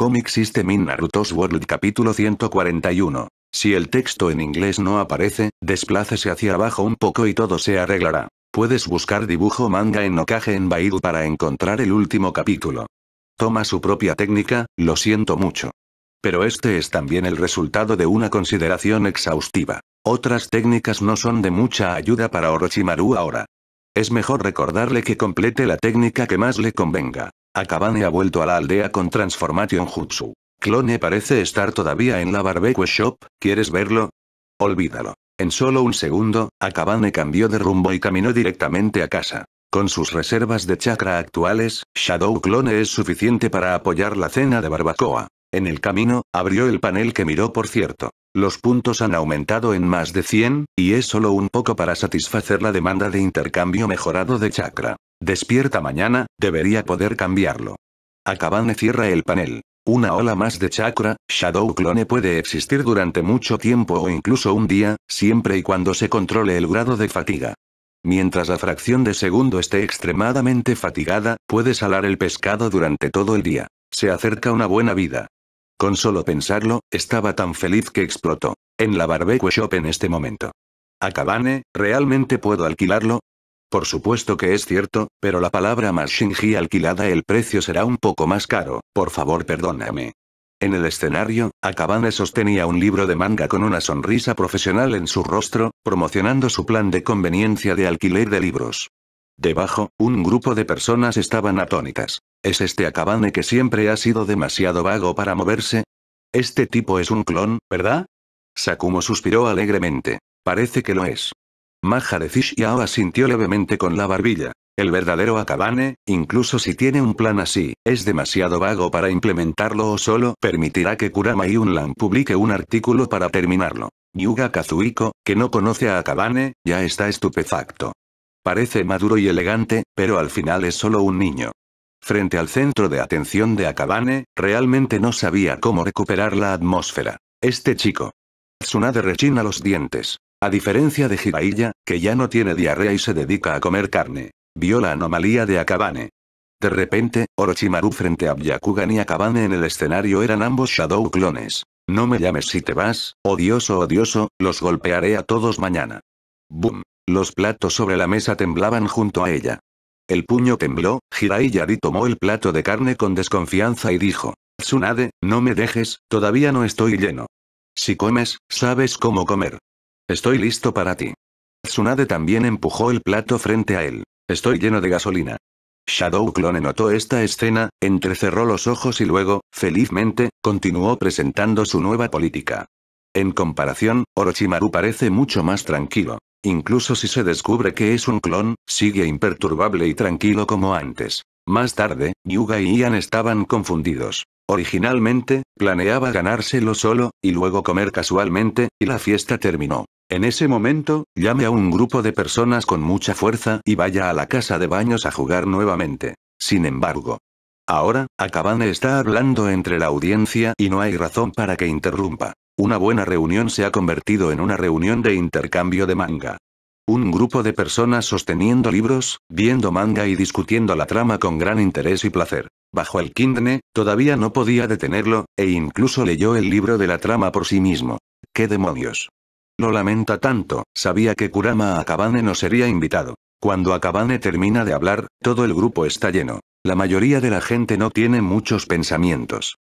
Comic System in Naruto's World capítulo 141. Si el texto en inglés no aparece, desplácese hacia abajo un poco y todo se arreglará. Puedes buscar dibujo manga en Okage en Baidu para encontrar el último capítulo. Toma su propia técnica, lo siento mucho. Pero este es también el resultado de una consideración exhaustiva. Otras técnicas no son de mucha ayuda para Orochimaru ahora. Es mejor recordarle que complete la técnica que más le convenga. Akabane ha vuelto a la aldea con Transformation Jutsu. Clone parece estar todavía en la Barbecue Shop, ¿quieres verlo? Olvídalo. En solo un segundo, Akabane cambió de rumbo y caminó directamente a casa. Con sus reservas de chakra actuales, Shadow Clone es suficiente para apoyar la cena de barbacoa. En el camino, abrió el panel que miró por cierto. Los puntos han aumentado en más de 100, y es solo un poco para satisfacer la demanda de intercambio mejorado de chakra. Despierta mañana, debería poder cambiarlo. Akabane cierra el panel. Una ola más de chakra, Shadow Clone puede existir durante mucho tiempo o incluso un día, siempre y cuando se controle el grado de fatiga. Mientras la fracción de segundo esté extremadamente fatigada, puede salar el pescado durante todo el día. Se acerca una buena vida. Con solo pensarlo, estaba tan feliz que explotó. En la barbecue shop en este momento. Akabane, ¿realmente puedo alquilarlo? Por supuesto que es cierto, pero la palabra más Shinji alquilada el precio será un poco más caro, por favor perdóname. En el escenario, Akabane sostenía un libro de manga con una sonrisa profesional en su rostro, promocionando su plan de conveniencia de alquiler de libros. Debajo, un grupo de personas estaban atónitas. ¿Es este Akabane que siempre ha sido demasiado vago para moverse? Este tipo es un clon, ¿verdad? Sakumo suspiró alegremente. Parece que lo es. Maja de asintió levemente con la barbilla. El verdadero Akabane, incluso si tiene un plan así, es demasiado vago para implementarlo o solo permitirá que Kurama y Unlan publique un artículo para terminarlo. Yuga Kazuhiko, que no conoce a Akabane, ya está estupefacto. Parece maduro y elegante, pero al final es solo un niño. Frente al centro de atención de Akabane, realmente no sabía cómo recuperar la atmósfera. Este chico. Tsunade rechina los dientes. A diferencia de Jiraiya, que ya no tiene diarrea y se dedica a comer carne. Vio la anomalía de Akabane. De repente, Orochimaru frente a Byakugan y Akabane en el escenario eran ambos Shadow clones. No me llames si te vas, odioso odioso, los golpearé a todos mañana. Boom. Los platos sobre la mesa temblaban junto a ella. El puño tembló, Hirai Yari tomó el plato de carne con desconfianza y dijo, Tsunade, no me dejes, todavía no estoy lleno. Si comes, sabes cómo comer. Estoy listo para ti. Tsunade también empujó el plato frente a él. Estoy lleno de gasolina. Shadow Clone notó esta escena, entrecerró los ojos y luego, felizmente, continuó presentando su nueva política. En comparación, Orochimaru parece mucho más tranquilo. Incluso si se descubre que es un clon, sigue imperturbable y tranquilo como antes. Más tarde, Yuga y Ian estaban confundidos. Originalmente, planeaba ganárselo solo, y luego comer casualmente, y la fiesta terminó. En ese momento, llame a un grupo de personas con mucha fuerza y vaya a la casa de baños a jugar nuevamente. Sin embargo, ahora, Akabane está hablando entre la audiencia y no hay razón para que interrumpa. Una buena reunión se ha convertido en una reunión de intercambio de manga. Un grupo de personas sosteniendo libros, viendo manga y discutiendo la trama con gran interés y placer. Bajo el kindne todavía no podía detenerlo, e incluso leyó el libro de la trama por sí mismo. ¡Qué demonios! Lo lamenta tanto, sabía que Kurama Akabane no sería invitado. Cuando Akabane termina de hablar, todo el grupo está lleno. La mayoría de la gente no tiene muchos pensamientos.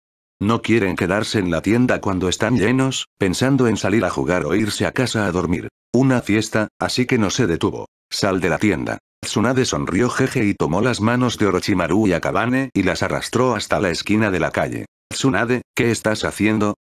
No quieren quedarse en la tienda cuando están llenos, pensando en salir a jugar o irse a casa a dormir. Una fiesta, así que no se detuvo. Sal de la tienda. Tsunade sonrió jeje y tomó las manos de Orochimaru y Akabane y las arrastró hasta la esquina de la calle. Tsunade, ¿qué estás haciendo?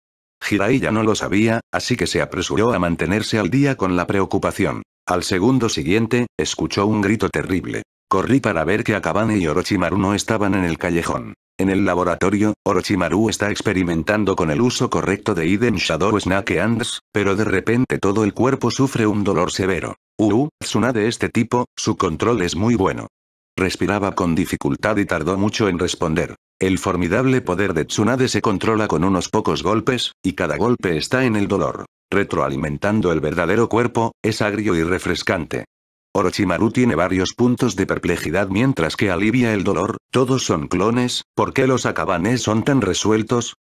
Hirai ya no lo sabía, así que se apresuró a mantenerse al día con la preocupación. Al segundo siguiente, escuchó un grito terrible. Corrí para ver que Akabane y Orochimaru no estaban en el callejón. En el laboratorio, Orochimaru está experimentando con el uso correcto de Iden Shadow Snake Anders, pero de repente todo el cuerpo sufre un dolor severo. Uh, Tsunade de este tipo, su control es muy bueno. Respiraba con dificultad y tardó mucho en responder. El formidable poder de Tsunade se controla con unos pocos golpes, y cada golpe está en el dolor. Retroalimentando el verdadero cuerpo, es agrio y refrescante. Orochimaru tiene varios puntos de perplejidad mientras que alivia el dolor, todos son clones, ¿por qué los Akabanes son tan resueltos?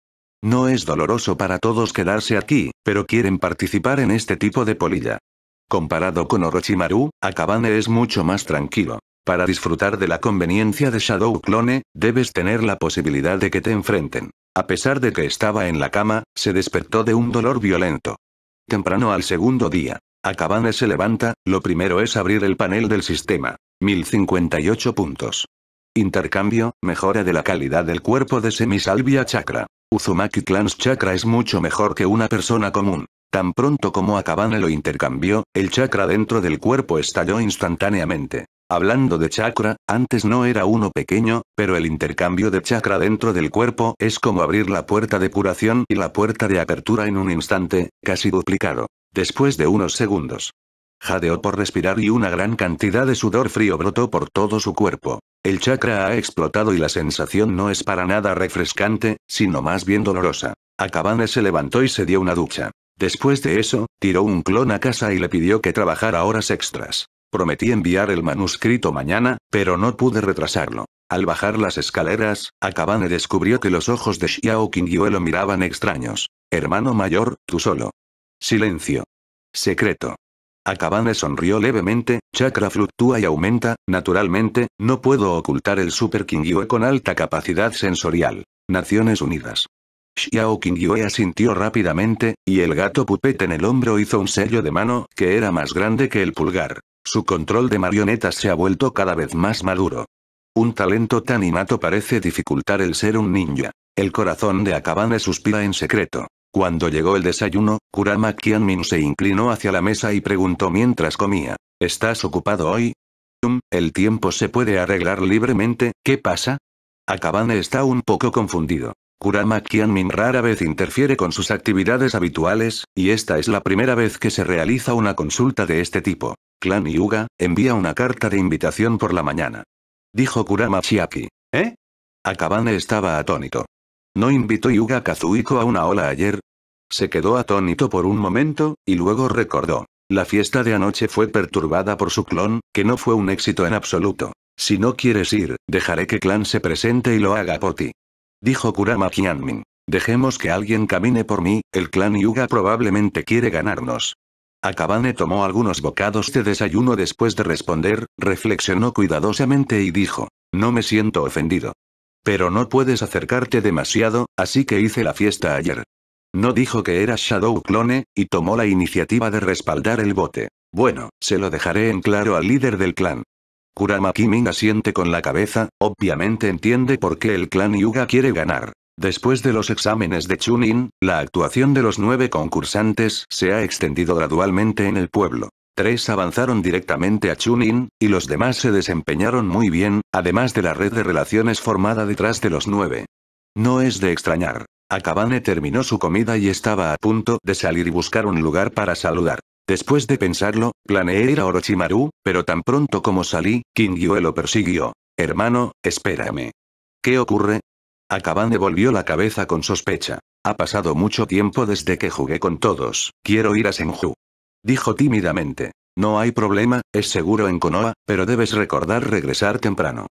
No es doloroso para todos quedarse aquí, pero quieren participar en este tipo de polilla. Comparado con Orochimaru, Akabane es mucho más tranquilo. Para disfrutar de la conveniencia de Shadow Clone, debes tener la posibilidad de que te enfrenten. A pesar de que estaba en la cama, se despertó de un dolor violento. Temprano al segundo día, Akabane se levanta, lo primero es abrir el panel del sistema. 1058 puntos. Intercambio, mejora de la calidad del cuerpo de Semisalvia Chakra. Uzumaki Clans Chakra es mucho mejor que una persona común. Tan pronto como Akabane lo intercambió, el chakra dentro del cuerpo estalló instantáneamente. Hablando de chakra, antes no era uno pequeño, pero el intercambio de chakra dentro del cuerpo es como abrir la puerta de curación y la puerta de apertura en un instante, casi duplicado. Después de unos segundos. Jadeó por respirar y una gran cantidad de sudor frío brotó por todo su cuerpo. El chakra ha explotado y la sensación no es para nada refrescante, sino más bien dolorosa. Akabane se levantó y se dio una ducha. Después de eso, tiró un clon a casa y le pidió que trabajara horas extras. Prometí enviar el manuscrito mañana, pero no pude retrasarlo. Al bajar las escaleras, Akabane descubrió que los ojos de Xiao Qingyue lo miraban extraños. Hermano mayor, tú solo. Silencio. Secreto. Akabane sonrió levemente, chakra fluctúa y aumenta, naturalmente, no puedo ocultar el Super Yue con alta capacidad sensorial. Naciones Unidas. Xiao Kingyue asintió rápidamente, y el gato pupete en el hombro hizo un sello de mano, que era más grande que el pulgar. Su control de marionetas se ha vuelto cada vez más maduro. Un talento tan innato parece dificultar el ser un ninja. El corazón de Akabane suspira en secreto. Cuando llegó el desayuno, Kurama Kianmin se inclinó hacia la mesa y preguntó mientras comía. ¿Estás ocupado hoy? Um, el tiempo se puede arreglar libremente, ¿qué pasa? Akabane está un poco confundido. Kurama Kianmin rara vez interfiere con sus actividades habituales, y esta es la primera vez que se realiza una consulta de este tipo. Clan Yuga, envía una carta de invitación por la mañana. Dijo Kurama Chiaki. ¿Eh? Akabane estaba atónito. ¿No invitó Yuga Kazuhiko a una ola ayer? Se quedó atónito por un momento, y luego recordó. La fiesta de anoche fue perturbada por su clon, que no fue un éxito en absoluto. Si no quieres ir, dejaré que Clan se presente y lo haga por ti. Dijo Kurama Kianmin. Dejemos que alguien camine por mí, el clan Yuga probablemente quiere ganarnos. Akabane tomó algunos bocados de desayuno después de responder, reflexionó cuidadosamente y dijo, no me siento ofendido. Pero no puedes acercarte demasiado, así que hice la fiesta ayer. No dijo que era Shadow Clone, y tomó la iniciativa de respaldar el bote. Bueno, se lo dejaré en claro al líder del clan. Kurama Kimin asiente con la cabeza, obviamente entiende por qué el clan Yuga quiere ganar. Después de los exámenes de Chunin, la actuación de los nueve concursantes se ha extendido gradualmente en el pueblo. Tres avanzaron directamente a Chunin, y los demás se desempeñaron muy bien, además de la red de relaciones formada detrás de los nueve. No es de extrañar. Akabane terminó su comida y estaba a punto de salir y buscar un lugar para saludar. Después de pensarlo, planeé ir a Orochimaru, pero tan pronto como salí, Yue lo persiguió. Hermano, espérame. ¿Qué ocurre? Akabane volvió la cabeza con sospecha. Ha pasado mucho tiempo desde que jugué con todos, quiero ir a Senju. Dijo tímidamente. No hay problema, es seguro en Konoha, pero debes recordar regresar temprano.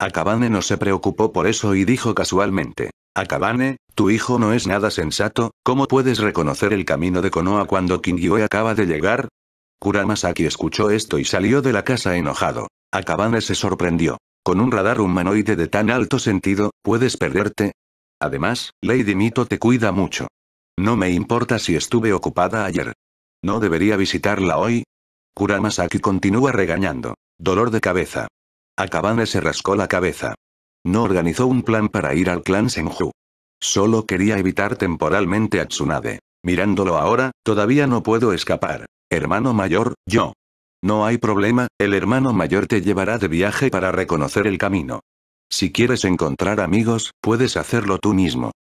Akabane no se preocupó por eso y dijo casualmente. Akabane, tu hijo no es nada sensato, ¿cómo puedes reconocer el camino de Konoha cuando Kingyue acaba de llegar? Kuramasaki escuchó esto y salió de la casa enojado. Akabane se sorprendió. Con un radar humanoide de tan alto sentido, ¿puedes perderte? Además, Lady Mito te cuida mucho. No me importa si estuve ocupada ayer. ¿No debería visitarla hoy? Kuramasaki continúa regañando. Dolor de cabeza. Akabane se rascó la cabeza. No organizó un plan para ir al clan Senju. Solo quería evitar temporalmente a Tsunade. Mirándolo ahora, todavía no puedo escapar. Hermano mayor, yo. No hay problema, el hermano mayor te llevará de viaje para reconocer el camino. Si quieres encontrar amigos, puedes hacerlo tú mismo.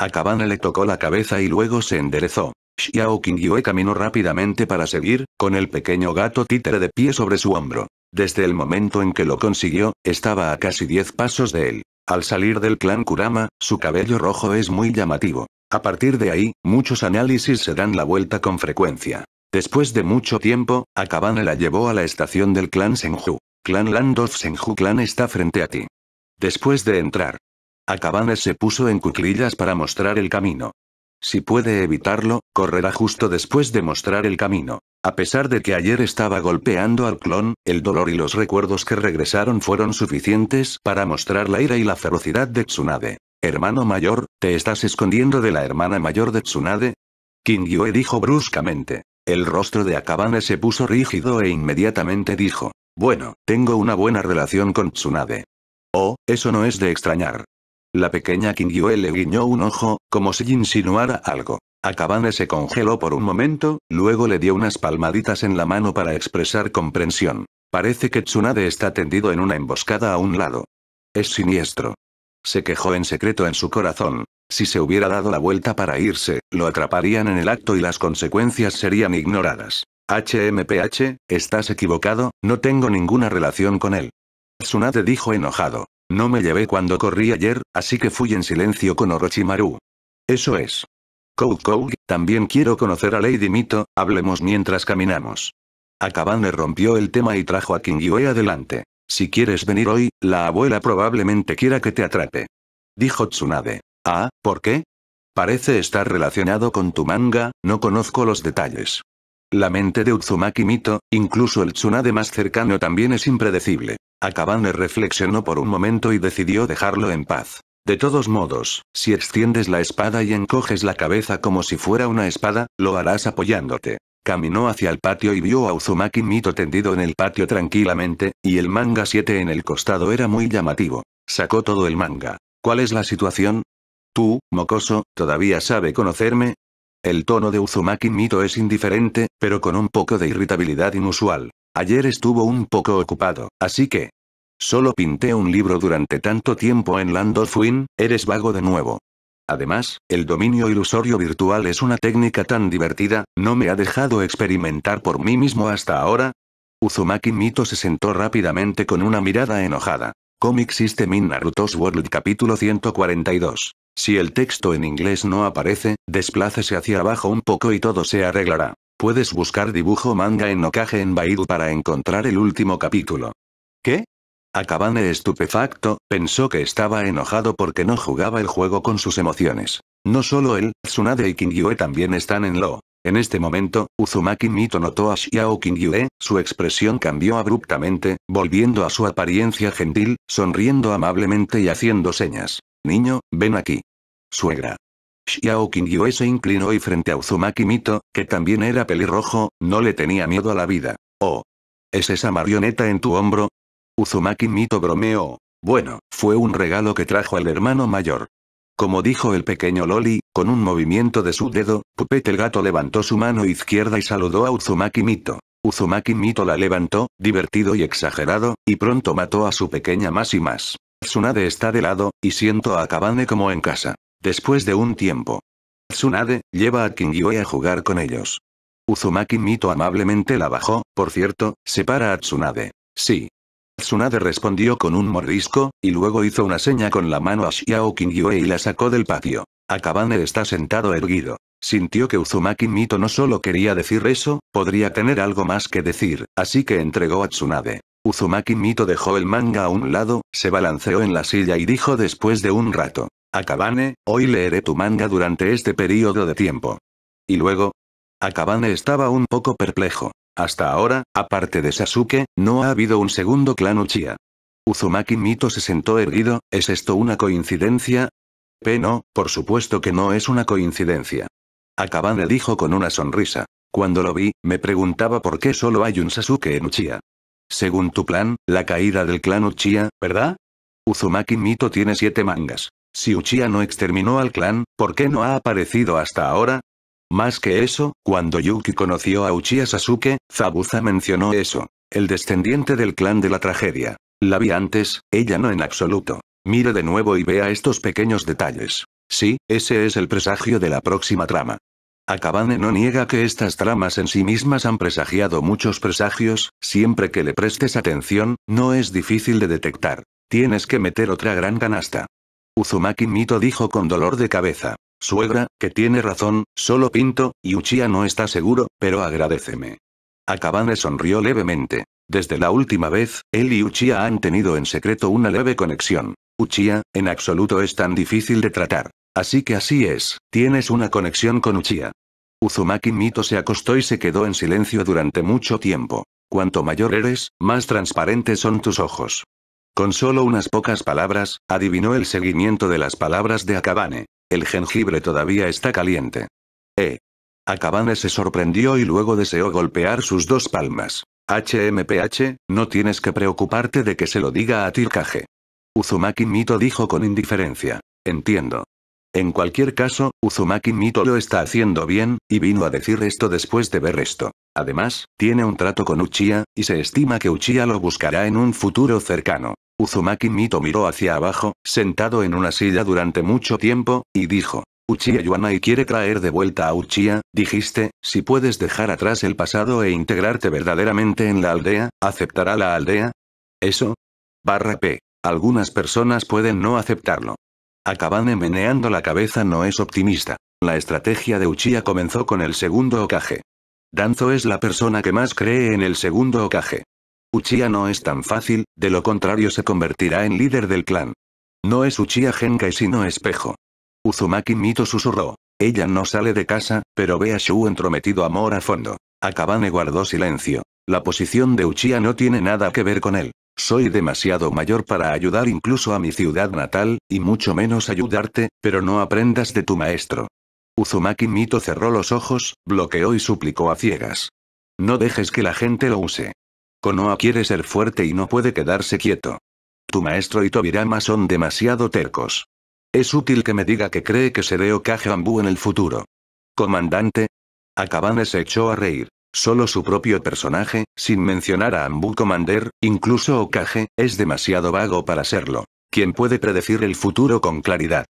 Akabane le tocó la cabeza y luego se enderezó. Xiao Qingyue caminó rápidamente para seguir, con el pequeño gato títere de pie sobre su hombro. Desde el momento en que lo consiguió, estaba a casi 10 pasos de él. Al salir del clan Kurama, su cabello rojo es muy llamativo. A partir de ahí, muchos análisis se dan la vuelta con frecuencia. Después de mucho tiempo, Akabane la llevó a la estación del clan Senju. Clan Land of Senju Clan está frente a ti. Después de entrar, Akabane se puso en cuclillas para mostrar el camino. Si puede evitarlo, correrá justo después de mostrar el camino. A pesar de que ayer estaba golpeando al clon, el dolor y los recuerdos que regresaron fueron suficientes para mostrar la ira y la ferocidad de Tsunade. Hermano mayor, ¿te estás escondiendo de la hermana mayor de Tsunade? Kingyue dijo bruscamente. El rostro de Akabane se puso rígido e inmediatamente dijo. Bueno, tengo una buena relación con Tsunade. Oh, eso no es de extrañar. La pequeña Kingyue le guiñó un ojo, como si insinuara algo. Akabane se congeló por un momento, luego le dio unas palmaditas en la mano para expresar comprensión. Parece que Tsunade está tendido en una emboscada a un lado. Es siniestro. Se quejó en secreto en su corazón. Si se hubiera dado la vuelta para irse, lo atraparían en el acto y las consecuencias serían ignoradas. HMPH, estás equivocado, no tengo ninguna relación con él. Tsunade dijo enojado. No me llevé cuando corrí ayer, así que fui en silencio con Orochimaru. Eso es. Kou Kou, también quiero conocer a Lady Mito, hablemos mientras caminamos. Akabane rompió el tema y trajo a Kingyue adelante. Si quieres venir hoy, la abuela probablemente quiera que te atrape. Dijo Tsunade. Ah, ¿por qué? Parece estar relacionado con tu manga, no conozco los detalles. La mente de Utsumaki Mito, incluso el Tsunade más cercano también es impredecible. Akabane reflexionó por un momento y decidió dejarlo en paz. De todos modos, si extiendes la espada y encoges la cabeza como si fuera una espada, lo harás apoyándote. Caminó hacia el patio y vio a Uzumaki Mito tendido en el patio tranquilamente, y el manga 7 en el costado era muy llamativo. Sacó todo el manga. ¿Cuál es la situación? Tú, mocoso, todavía sabe conocerme. El tono de Uzumaki Mito es indiferente, pero con un poco de irritabilidad inusual. Ayer estuvo un poco ocupado, así que... Solo pinté un libro durante tanto tiempo en Land of Wind, eres vago de nuevo. Además, el dominio ilusorio virtual es una técnica tan divertida, no me ha dejado experimentar por mí mismo hasta ahora. Uzumaki Mito se sentó rápidamente con una mirada enojada. Comic System in Naruto's World capítulo 142. Si el texto en inglés no aparece, desplácese hacia abajo un poco y todo se arreglará. Puedes buscar dibujo manga en Okage en Baidu para encontrar el último capítulo. ¿Qué? Akabane estupefacto, pensó que estaba enojado porque no jugaba el juego con sus emociones. No solo él, Tsunade y Kingyue también están en lo. En este momento, Uzumaki Mito notó a Xiao Kingyue, su expresión cambió abruptamente, volviendo a su apariencia gentil, sonriendo amablemente y haciendo señas. Niño, ven aquí. Suegra. Xiao Qingyue se inclinó y frente a Uzumaki Mito, que también era pelirrojo, no le tenía miedo a la vida. Oh. ¿Es esa marioneta en tu hombro? Uzumaki Mito bromeó. Bueno, fue un regalo que trajo al hermano mayor. Como dijo el pequeño Loli, con un movimiento de su dedo, Pupet el gato levantó su mano izquierda y saludó a Uzumaki Mito. Uzumaki Mito la levantó, divertido y exagerado, y pronto mató a su pequeña más y más. Tsunade está de lado, y siento a Kabane como en casa. Después de un tiempo. Tsunade, lleva a Kingyue a jugar con ellos. Uzumaki Mito amablemente la bajó, por cierto, separa a Tsunade. Sí. Tsunade respondió con un morrisco y luego hizo una seña con la mano a Xiao Kingyue y la sacó del patio. Akabane está sentado erguido. Sintió que Uzumaki Mito no solo quería decir eso, podría tener algo más que decir, así que entregó a Tsunade. Uzumaki Mito dejó el manga a un lado, se balanceó en la silla y dijo después de un rato. Akabane, hoy leeré tu manga durante este periodo de tiempo. Y luego, Akabane estaba un poco perplejo. Hasta ahora, aparte de Sasuke, no ha habido un segundo clan Uchiha. Uzumaki Mito se sentó erguido, ¿es esto una coincidencia? P no, por supuesto que no es una coincidencia. Akabane dijo con una sonrisa. Cuando lo vi, me preguntaba por qué solo hay un Sasuke en Uchiha. Según tu plan, la caída del clan Uchiha, ¿verdad? Uzumaki Mito tiene siete mangas. Si Uchiha no exterminó al clan, ¿por qué no ha aparecido hasta ahora? Más que eso, cuando Yuki conoció a Uchiha Sasuke, Zabuza mencionó eso. El descendiente del clan de la tragedia. La vi antes, ella no en absoluto. Mire de nuevo y vea estos pequeños detalles. Sí, ese es el presagio de la próxima trama. Akabane no niega que estas tramas en sí mismas han presagiado muchos presagios, siempre que le prestes atención, no es difícil de detectar. Tienes que meter otra gran canasta. Uzumaki Mito dijo con dolor de cabeza. Suegra, que tiene razón, solo pinto, y Uchiha no está seguro, pero agradeceme. Akabane sonrió levemente. Desde la última vez, él y Uchiha han tenido en secreto una leve conexión. Uchiha, en absoluto es tan difícil de tratar. Así que así es, tienes una conexión con Uchiha. Uzumaki Mito se acostó y se quedó en silencio durante mucho tiempo. Cuanto mayor eres, más transparentes son tus ojos. Con solo unas pocas palabras, adivinó el seguimiento de las palabras de Akabane. El jengibre todavía está caliente. Eh. Akabane se sorprendió y luego deseó golpear sus dos palmas. HMPH, no tienes que preocuparte de que se lo diga a Tirkage. Uzumaki Mito dijo con indiferencia. Entiendo. En cualquier caso, Uzumaki Mito lo está haciendo bien, y vino a decir esto después de ver esto. Además, tiene un trato con Uchiha, y se estima que Uchiha lo buscará en un futuro cercano. Uzumaki Mito miró hacia abajo, sentado en una silla durante mucho tiempo, y dijo. Uchiha y quiere traer de vuelta a Uchiha, dijiste, si puedes dejar atrás el pasado e integrarte verdaderamente en la aldea, ¿aceptará la aldea? ¿Eso? Barra P. Algunas personas pueden no aceptarlo. Akabane meneando la cabeza no es optimista. La estrategia de Uchiha comenzó con el segundo Okage. Danzo es la persona que más cree en el segundo Okage. Uchiha no es tan fácil, de lo contrario se convertirá en líder del clan. No es Uchiha Genkai sino espejo. Uzumaki Mito susurró. Ella no sale de casa, pero ve a Shu entrometido amor a fondo. Akabane guardó silencio. La posición de Uchiha no tiene nada que ver con él. Soy demasiado mayor para ayudar incluso a mi ciudad natal, y mucho menos ayudarte, pero no aprendas de tu maestro. Uzumaki Mito cerró los ojos, bloqueó y suplicó a ciegas. No dejes que la gente lo use. Konoha quiere ser fuerte y no puede quedarse quieto. Tu maestro y Tobirama son demasiado tercos. Es útil que me diga que cree que seré Okage Ambu en el futuro. Comandante. Akabane se echó a reír. Solo su propio personaje, sin mencionar a Ambu Commander, incluso Okage, es demasiado vago para serlo. ¿Quién puede predecir el futuro con claridad?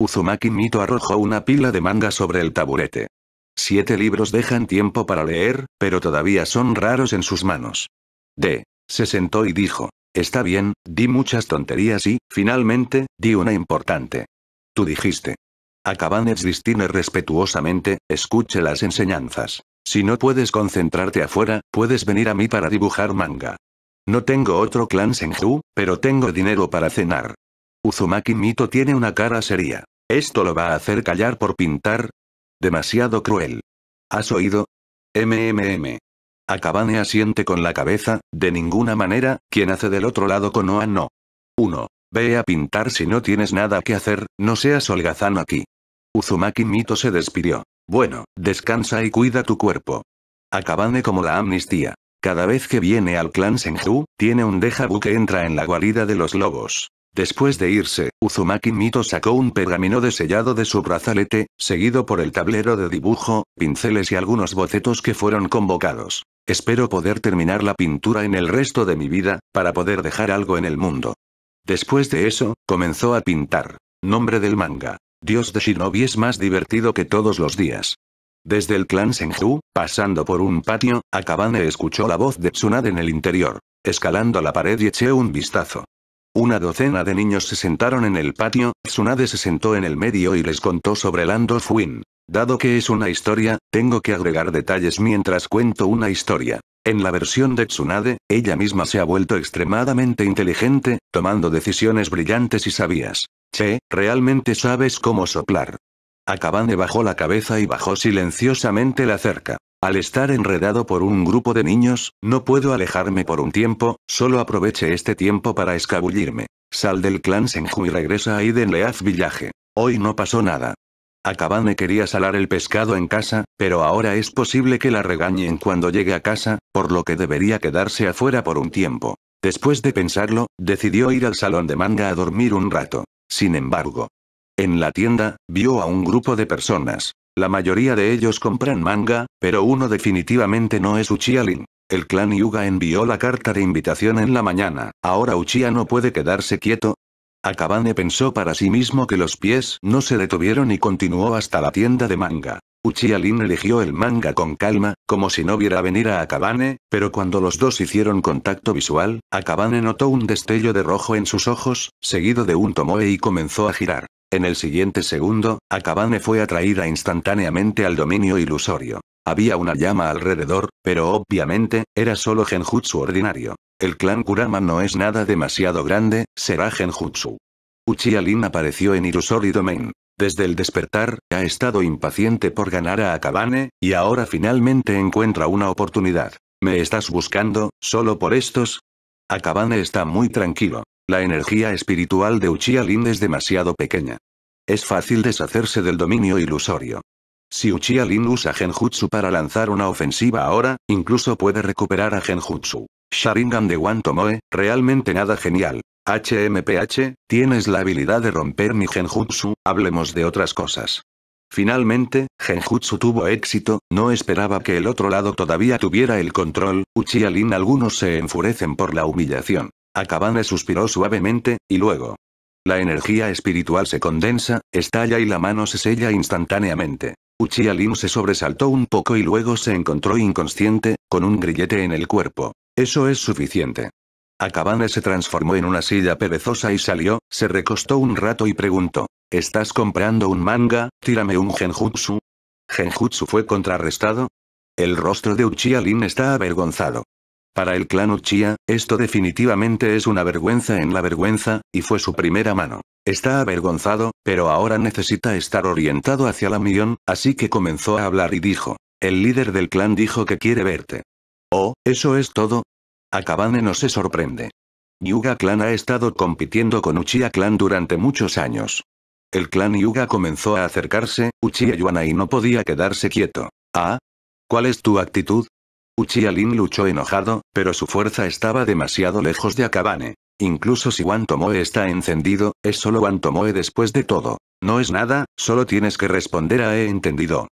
Uzumaki Mito arrojó una pila de manga sobre el taburete. Siete libros dejan tiempo para leer, pero todavía son raros en sus manos. D. Se sentó y dijo, está bien, di muchas tonterías y, finalmente, di una importante. Tú dijiste. de distine respetuosamente, escuche las enseñanzas. Si no puedes concentrarte afuera, puedes venir a mí para dibujar manga. No tengo otro clan Senju, pero tengo dinero para cenar. Uzumaki Mito tiene una cara seria. ¿Esto lo va a hacer callar por pintar? Demasiado cruel. ¿Has oído? MMM. Akabane asiente con la cabeza, de ninguna manera, quien hace del otro lado con Oa no. 1. Ve a pintar si no tienes nada que hacer, no seas holgazano aquí. Uzumaki Mito se despidió. Bueno, descansa y cuida tu cuerpo. Akabane como la amnistía. Cada vez que viene al clan Senju, tiene un dejabu que entra en la guarida de los lobos. Después de irse, Uzumaki Mito sacó un pergamino desellado de su brazalete, seguido por el tablero de dibujo, pinceles y algunos bocetos que fueron convocados. Espero poder terminar la pintura en el resto de mi vida, para poder dejar algo en el mundo. Después de eso, comenzó a pintar. Nombre del manga. Dios de Shinobi es más divertido que todos los días. Desde el clan Senju, pasando por un patio, Akabane escuchó la voz de Tsunade en el interior. Escalando la pared y eché un vistazo. Una docena de niños se sentaron en el patio, Tsunade se sentó en el medio y les contó sobre Land of Wind. Dado que es una historia, tengo que agregar detalles mientras cuento una historia. En la versión de Tsunade, ella misma se ha vuelto extremadamente inteligente, tomando decisiones brillantes y sabias. Che, realmente sabes cómo soplar. Akabane bajó la cabeza y bajó silenciosamente la cerca. Al estar enredado por un grupo de niños, no puedo alejarme por un tiempo, solo aproveche este tiempo para escabullirme. Sal del clan Senju y regresa a Idenleaz Villaje. Village. Hoy no pasó nada. Akabane quería salar el pescado en casa, pero ahora es posible que la regañen cuando llegue a casa, por lo que debería quedarse afuera por un tiempo. Después de pensarlo, decidió ir al salón de manga a dormir un rato. Sin embargo, en la tienda, vio a un grupo de personas. La mayoría de ellos compran manga, pero uno definitivamente no es Uchiha Lin. El clan Yuga envió la carta de invitación en la mañana. Ahora Uchiha no puede quedarse quieto. Akabane pensó para sí mismo que los pies no se detuvieron y continuó hasta la tienda de manga. Uchiha Lin eligió el manga con calma, como si no viera venir a Akabane, pero cuando los dos hicieron contacto visual, Akabane notó un destello de rojo en sus ojos, seguido de un tomoe y comenzó a girar. En el siguiente segundo, Akabane fue atraída instantáneamente al dominio ilusorio. Había una llama alrededor, pero obviamente, era solo genjutsu ordinario. El clan Kurama no es nada demasiado grande, será genjutsu. Uchiha Lin apareció en ilusorio Domain. Desde el despertar, ha estado impaciente por ganar a Akabane, y ahora finalmente encuentra una oportunidad. ¿Me estás buscando, solo por estos? Akabane está muy tranquilo. La energía espiritual de Uchiha Lin es demasiado pequeña. Es fácil deshacerse del dominio ilusorio. Si Uchiha Lin usa Genjutsu para lanzar una ofensiva ahora, incluso puede recuperar a Genjutsu. Sharingan de Wan realmente nada genial. HMPH, tienes la habilidad de romper mi Genjutsu, hablemos de otras cosas. Finalmente, Genjutsu tuvo éxito, no esperaba que el otro lado todavía tuviera el control, Uchiha Lin algunos se enfurecen por la humillación. Akabane suspiró suavemente, y luego. La energía espiritual se condensa, estalla y la mano se sella instantáneamente. Uchiha Lin se sobresaltó un poco y luego se encontró inconsciente, con un grillete en el cuerpo. Eso es suficiente. Akabane se transformó en una silla perezosa y salió, se recostó un rato y preguntó. ¿Estás comprando un manga? Tírame un genjutsu. ¿Genjutsu fue contrarrestado? El rostro de Uchiha Lin está avergonzado. Para el clan Uchiha, esto definitivamente es una vergüenza en la vergüenza, y fue su primera mano. Está avergonzado, pero ahora necesita estar orientado hacia la millón, así que comenzó a hablar y dijo. El líder del clan dijo que quiere verte. Oh, ¿eso es todo? Akabane no se sorprende. Yuga Clan ha estado compitiendo con Uchiha Clan durante muchos años. El clan Yuga comenzó a acercarse, Uchiha Yuana y no podía quedarse quieto. ¿Ah? ¿Cuál es tu actitud? Uchiha Lin luchó enojado, pero su fuerza estaba demasiado lejos de Akabane. Incluso si Wantomoe está encendido, es solo Wantomoe después de todo. No es nada, solo tienes que responder a he entendido.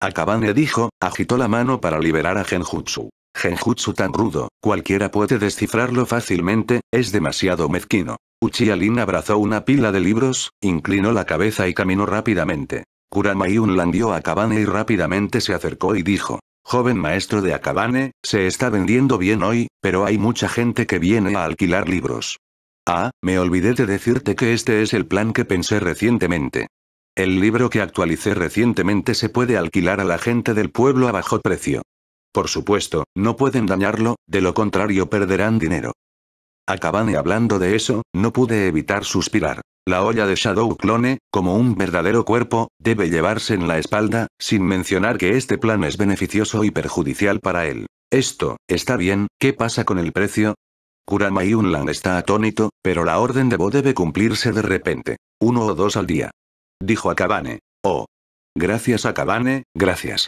Akabane dijo, agitó la mano para liberar a Genjutsu. Genjutsu tan rudo, cualquiera puede descifrarlo fácilmente, es demasiado mezquino. Uchiha Lin abrazó una pila de libros, inclinó la cabeza y caminó rápidamente. Kurama un landió a Akabane y rápidamente se acercó y dijo, Joven maestro de Akabane, se está vendiendo bien hoy, pero hay mucha gente que viene a alquilar libros. Ah, me olvidé de decirte que este es el plan que pensé recientemente. El libro que actualicé recientemente se puede alquilar a la gente del pueblo a bajo precio. Por supuesto, no pueden dañarlo, de lo contrario perderán dinero. Akabane hablando de eso, no pude evitar suspirar. La olla de Shadow Clone, como un verdadero cuerpo, debe llevarse en la espalda, sin mencionar que este plan es beneficioso y perjudicial para él. Esto, está bien, ¿qué pasa con el precio? Kurama y Unlan está atónito, pero la orden de Bo debe cumplirse de repente. Uno o dos al día. Dijo Akabane. Oh. Gracias Akabane, gracias.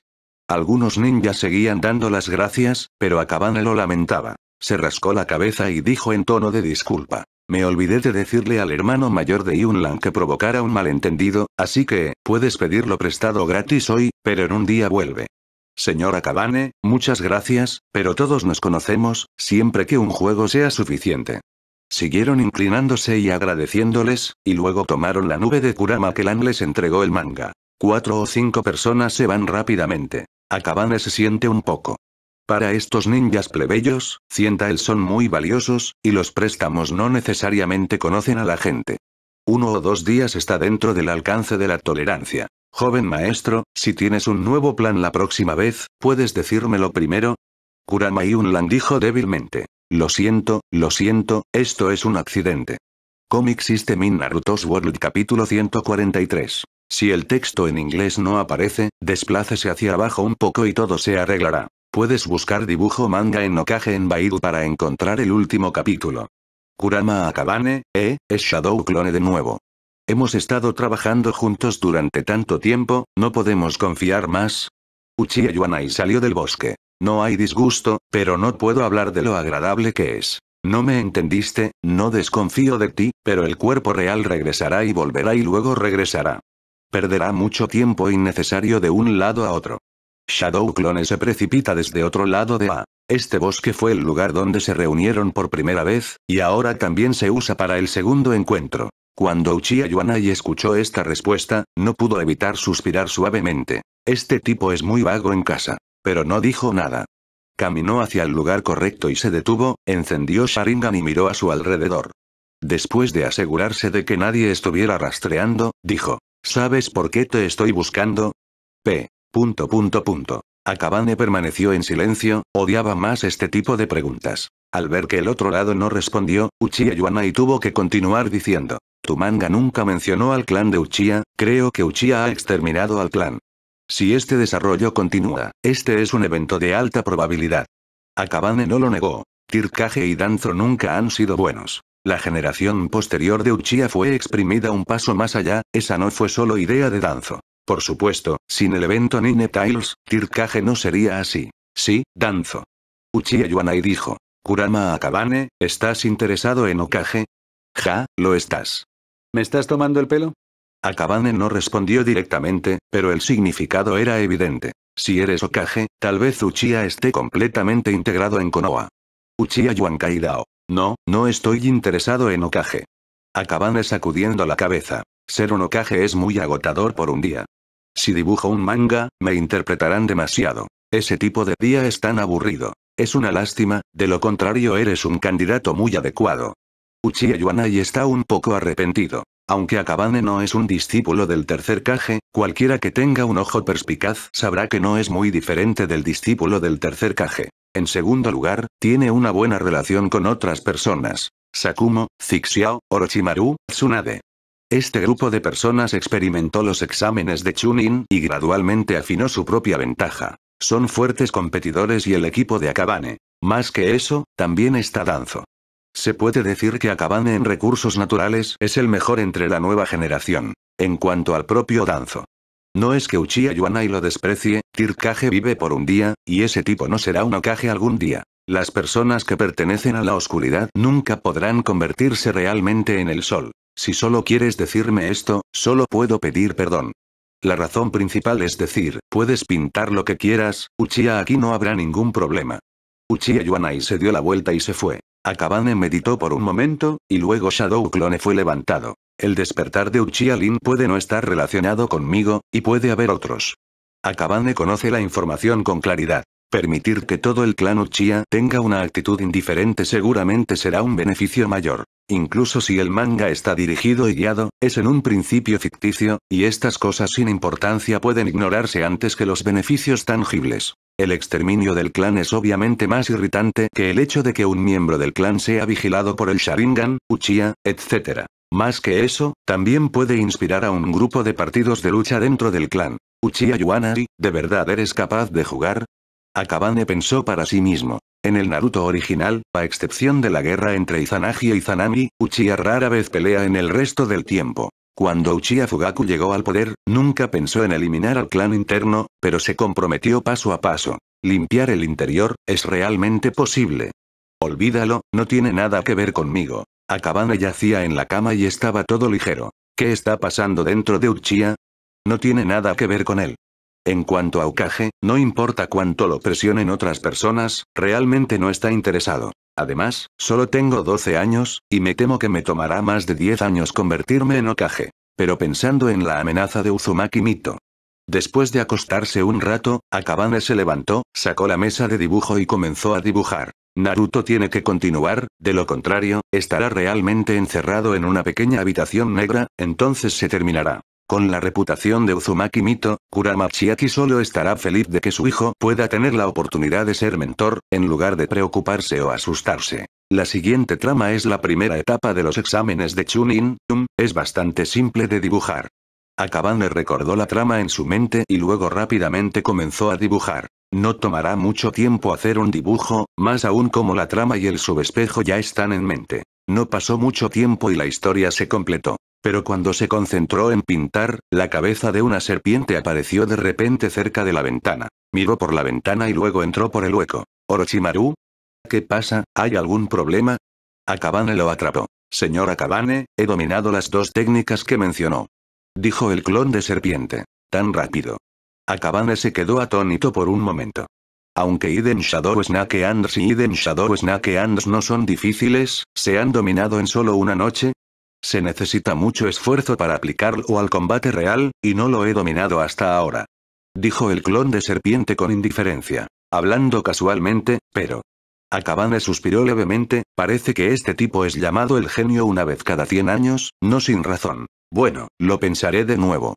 Algunos ninjas seguían dando las gracias, pero Akabane lo lamentaba. Se rascó la cabeza y dijo en tono de disculpa. Me olvidé de decirle al hermano mayor de Yunlan que provocara un malentendido, así que, puedes pedirlo prestado gratis hoy, pero en un día vuelve. Señora Cabane, muchas gracias, pero todos nos conocemos, siempre que un juego sea suficiente. Siguieron inclinándose y agradeciéndoles, y luego tomaron la nube de Kurama que Lan les entregó el manga. Cuatro o cinco personas se van rápidamente. Akabane se siente un poco para estos ninjas plebeyos, el son muy valiosos, y los préstamos no necesariamente conocen a la gente. Uno o dos días está dentro del alcance de la tolerancia. Joven maestro, si tienes un nuevo plan la próxima vez, ¿puedes decírmelo primero? Kurama Yunlan dijo débilmente. Lo siento, lo siento, esto es un accidente. Comic System in Naruto's World capítulo 143. Si el texto en inglés no aparece, desplácese hacia abajo un poco y todo se arreglará. Puedes buscar dibujo manga en Okage en Baidu para encontrar el último capítulo. Kurama Akabane, eh, es Shadow Clone de nuevo. Hemos estado trabajando juntos durante tanto tiempo, no podemos confiar más. Uchiha y salió del bosque. No hay disgusto, pero no puedo hablar de lo agradable que es. No me entendiste, no desconfío de ti, pero el cuerpo real regresará y volverá y luego regresará. Perderá mucho tiempo innecesario de un lado a otro. Shadow Clone se precipita desde otro lado de A. Este bosque fue el lugar donde se reunieron por primera vez, y ahora también se usa para el segundo encuentro. Cuando Uchiha Yuanai escuchó esta respuesta, no pudo evitar suspirar suavemente. Este tipo es muy vago en casa. Pero no dijo nada. Caminó hacia el lugar correcto y se detuvo, encendió Sharingan y miró a su alrededor. Después de asegurarse de que nadie estuviera rastreando, dijo, ¿Sabes por qué te estoy buscando? P. Punto punto punto. Akabane permaneció en silencio, odiaba más este tipo de preguntas. Al ver que el otro lado no respondió, Uchiha y tuvo que continuar diciendo. Tu manga nunca mencionó al clan de Uchiha, creo que Uchiha ha exterminado al clan. Si este desarrollo continúa, este es un evento de alta probabilidad. Akabane no lo negó. Tirkage y Danzo nunca han sido buenos. La generación posterior de Uchiha fue exprimida un paso más allá, esa no fue solo idea de Danzo. Por supuesto, sin el evento Nine Tiles, Tirkage no sería así. Sí, danzo. Uchiha Yuanai dijo. Kurama Akabane, ¿estás interesado en Okage? Ja, lo estás. ¿Me estás tomando el pelo? Akabane no respondió directamente, pero el significado era evidente. Si eres Okage, tal vez Uchiha esté completamente integrado en Konoha. Uchiha Yuankai No, no estoy interesado en Okage. Akabane sacudiendo la cabeza. Ser un Okage es muy agotador por un día. Si dibujo un manga, me interpretarán demasiado. Ese tipo de día es tan aburrido. Es una lástima, de lo contrario eres un candidato muy adecuado. Uchiha y está un poco arrepentido. Aunque Akabane no es un discípulo del tercer caje, cualquiera que tenga un ojo perspicaz sabrá que no es muy diferente del discípulo del tercer caje. En segundo lugar, tiene una buena relación con otras personas. Sakumo, Zixiao, Orochimaru, Tsunade. Este grupo de personas experimentó los exámenes de Chunin y gradualmente afinó su propia ventaja. Son fuertes competidores y el equipo de Akabane. Más que eso, también está Danzo. Se puede decir que Akabane en recursos naturales es el mejor entre la nueva generación. En cuanto al propio Danzo. No es que Uchiha y lo desprecie, Tirkage vive por un día, y ese tipo no será un Okage algún día. Las personas que pertenecen a la oscuridad nunca podrán convertirse realmente en el sol. Si solo quieres decirme esto, solo puedo pedir perdón. La razón principal es decir, puedes pintar lo que quieras, Uchiha aquí no habrá ningún problema. Uchiha Yuanai se dio la vuelta y se fue. Akabane meditó por un momento, y luego Shadow Clone fue levantado. El despertar de Uchiha Lin puede no estar relacionado conmigo, y puede haber otros. Akabane conoce la información con claridad. Permitir que todo el clan Uchiha tenga una actitud indiferente seguramente será un beneficio mayor. Incluso si el manga está dirigido y guiado, es en un principio ficticio, y estas cosas sin importancia pueden ignorarse antes que los beneficios tangibles. El exterminio del clan es obviamente más irritante que el hecho de que un miembro del clan sea vigilado por el Sharingan, Uchiha, etc. Más que eso, también puede inspirar a un grupo de partidos de lucha dentro del clan. Uchiha Yuanari, ¿de verdad eres capaz de jugar? Akabane pensó para sí mismo. En el Naruto original, a excepción de la guerra entre Izanagi y Izanami, Uchiha rara vez pelea en el resto del tiempo. Cuando Uchiha Fugaku llegó al poder, nunca pensó en eliminar al clan interno, pero se comprometió paso a paso. Limpiar el interior, es realmente posible. Olvídalo, no tiene nada que ver conmigo. Akabane yacía en la cama y estaba todo ligero. ¿Qué está pasando dentro de Uchiha? No tiene nada que ver con él. En cuanto a Okage, no importa cuánto lo presionen otras personas, realmente no está interesado. Además, solo tengo 12 años, y me temo que me tomará más de 10 años convertirme en Okage. Pero pensando en la amenaza de Uzumaki Mito. Después de acostarse un rato, Akabane se levantó, sacó la mesa de dibujo y comenzó a dibujar. Naruto tiene que continuar, de lo contrario, estará realmente encerrado en una pequeña habitación negra, entonces se terminará. Con la reputación de Uzumaki Mito, Kurama Chiaki solo estará feliz de que su hijo pueda tener la oportunidad de ser mentor, en lugar de preocuparse o asustarse. La siguiente trama es la primera etapa de los exámenes de Chunin, es bastante simple de dibujar. Akabane recordó la trama en su mente y luego rápidamente comenzó a dibujar. No tomará mucho tiempo hacer un dibujo, más aún como la trama y el subespejo ya están en mente. No pasó mucho tiempo y la historia se completó. Pero cuando se concentró en pintar, la cabeza de una serpiente apareció de repente cerca de la ventana. Miró por la ventana y luego entró por el hueco. Orochimaru? ¿Qué pasa? ¿Hay algún problema? Akabane lo atrapó. Señor Akabane, he dominado las dos técnicas que mencionó. Dijo el clon de serpiente. Tan rápido. Akabane se quedó atónito por un momento. Aunque Iden Shadow Snake Ands y Iden Shadow Snake Ands no son difíciles, ¿se han dominado en solo una noche? Se necesita mucho esfuerzo para aplicarlo al combate real, y no lo he dominado hasta ahora. Dijo el clon de serpiente con indiferencia. Hablando casualmente, pero... Akabane suspiró levemente, parece que este tipo es llamado el genio una vez cada 100 años, no sin razón. Bueno, lo pensaré de nuevo.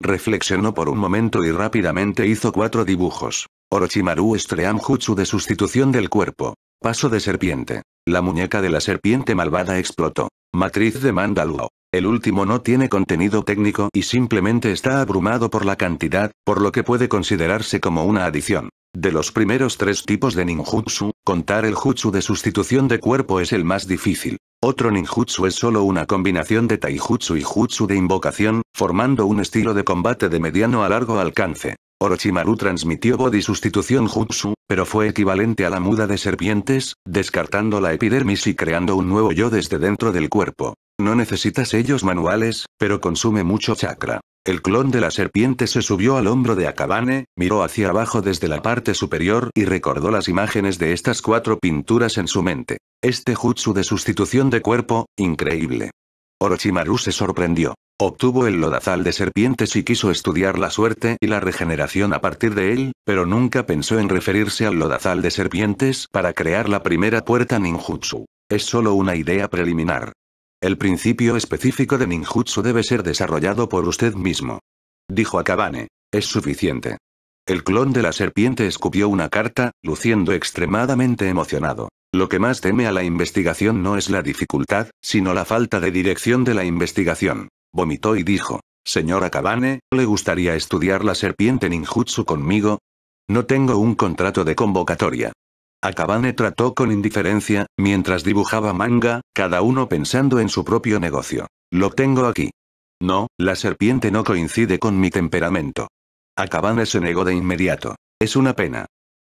Reflexionó por un momento y rápidamente hizo cuatro dibujos. Orochimaru Stream Jutsu de sustitución del cuerpo. Paso de serpiente. La muñeca de la serpiente malvada explotó. Matriz de Mandaluo. El último no tiene contenido técnico y simplemente está abrumado por la cantidad, por lo que puede considerarse como una adición. De los primeros tres tipos de ninjutsu, contar el jutsu de sustitución de cuerpo es el más difícil. Otro ninjutsu es solo una combinación de taijutsu y jutsu de invocación, formando un estilo de combate de mediano a largo alcance. Orochimaru transmitió Body Sustitución Jutsu, pero fue equivalente a la muda de serpientes, descartando la epidermis y creando un nuevo yo desde dentro del cuerpo. No necesita sellos manuales, pero consume mucho chakra. El clon de la serpiente se subió al hombro de Akabane, miró hacia abajo desde la parte superior y recordó las imágenes de estas cuatro pinturas en su mente. Este jutsu de sustitución de cuerpo, increíble. Orochimaru se sorprendió. Obtuvo el lodazal de serpientes y quiso estudiar la suerte y la regeneración a partir de él, pero nunca pensó en referirse al lodazal de serpientes para crear la primera puerta ninjutsu. Es solo una idea preliminar. El principio específico de ninjutsu debe ser desarrollado por usted mismo. Dijo Akabane. Es suficiente. El clon de la serpiente escupió una carta, luciendo extremadamente emocionado. Lo que más teme a la investigación no es la dificultad, sino la falta de dirección de la investigación. Vomitó y dijo, Señora Kabane, ¿le gustaría estudiar la serpiente ninjutsu conmigo? No tengo un contrato de convocatoria. Akabane trató con indiferencia, mientras dibujaba manga, cada uno pensando en su propio negocio. Lo tengo aquí. No, la serpiente no coincide con mi temperamento. Akabane se negó de inmediato. Es una pena.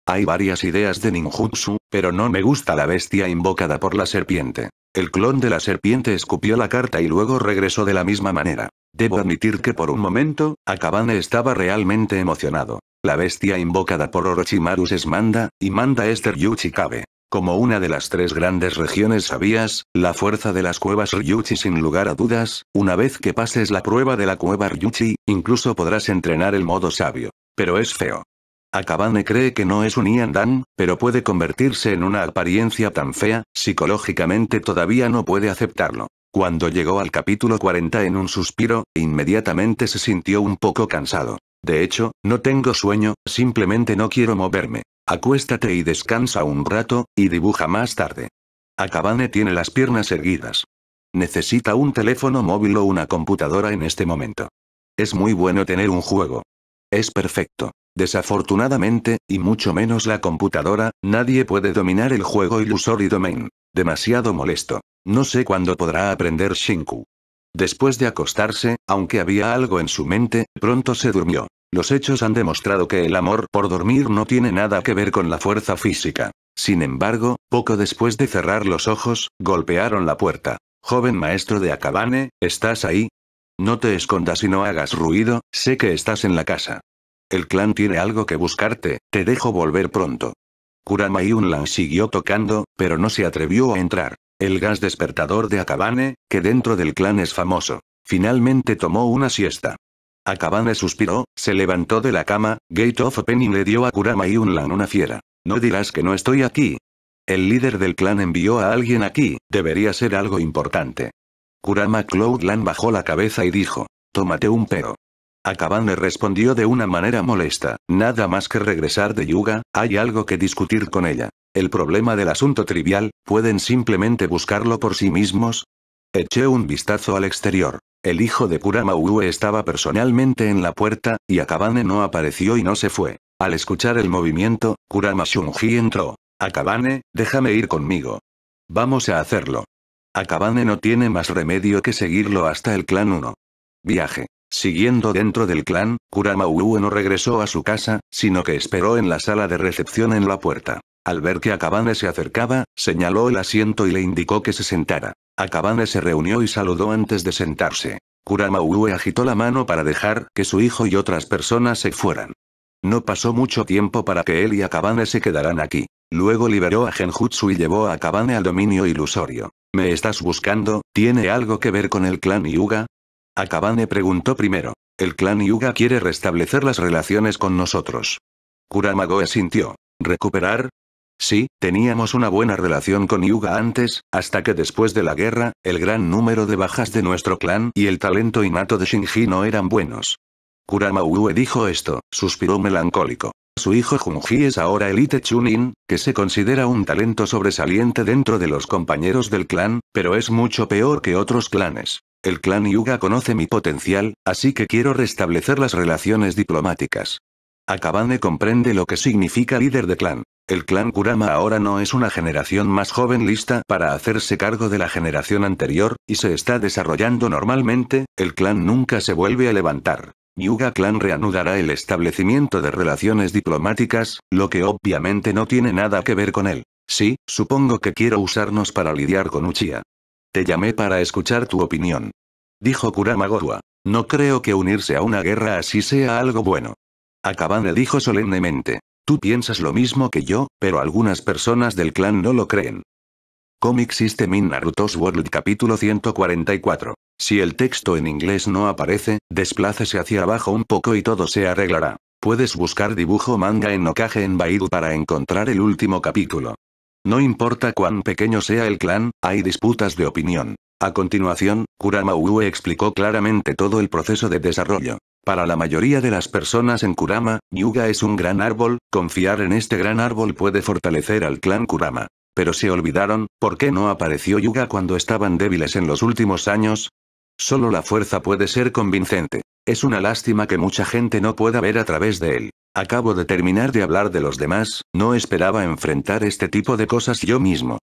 Hay varias ideas de ninjutsu, pero no me gusta la bestia invocada por la serpiente. El clon de la serpiente escupió la carta y luego regresó de la misma manera. Debo admitir que por un momento, Akabane estaba realmente emocionado. La bestia invocada por Orochimaru es Manda, y Manda es Ryuchikabe. Como una de las tres grandes regiones sabías, la fuerza de las cuevas Ryuchi sin lugar a dudas, una vez que pases la prueba de la cueva Ryuchi, incluso podrás entrenar el modo sabio. Pero es feo. Akabane cree que no es un Yandan, pero puede convertirse en una apariencia tan fea, psicológicamente todavía no puede aceptarlo. Cuando llegó al capítulo 40 en un suspiro, inmediatamente se sintió un poco cansado. De hecho, no tengo sueño, simplemente no quiero moverme. Acuéstate y descansa un rato, y dibuja más tarde. Akabane tiene las piernas erguidas. Necesita un teléfono móvil o una computadora en este momento. Es muy bueno tener un juego. Es perfecto. Desafortunadamente, y mucho menos la computadora, nadie puede dominar el juego Illusory Domain. Demasiado molesto. No sé cuándo podrá aprender Shinku. Después de acostarse, aunque había algo en su mente, pronto se durmió. Los hechos han demostrado que el amor por dormir no tiene nada que ver con la fuerza física. Sin embargo, poco después de cerrar los ojos, golpearon la puerta. Joven maestro de Akabane, ¿estás ahí? No te escondas y no hagas ruido, sé que estás en la casa. El clan tiene algo que buscarte, te dejo volver pronto. Kurama Yunlan siguió tocando, pero no se atrevió a entrar. El gas despertador de Akabane, que dentro del clan es famoso. Finalmente tomó una siesta. Akabane suspiró, se levantó de la cama, Gate of Penny le dio a Kurama Yunlan una fiera. No dirás que no estoy aquí. El líder del clan envió a alguien aquí, debería ser algo importante. Kurama Cloudland bajó la cabeza y dijo. Tómate un peo. Akabane respondió de una manera molesta, nada más que regresar de Yuga, hay algo que discutir con ella. El problema del asunto trivial, ¿pueden simplemente buscarlo por sí mismos? Eché un vistazo al exterior. El hijo de Kurama Uwe estaba personalmente en la puerta, y Akabane no apareció y no se fue. Al escuchar el movimiento, Kurama Shunji entró. Akabane, déjame ir conmigo. Vamos a hacerlo. Akabane no tiene más remedio que seguirlo hasta el clan 1. Viaje. Siguiendo dentro del clan, Kurama no regresó a su casa, sino que esperó en la sala de recepción en la puerta. Al ver que Akabane se acercaba, señaló el asiento y le indicó que se sentara. Akabane se reunió y saludó antes de sentarse. Kurama agitó la mano para dejar que su hijo y otras personas se fueran. No pasó mucho tiempo para que él y Akabane se quedaran aquí. Luego liberó a Genjutsu y llevó a Akabane al dominio ilusorio. ¿Me estás buscando? ¿Tiene algo que ver con el clan Yuga? Akabane preguntó primero. El clan Yuga quiere restablecer las relaciones con nosotros. Kuramagoe sintió. ¿Recuperar? Sí, teníamos una buena relación con Yuga antes, hasta que después de la guerra, el gran número de bajas de nuestro clan y el talento innato de Shinji no eran buenos. Kurama dijo esto, suspiró melancólico. Su hijo Junji es ahora Elite Chunin, que se considera un talento sobresaliente dentro de los compañeros del clan, pero es mucho peor que otros clanes. El clan Yuga conoce mi potencial, así que quiero restablecer las relaciones diplomáticas. Akabane comprende lo que significa líder de clan. El clan Kurama ahora no es una generación más joven lista para hacerse cargo de la generación anterior, y se está desarrollando normalmente, el clan nunca se vuelve a levantar. Yuga Clan reanudará el establecimiento de relaciones diplomáticas, lo que obviamente no tiene nada que ver con él. Sí, supongo que quiero usarnos para lidiar con Uchiha. Te llamé para escuchar tu opinión. Dijo Kurama No creo que unirse a una guerra así sea algo bueno. Akabane dijo solemnemente. Tú piensas lo mismo que yo, pero algunas personas del clan no lo creen. Comic System in Naruto's World capítulo 144. Si el texto en inglés no aparece, desplácese hacia abajo un poco y todo se arreglará. Puedes buscar dibujo manga en Okage en Baidu para encontrar el último capítulo. No importa cuán pequeño sea el clan, hay disputas de opinión. A continuación, Kurama explicó claramente todo el proceso de desarrollo. Para la mayoría de las personas en Kurama, Yuga es un gran árbol, confiar en este gran árbol puede fortalecer al clan Kurama. Pero se olvidaron, ¿por qué no apareció Yuga cuando estaban débiles en los últimos años? Solo la fuerza puede ser convincente. Es una lástima que mucha gente no pueda ver a través de él. Acabo de terminar de hablar de los demás, no esperaba enfrentar este tipo de cosas yo mismo.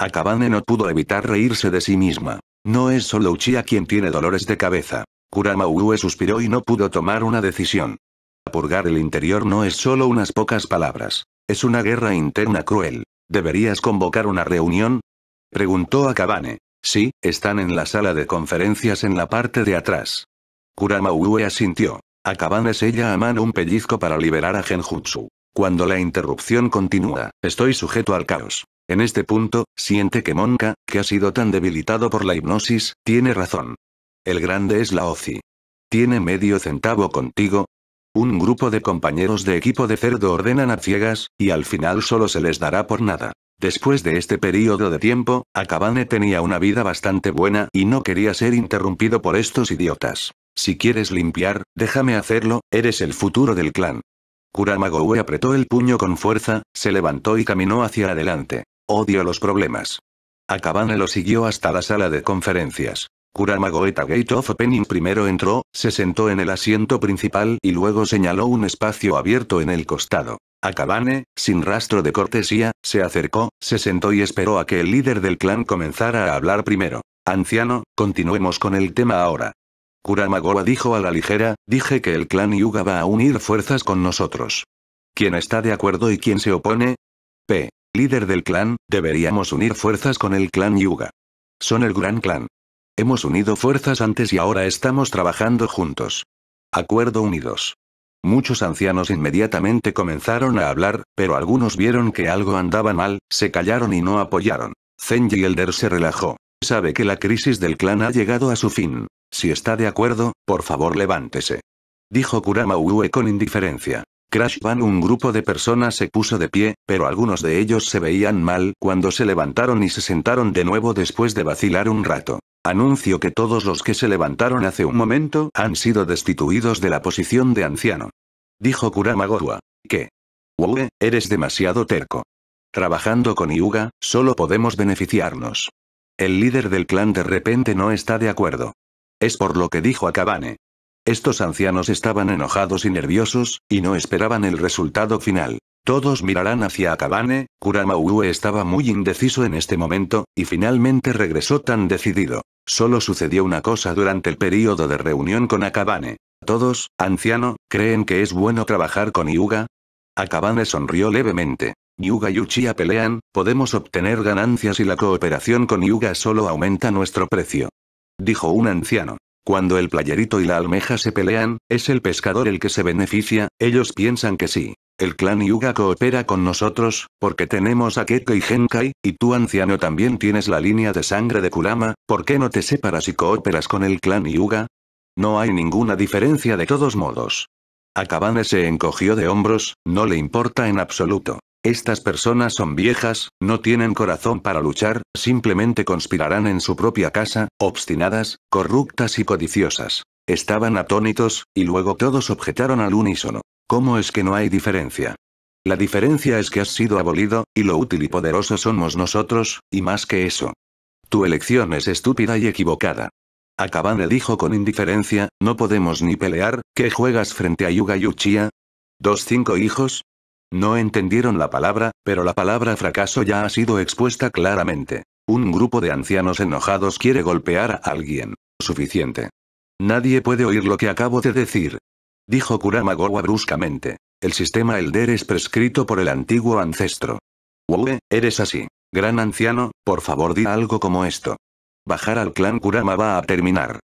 Akabane no pudo evitar reírse de sí misma. No es solo Uchia quien tiene dolores de cabeza. Kurama suspiró y no pudo tomar una decisión. Purgar el interior no es solo unas pocas palabras. Es una guerra interna cruel. ¿Deberías convocar una reunión? Preguntó Akabane. Sí, están en la sala de conferencias en la parte de atrás. Kurama asintió. Akabane sella a mano un pellizco para liberar a Genjutsu. Cuando la interrupción continúa, estoy sujeto al caos. En este punto, siente que Monka, que ha sido tan debilitado por la hipnosis, tiene razón. El grande es la OCI. ¿Tiene medio centavo contigo? Un grupo de compañeros de equipo de cerdo ordenan a ciegas, y al final solo se les dará por nada. Después de este periodo de tiempo, Akabane tenía una vida bastante buena y no quería ser interrumpido por estos idiotas. Si quieres limpiar, déjame hacerlo, eres el futuro del clan. Kuramagoe apretó el puño con fuerza, se levantó y caminó hacia adelante. Odio los problemas. Akabane lo siguió hasta la sala de conferencias. Kuramagoeta Gate of Opening primero entró, se sentó en el asiento principal y luego señaló un espacio abierto en el costado. Akabane, sin rastro de cortesía, se acercó, se sentó y esperó a que el líder del clan comenzara a hablar primero. Anciano, continuemos con el tema ahora. Kuramagoa dijo a la ligera, dije que el clan Yuga va a unir fuerzas con nosotros. ¿Quién está de acuerdo y quién se opone? P. Líder del clan, deberíamos unir fuerzas con el clan Yuga. Son el gran clan. Hemos unido fuerzas antes y ahora estamos trabajando juntos. Acuerdo unidos. Muchos ancianos inmediatamente comenzaron a hablar, pero algunos vieron que algo andaba mal, se callaron y no apoyaron. Zenji Elder se relajó. Sabe que la crisis del clan ha llegado a su fin. Si está de acuerdo, por favor levántese. Dijo Kurama Uwe con indiferencia. Crash Van un grupo de personas se puso de pie, pero algunos de ellos se veían mal cuando se levantaron y se sentaron de nuevo después de vacilar un rato. Anuncio que todos los que se levantaron hace un momento han sido destituidos de la posición de anciano. Dijo Kurama Gotua. ¿Qué? Uwe, eres demasiado terco. Trabajando con Iuga, solo podemos beneficiarnos. El líder del clan de repente no está de acuerdo. Es por lo que dijo a Estos ancianos estaban enojados y nerviosos, y no esperaban el resultado final. Todos mirarán hacia Akabane, Kurama estaba muy indeciso en este momento, y finalmente regresó tan decidido. Solo sucedió una cosa durante el período de reunión con Akabane. Todos, anciano, ¿creen que es bueno trabajar con Iuga? Akabane sonrió levemente. Yuga y Uchiha pelean, podemos obtener ganancias y la cooperación con Yuga solo aumenta nuestro precio. Dijo un anciano. Cuando el playerito y la almeja se pelean, es el pescador el que se beneficia, ellos piensan que sí. El clan Yuga coopera con nosotros, porque tenemos a Keke y Genkai, y tú anciano también tienes la línea de sangre de Kurama, ¿por qué no te separas y cooperas con el clan Yuga? No hay ninguna diferencia de todos modos. Akabane se encogió de hombros, no le importa en absoluto. Estas personas son viejas, no tienen corazón para luchar, simplemente conspirarán en su propia casa, obstinadas, corruptas y codiciosas. Estaban atónitos, y luego todos objetaron al unísono. ¿Cómo es que no hay diferencia? La diferencia es que has sido abolido, y lo útil y poderoso somos nosotros, y más que eso. Tu elección es estúpida y equivocada. Akabane dijo con indiferencia, no podemos ni pelear, ¿qué juegas frente a Yuga y ¿Dos cinco hijos? No entendieron la palabra, pero la palabra fracaso ya ha sido expuesta claramente. Un grupo de ancianos enojados quiere golpear a alguien. Suficiente. Nadie puede oír lo que acabo de decir. Dijo Kurama Gowa bruscamente. El sistema Elder es prescrito por el antiguo ancestro. Wue, eres así. Gran anciano, por favor di algo como esto. Bajar al clan Kurama va a terminar.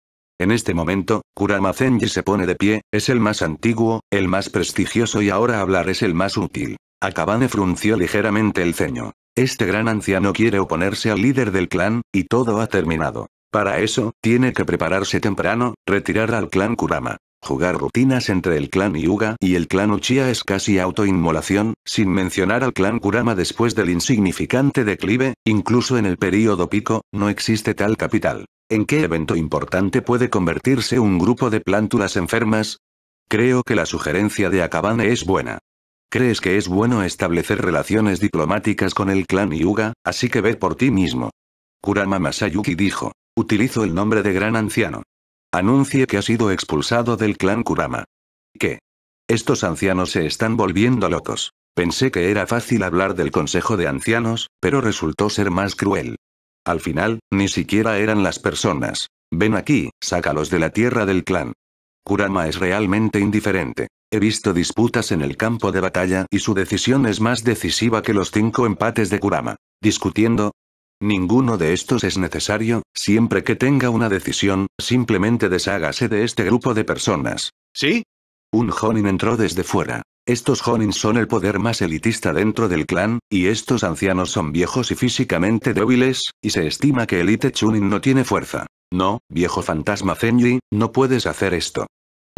En este momento, Kurama Zenji se pone de pie, es el más antiguo, el más prestigioso y ahora hablar es el más útil. Akabane frunció ligeramente el ceño. Este gran anciano quiere oponerse al líder del clan, y todo ha terminado. Para eso, tiene que prepararse temprano, retirar al clan Kurama. Jugar rutinas entre el clan Yuga y el clan Uchiha es casi autoinmolación, sin mencionar al clan Kurama después del insignificante declive, incluso en el período pico, no existe tal capital. ¿En qué evento importante puede convertirse un grupo de plántulas enfermas? Creo que la sugerencia de Akabane es buena. Crees que es bueno establecer relaciones diplomáticas con el clan Yuga, así que ve por ti mismo. Kurama Masayuki dijo. Utilizo el nombre de gran anciano. Anuncie que ha sido expulsado del clan Kurama. ¿Qué? Estos ancianos se están volviendo locos. Pensé que era fácil hablar del consejo de ancianos, pero resultó ser más cruel. Al final, ni siquiera eran las personas. Ven aquí, sácalos de la tierra del clan. Kurama es realmente indiferente. He visto disputas en el campo de batalla y su decisión es más decisiva que los cinco empates de Kurama. Discutiendo, Ninguno de estos es necesario, siempre que tenga una decisión, simplemente deshágase de este grupo de personas. ¿Sí? Un Jonin entró desde fuera. Estos Jonin son el poder más elitista dentro del clan, y estos ancianos son viejos y físicamente débiles, y se estima que Elite Chunin no tiene fuerza. No, viejo fantasma Zenji, no puedes hacer esto.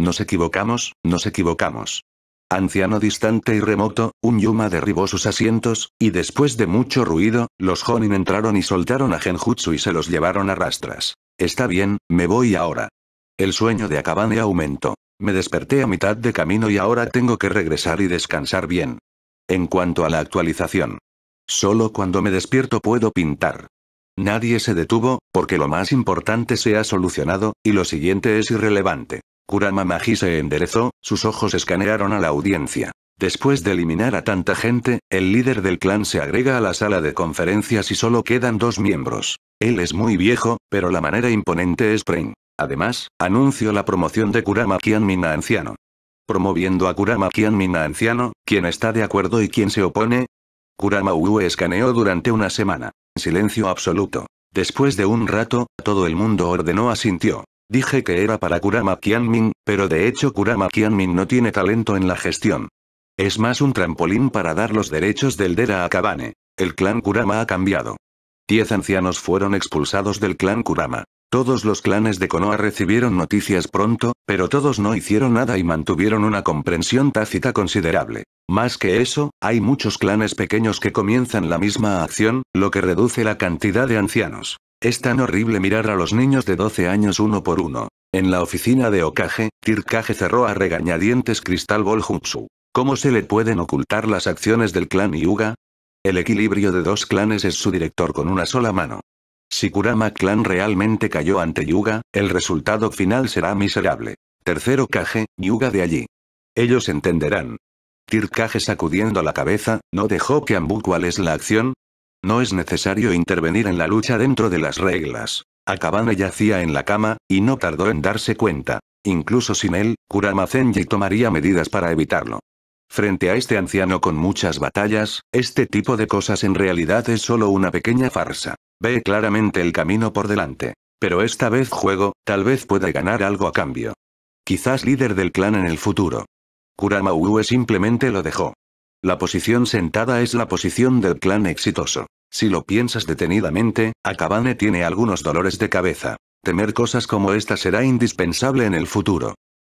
Nos equivocamos, nos equivocamos. Anciano distante y remoto, un Yuma derribó sus asientos, y después de mucho ruido, los Jonin entraron y soltaron a Genjutsu y se los llevaron a rastras. Está bien, me voy ahora. El sueño de Akabane aumentó. Me desperté a mitad de camino y ahora tengo que regresar y descansar bien. En cuanto a la actualización. Solo cuando me despierto puedo pintar. Nadie se detuvo, porque lo más importante se ha solucionado, y lo siguiente es irrelevante. Kurama Magi se enderezó, sus ojos escanearon a la audiencia. Después de eliminar a tanta gente, el líder del clan se agrega a la sala de conferencias y solo quedan dos miembros. Él es muy viejo, pero la manera imponente es Pring. Además, anunció la promoción de Kurama Kianmina anciano. Promoviendo a Kurama Kianmina anciano, ¿quién está de acuerdo y quién se opone. Kurama Wu escaneó durante una semana. Silencio absoluto. Después de un rato, todo el mundo ordenó asintió. Dije que era para Kurama Kianmin, pero de hecho Kurama Kianmin no tiene talento en la gestión. Es más un trampolín para dar los derechos del Dera a Kabane. El clan Kurama ha cambiado. Diez ancianos fueron expulsados del clan Kurama. Todos los clanes de Konoha recibieron noticias pronto, pero todos no hicieron nada y mantuvieron una comprensión tácita considerable. Más que eso, hay muchos clanes pequeños que comienzan la misma acción, lo que reduce la cantidad de ancianos. Es tan horrible mirar a los niños de 12 años uno por uno. En la oficina de Okage, Tirkage cerró a regañadientes Cristal Ball ¿Cómo se le pueden ocultar las acciones del clan Yuga? El equilibrio de dos clanes es su director con una sola mano. Si Kurama Clan realmente cayó ante Yuga, el resultado final será miserable. Tercero Kage, Yuga de allí. Ellos entenderán. Kage sacudiendo la cabeza, ¿no dejó que Ambu cuál es la acción? No es necesario intervenir en la lucha dentro de las reglas. Akabane yacía en la cama, y no tardó en darse cuenta. Incluso sin él, Kurama Zenji tomaría medidas para evitarlo. Frente a este anciano con muchas batallas, este tipo de cosas en realidad es solo una pequeña farsa. Ve claramente el camino por delante. Pero esta vez juego, tal vez pueda ganar algo a cambio. Quizás líder del clan en el futuro. Kurama simplemente lo dejó. La posición sentada es la posición del clan exitoso. Si lo piensas detenidamente, Akabane tiene algunos dolores de cabeza. Temer cosas como esta será indispensable en el futuro.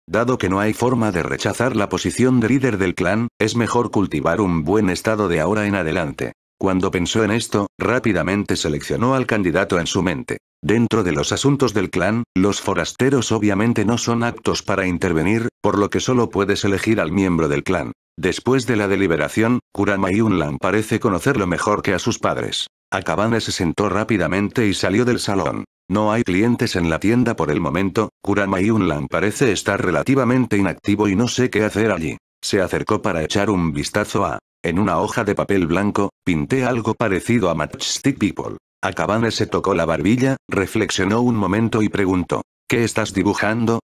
Dado que no hay forma de rechazar la posición de líder del clan, es mejor cultivar un buen estado de ahora en adelante. Cuando pensó en esto, rápidamente seleccionó al candidato en su mente. Dentro de los asuntos del clan, los forasteros obviamente no son aptos para intervenir, por lo que solo puedes elegir al miembro del clan. Después de la deliberación, Kurama Unlan parece conocerlo mejor que a sus padres. Akabane se sentó rápidamente y salió del salón. No hay clientes en la tienda por el momento, Kurama Yunlan parece estar relativamente inactivo y no sé qué hacer allí. Se acercó para echar un vistazo a... En una hoja de papel blanco, pinté algo parecido a Matchstick People. Akabane se tocó la barbilla, reflexionó un momento y preguntó. ¿Qué estás dibujando?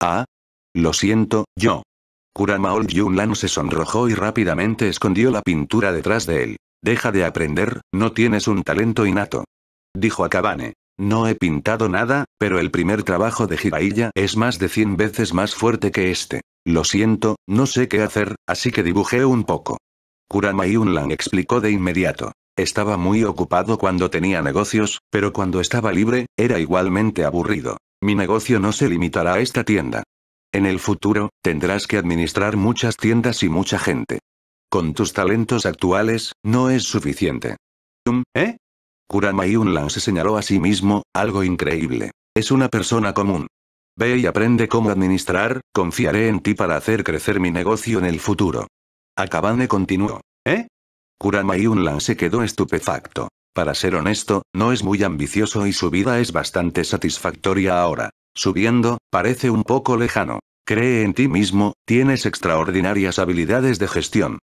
Ah. Lo siento, yo. Kurama Old Yunlan se sonrojó y rápidamente escondió la pintura detrás de él. Deja de aprender, no tienes un talento innato. Dijo a No he pintado nada, pero el primer trabajo de Jiraiya es más de 100 veces más fuerte que este. Lo siento, no sé qué hacer, así que dibujé un poco. Kurama Yunlan explicó de inmediato. Estaba muy ocupado cuando tenía negocios, pero cuando estaba libre, era igualmente aburrido. Mi negocio no se limitará a esta tienda. En el futuro, tendrás que administrar muchas tiendas y mucha gente. Con tus talentos actuales, no es suficiente. ¿eh? Kurama Yunlan se señaló a sí mismo, algo increíble. Es una persona común. Ve y aprende cómo administrar, confiaré en ti para hacer crecer mi negocio en el futuro. Akabane continuó. ¿Eh? Kurama Yunlan se quedó estupefacto. Para ser honesto, no es muy ambicioso y su vida es bastante satisfactoria ahora. Subiendo, parece un poco lejano. Cree en ti mismo, tienes extraordinarias habilidades de gestión.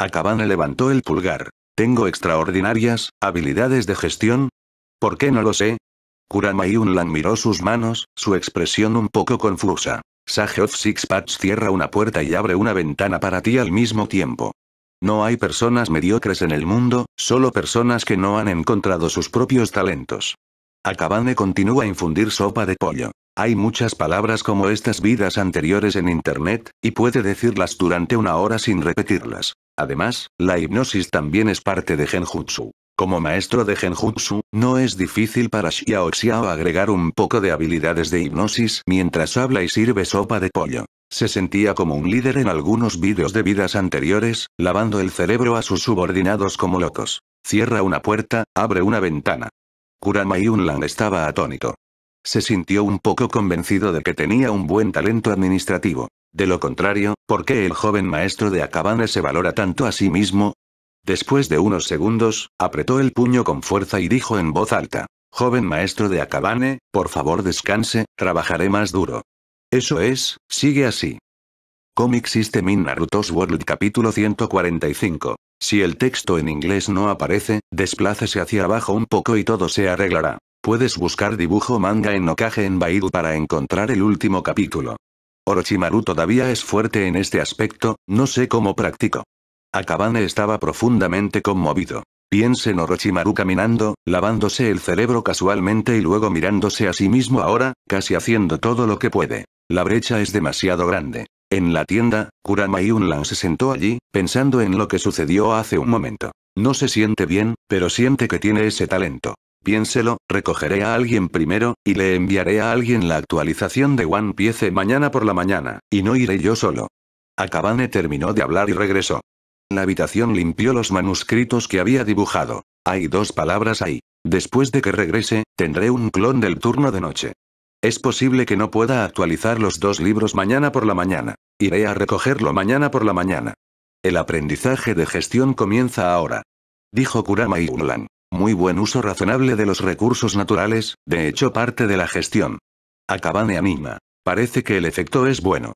Akabane levantó el pulgar. ¿Tengo extraordinarias habilidades de gestión? ¿Por qué no lo sé? Kurama Yunlan miró sus manos, su expresión un poco confusa. Sage of Six cierra una puerta y abre una ventana para ti al mismo tiempo. No hay personas mediocres en el mundo, solo personas que no han encontrado sus propios talentos. Akabane continúa a infundir sopa de pollo. Hay muchas palabras como estas vidas anteriores en Internet, y puede decirlas durante una hora sin repetirlas. Además, la hipnosis también es parte de Genjutsu. Como maestro de Genjutsu, no es difícil para Xiao Xiao agregar un poco de habilidades de hipnosis mientras habla y sirve sopa de pollo. Se sentía como un líder en algunos vídeos de vidas anteriores, lavando el cerebro a sus subordinados como locos. Cierra una puerta, abre una ventana. Kurama Yunlan estaba atónito. Se sintió un poco convencido de que tenía un buen talento administrativo. De lo contrario, ¿por qué el joven maestro de Akabane se valora tanto a sí mismo? Después de unos segundos, apretó el puño con fuerza y dijo en voz alta. Joven maestro de Akabane, por favor descanse, trabajaré más duro. Eso es, sigue así. Comic System in Naruto's World capítulo 145. Si el texto en inglés no aparece, desplácese hacia abajo un poco y todo se arreglará. Puedes buscar dibujo manga en Okage en Baidu para encontrar el último capítulo. Orochimaru todavía es fuerte en este aspecto, no sé cómo practico. Akabane estaba profundamente conmovido. Piensa en Orochimaru caminando, lavándose el cerebro casualmente y luego mirándose a sí mismo ahora, casi haciendo todo lo que puede. La brecha es demasiado grande. En la tienda, Kurama Unlan se sentó allí, pensando en lo que sucedió hace un momento. No se siente bien, pero siente que tiene ese talento. Piénselo, recogeré a alguien primero, y le enviaré a alguien la actualización de One Piece mañana por la mañana, y no iré yo solo. Akabane terminó de hablar y regresó. La habitación limpió los manuscritos que había dibujado. Hay dos palabras ahí. Después de que regrese, tendré un clon del turno de noche. Es posible que no pueda actualizar los dos libros mañana por la mañana. Iré a recogerlo mañana por la mañana. El aprendizaje de gestión comienza ahora. Dijo Kurama y Unlan muy buen uso razonable de los recursos naturales, de hecho parte de la gestión. Akabane anima. Parece que el efecto es bueno.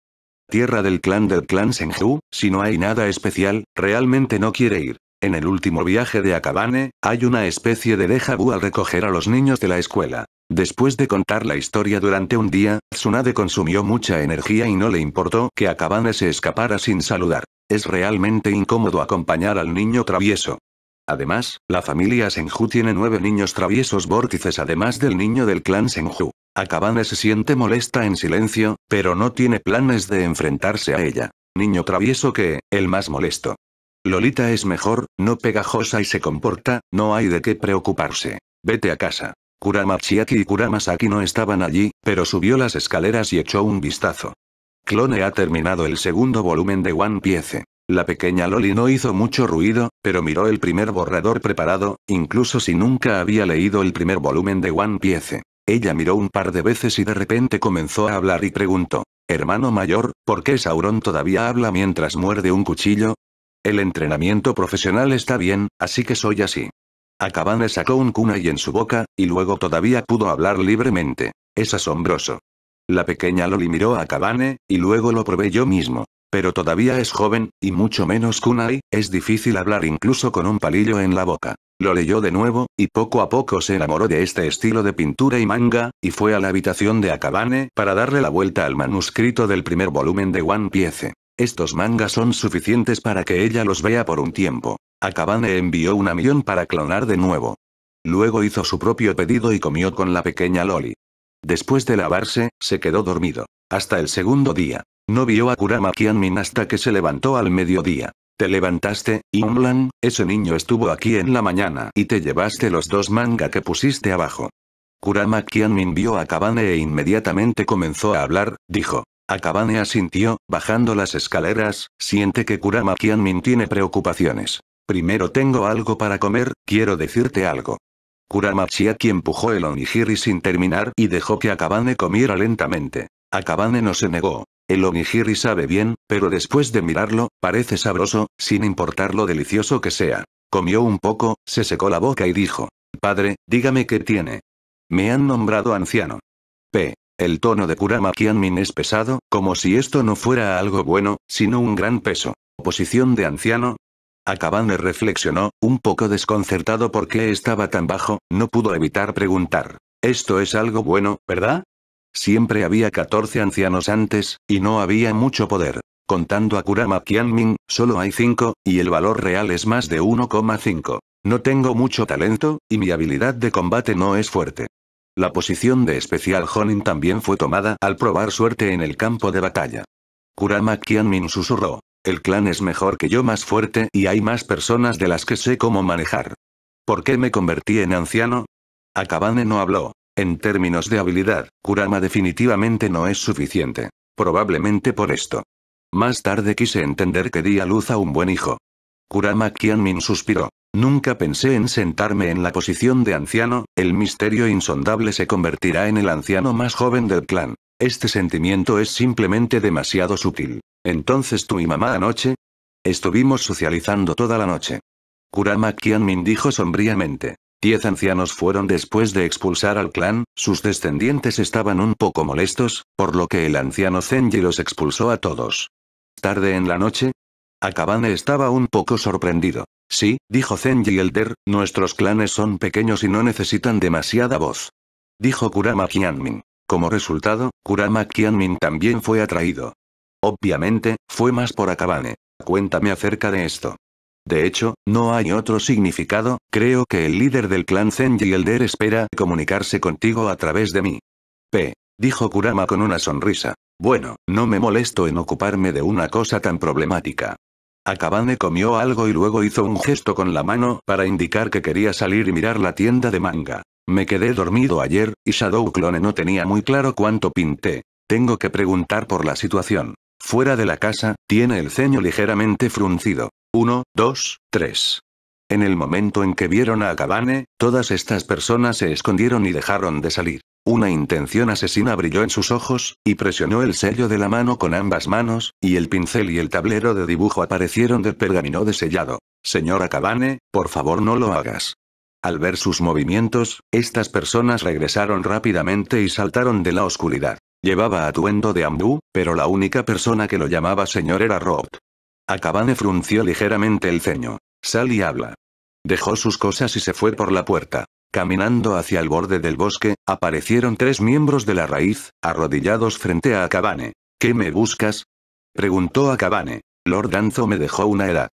Tierra del clan del clan Senju, si no hay nada especial, realmente no quiere ir. En el último viaje de Akabane, hay una especie de deja vu al recoger a los niños de la escuela. Después de contar la historia durante un día, Tsunade consumió mucha energía y no le importó que Akabane se escapara sin saludar. Es realmente incómodo acompañar al niño travieso. Además, la familia Senju tiene nueve niños traviesos vórtices además del niño del clan Senju. Akabane se siente molesta en silencio, pero no tiene planes de enfrentarse a ella. Niño travieso que, el más molesto. Lolita es mejor, no pegajosa y se comporta, no hay de qué preocuparse. Vete a casa. Kurama Chiaki y Kurama no estaban allí, pero subió las escaleras y echó un vistazo. Clone ha terminado el segundo volumen de One Piece. La pequeña Loli no hizo mucho ruido, pero miró el primer borrador preparado, incluso si nunca había leído el primer volumen de One Piece. Ella miró un par de veces y de repente comenzó a hablar y preguntó, Hermano mayor, ¿por qué Sauron todavía habla mientras muerde un cuchillo? El entrenamiento profesional está bien, así que soy así. Akabane sacó un kunai en su boca, y luego todavía pudo hablar libremente. Es asombroso. La pequeña Loli miró a Akabane, y luego lo probé yo mismo. Pero todavía es joven, y mucho menos kunai, es difícil hablar incluso con un palillo en la boca. Lo leyó de nuevo, y poco a poco se enamoró de este estilo de pintura y manga, y fue a la habitación de Akabane para darle la vuelta al manuscrito del primer volumen de One Piece. Estos mangas son suficientes para que ella los vea por un tiempo. Akabane envió un millón para clonar de nuevo. Luego hizo su propio pedido y comió con la pequeña Loli. Después de lavarse, se quedó dormido. Hasta el segundo día. No vio a Kurama Kianmin hasta que se levantó al mediodía. Te levantaste, Yumlan, ese niño estuvo aquí en la mañana y te llevaste los dos manga que pusiste abajo. Kurama Kianmin vio a Kabane e inmediatamente comenzó a hablar, dijo. Akabane asintió, bajando las escaleras, siente que Kurama Kianmin tiene preocupaciones. Primero tengo algo para comer, quiero decirte algo. Kurama Chiaki empujó el onigiri sin terminar y dejó que Akabane comiera lentamente. Akabane no se negó, el onigiri sabe bien, pero después de mirarlo, parece sabroso, sin importar lo delicioso que sea. Comió un poco, se secó la boca y dijo. Padre, dígame qué tiene. Me han nombrado anciano. P. El tono de Kurama Kianmin es pesado, como si esto no fuera algo bueno, sino un gran peso. Oposición de anciano. Akabane reflexionó, un poco desconcertado porque estaba tan bajo, no pudo evitar preguntar. Esto es algo bueno, ¿verdad? Siempre había 14 ancianos antes, y no había mucho poder. Contando a Kurama Kianmin, solo hay 5, y el valor real es más de 1,5. No tengo mucho talento, y mi habilidad de combate no es fuerte. La posición de especial Honin también fue tomada al probar suerte en el campo de batalla. Kurama Kianmin susurró. El clan es mejor que yo más fuerte y hay más personas de las que sé cómo manejar. ¿Por qué me convertí en anciano? Akabane no habló. En términos de habilidad, Kurama definitivamente no es suficiente. Probablemente por esto. Más tarde quise entender que di a luz a un buen hijo. Kurama Kianmin suspiró. Nunca pensé en sentarme en la posición de anciano, el misterio insondable se convertirá en el anciano más joven del clan. Este sentimiento es simplemente demasiado sutil. Entonces tú y mamá anoche? Estuvimos socializando toda la noche. Kurama Kianmin dijo sombríamente. Diez ancianos fueron después de expulsar al clan, sus descendientes estaban un poco molestos, por lo que el anciano Zenji los expulsó a todos. Tarde en la noche, Akabane estaba un poco sorprendido. Sí, dijo Zenji Elder, nuestros clanes son pequeños y no necesitan demasiada voz. Dijo Kurama Kianmin. Como resultado, Kurama Kianmin también fue atraído. Obviamente, fue más por Akabane. Cuéntame acerca de esto. De hecho, no hay otro significado, creo que el líder del clan Zenji Elder espera comunicarse contigo a través de mí. P. Dijo Kurama con una sonrisa. Bueno, no me molesto en ocuparme de una cosa tan problemática. Akabane comió algo y luego hizo un gesto con la mano para indicar que quería salir y mirar la tienda de manga. Me quedé dormido ayer, y Shadow Clone no tenía muy claro cuánto pinté. Tengo que preguntar por la situación. Fuera de la casa, tiene el ceño ligeramente fruncido. Uno, dos, tres. En el momento en que vieron a Akabane, todas estas personas se escondieron y dejaron de salir. Una intención asesina brilló en sus ojos, y presionó el sello de la mano con ambas manos, y el pincel y el tablero de dibujo aparecieron del pergamino de sellado. Señor Akabane, por favor no lo hagas. Al ver sus movimientos, estas personas regresaron rápidamente y saltaron de la oscuridad. Llevaba atuendo de ambú, pero la única persona que lo llamaba señor era Rob. Akabane frunció ligeramente el ceño. Sal y habla. Dejó sus cosas y se fue por la puerta. Caminando hacia el borde del bosque, aparecieron tres miembros de la raíz, arrodillados frente a Akabane. ¿Qué me buscas? Preguntó Akabane. Lord Danzo me dejó una edad.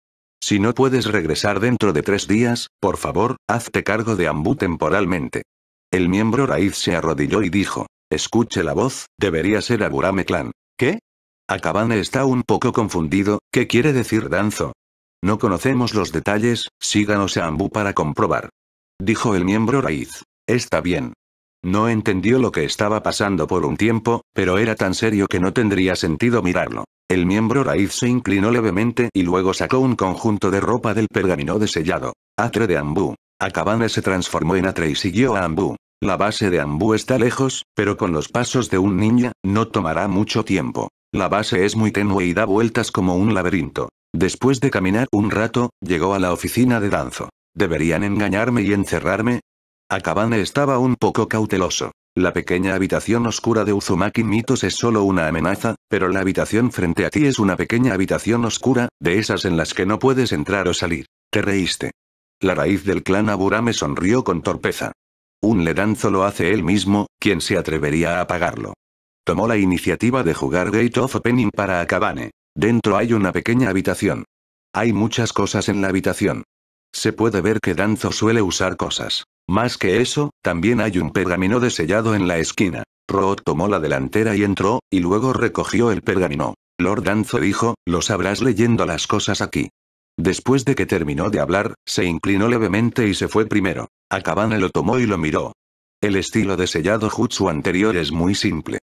Si no puedes regresar dentro de tres días, por favor, hazte cargo de Ambu temporalmente. El miembro raíz se arrodilló y dijo. Escuche la voz, debería ser Aburame Clan. ¿Qué? Akabane está un poco confundido, ¿qué quiere decir Danzo? No conocemos los detalles, síganos a Ambu para comprobar. Dijo el miembro raíz. Está bien. No entendió lo que estaba pasando por un tiempo, pero era tan serio que no tendría sentido mirarlo. El miembro raíz se inclinó levemente y luego sacó un conjunto de ropa del pergamino de sellado. Atre de Ambu. Akabane se transformó en Atre y siguió a Ambu. La base de Ambu está lejos, pero con los pasos de un niño, no tomará mucho tiempo. La base es muy tenue y da vueltas como un laberinto. Después de caminar un rato, llegó a la oficina de Danzo. ¿Deberían engañarme y encerrarme? Akabane estaba un poco cauteloso. La pequeña habitación oscura de Uzumaki Mitos es solo una amenaza, pero la habitación frente a ti es una pequeña habitación oscura, de esas en las que no puedes entrar o salir. Te reíste. La raíz del clan Aburame sonrió con torpeza. Un ledanzo lo hace él mismo, ¿quién se atrevería a apagarlo? tomó la iniciativa de jugar Gate of Opening para Akabane. Dentro hay una pequeña habitación. Hay muchas cosas en la habitación. Se puede ver que Danzo suele usar cosas. Más que eso, también hay un pergamino de sellado en la esquina. Root tomó la delantera y entró, y luego recogió el pergamino. Lord Danzo dijo, lo sabrás leyendo las cosas aquí. Después de que terminó de hablar, se inclinó levemente y se fue primero. Akabane lo tomó y lo miró. El estilo de sellado jutsu anterior es muy simple.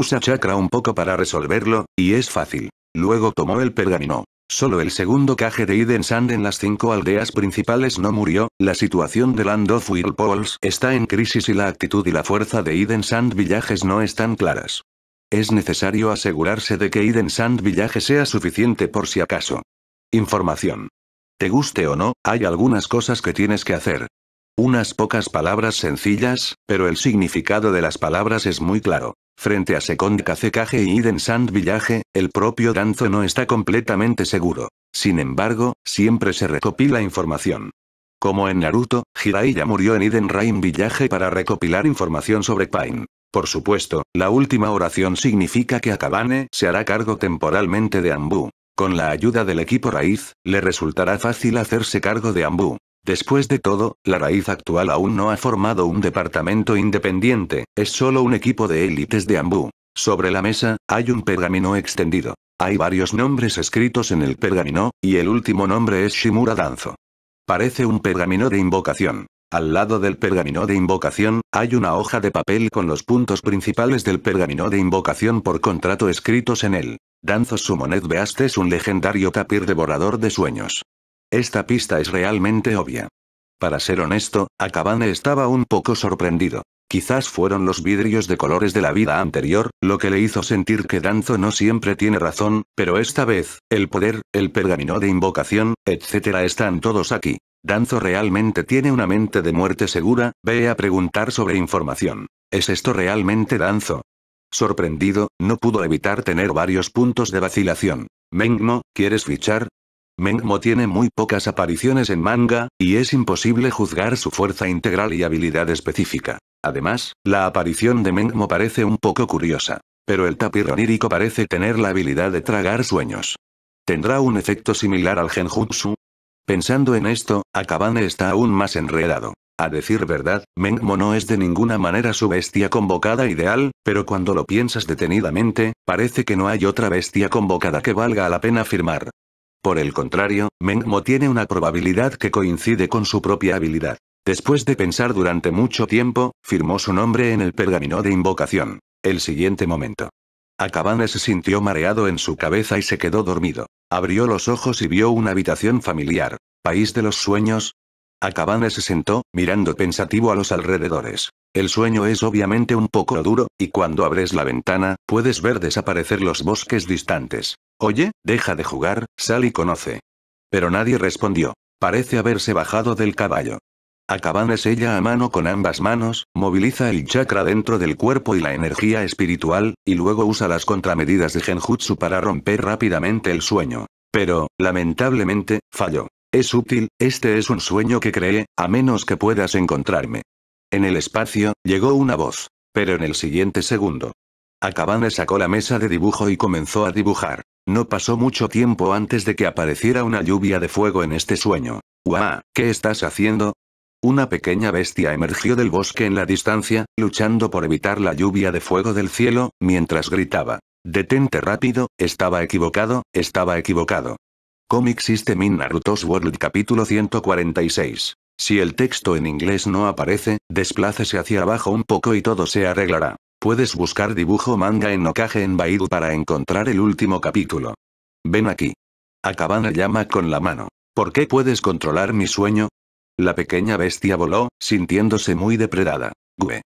Usa chakra un poco para resolverlo, y es fácil. Luego tomó el pergamino. Solo el segundo caje de Iden Sand en las cinco aldeas principales no murió, la situación de Land of Whirlpools está en crisis y la actitud y la fuerza de Iden Sand Villages no están claras. Es necesario asegurarse de que Iden Sand Village sea suficiente por si acaso. Información. Te guste o no, hay algunas cosas que tienes que hacer. Unas pocas palabras sencillas, pero el significado de las palabras es muy claro. Frente a Second Kazekage y Iden Sand Village, el propio Danzo no está completamente seguro. Sin embargo, siempre se recopila información. Como en Naruto, Jiraiya murió en Iden Rain Village para recopilar información sobre Pain. Por supuesto, la última oración significa que Akabane se hará cargo temporalmente de Ambu. Con la ayuda del equipo raíz, le resultará fácil hacerse cargo de Ambu. Después de todo, la raíz actual aún no ha formado un departamento independiente, es solo un equipo de élites de Ambú. Sobre la mesa, hay un pergamino extendido. Hay varios nombres escritos en el pergamino, y el último nombre es Shimura Danzo. Parece un pergamino de invocación. Al lado del pergamino de invocación, hay una hoja de papel con los puntos principales del pergamino de invocación por contrato escritos en él. Danzo Sumonet Beast es un legendario tapir devorador de sueños. Esta pista es realmente obvia. Para ser honesto, Akabane estaba un poco sorprendido. Quizás fueron los vidrios de colores de la vida anterior, lo que le hizo sentir que Danzo no siempre tiene razón, pero esta vez, el poder, el pergamino de invocación, etc. están todos aquí. Danzo realmente tiene una mente de muerte segura, ve a preguntar sobre información. ¿Es esto realmente Danzo? Sorprendido, no pudo evitar tener varios puntos de vacilación. Mengmo, ¿quieres fichar? Menmo tiene muy pocas apariciones en manga, y es imposible juzgar su fuerza integral y habilidad específica. Además, la aparición de Menmo parece un poco curiosa. Pero el tapir onírico parece tener la habilidad de tragar sueños. ¿Tendrá un efecto similar al genjutsu? Pensando en esto, Akabane está aún más enredado. A decir verdad, Menmo no es de ninguna manera su bestia convocada ideal, pero cuando lo piensas detenidamente, parece que no hay otra bestia convocada que valga la pena firmar. Por el contrario, Mengmo tiene una probabilidad que coincide con su propia habilidad. Después de pensar durante mucho tiempo, firmó su nombre en el pergamino de invocación. El siguiente momento. Akabane se sintió mareado en su cabeza y se quedó dormido. Abrió los ojos y vio una habitación familiar. País de los sueños. Akabane se sentó, mirando pensativo a los alrededores. El sueño es obviamente un poco duro, y cuando abres la ventana, puedes ver desaparecer los bosques distantes. Oye, deja de jugar, sal y conoce. Pero nadie respondió. Parece haberse bajado del caballo. acabando es ella a mano con ambas manos, moviliza el chakra dentro del cuerpo y la energía espiritual, y luego usa las contramedidas de Genjutsu para romper rápidamente el sueño. Pero, lamentablemente, falló. Es útil, este es un sueño que cree, a menos que puedas encontrarme. En el espacio, llegó una voz. Pero en el siguiente segundo, Akabane sacó la mesa de dibujo y comenzó a dibujar. No pasó mucho tiempo antes de que apareciera una lluvia de fuego en este sueño. ¡Guau! ¿Qué estás haciendo? Una pequeña bestia emergió del bosque en la distancia, luchando por evitar la lluvia de fuego del cielo, mientras gritaba. Detente rápido, estaba equivocado, estaba equivocado. Comic System in Naruto's World capítulo 146. Si el texto en inglés no aparece, desplácese hacia abajo un poco y todo se arreglará. Puedes buscar dibujo manga en Okage en Baidu para encontrar el último capítulo. Ven aquí. Akabane llama con la mano. ¿Por qué puedes controlar mi sueño? La pequeña bestia voló, sintiéndose muy depredada. Gue.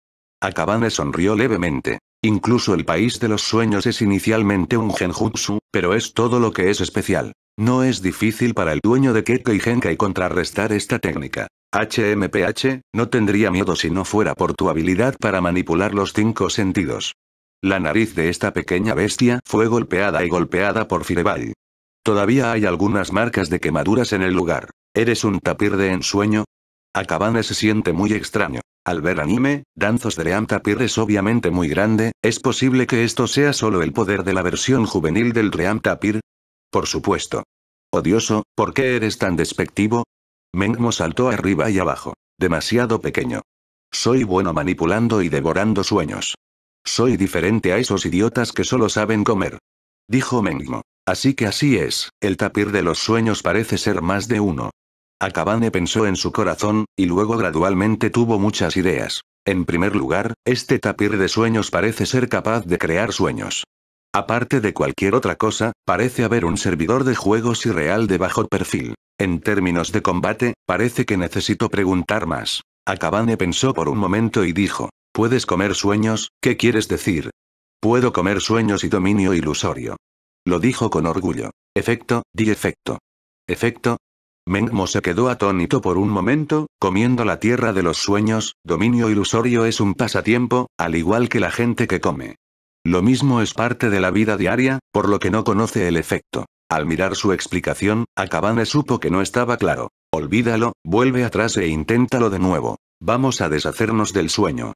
Akabane sonrió levemente. Incluso el país de los sueños es inicialmente un genjutsu, pero es todo lo que es especial. No es difícil para el dueño de Kekkei Genkai contrarrestar esta técnica. HMPH, no tendría miedo si no fuera por tu habilidad para manipular los cinco sentidos. La nariz de esta pequeña bestia fue golpeada y golpeada por Fireball. Todavía hay algunas marcas de quemaduras en el lugar. ¿Eres un tapir de ensueño? Akabane se siente muy extraño. Al ver anime, Danzos de Ream Tapir es obviamente muy grande, ¿es posible que esto sea solo el poder de la versión juvenil del Ream Tapir? Por supuesto. Odioso, ¿por qué eres tan despectivo? Mengmo saltó arriba y abajo. Demasiado pequeño. Soy bueno manipulando y devorando sueños. Soy diferente a esos idiotas que solo saben comer. Dijo Mengmo. Así que así es, el tapir de los sueños parece ser más de uno. Akabane pensó en su corazón, y luego gradualmente tuvo muchas ideas. En primer lugar, este tapir de sueños parece ser capaz de crear sueños. Aparte de cualquier otra cosa, parece haber un servidor de juegos irreal de bajo perfil. En términos de combate, parece que necesito preguntar más. Akabane pensó por un momento y dijo, ¿puedes comer sueños? ¿Qué quieres decir? Puedo comer sueños y dominio ilusorio. Lo dijo con orgullo. Efecto, di efecto. Efecto. Mengmo se quedó atónito por un momento, comiendo la tierra de los sueños, dominio ilusorio es un pasatiempo, al igual que la gente que come. Lo mismo es parte de la vida diaria, por lo que no conoce el efecto. Al mirar su explicación, Akabane supo que no estaba claro. Olvídalo, vuelve atrás e inténtalo de nuevo. Vamos a deshacernos del sueño.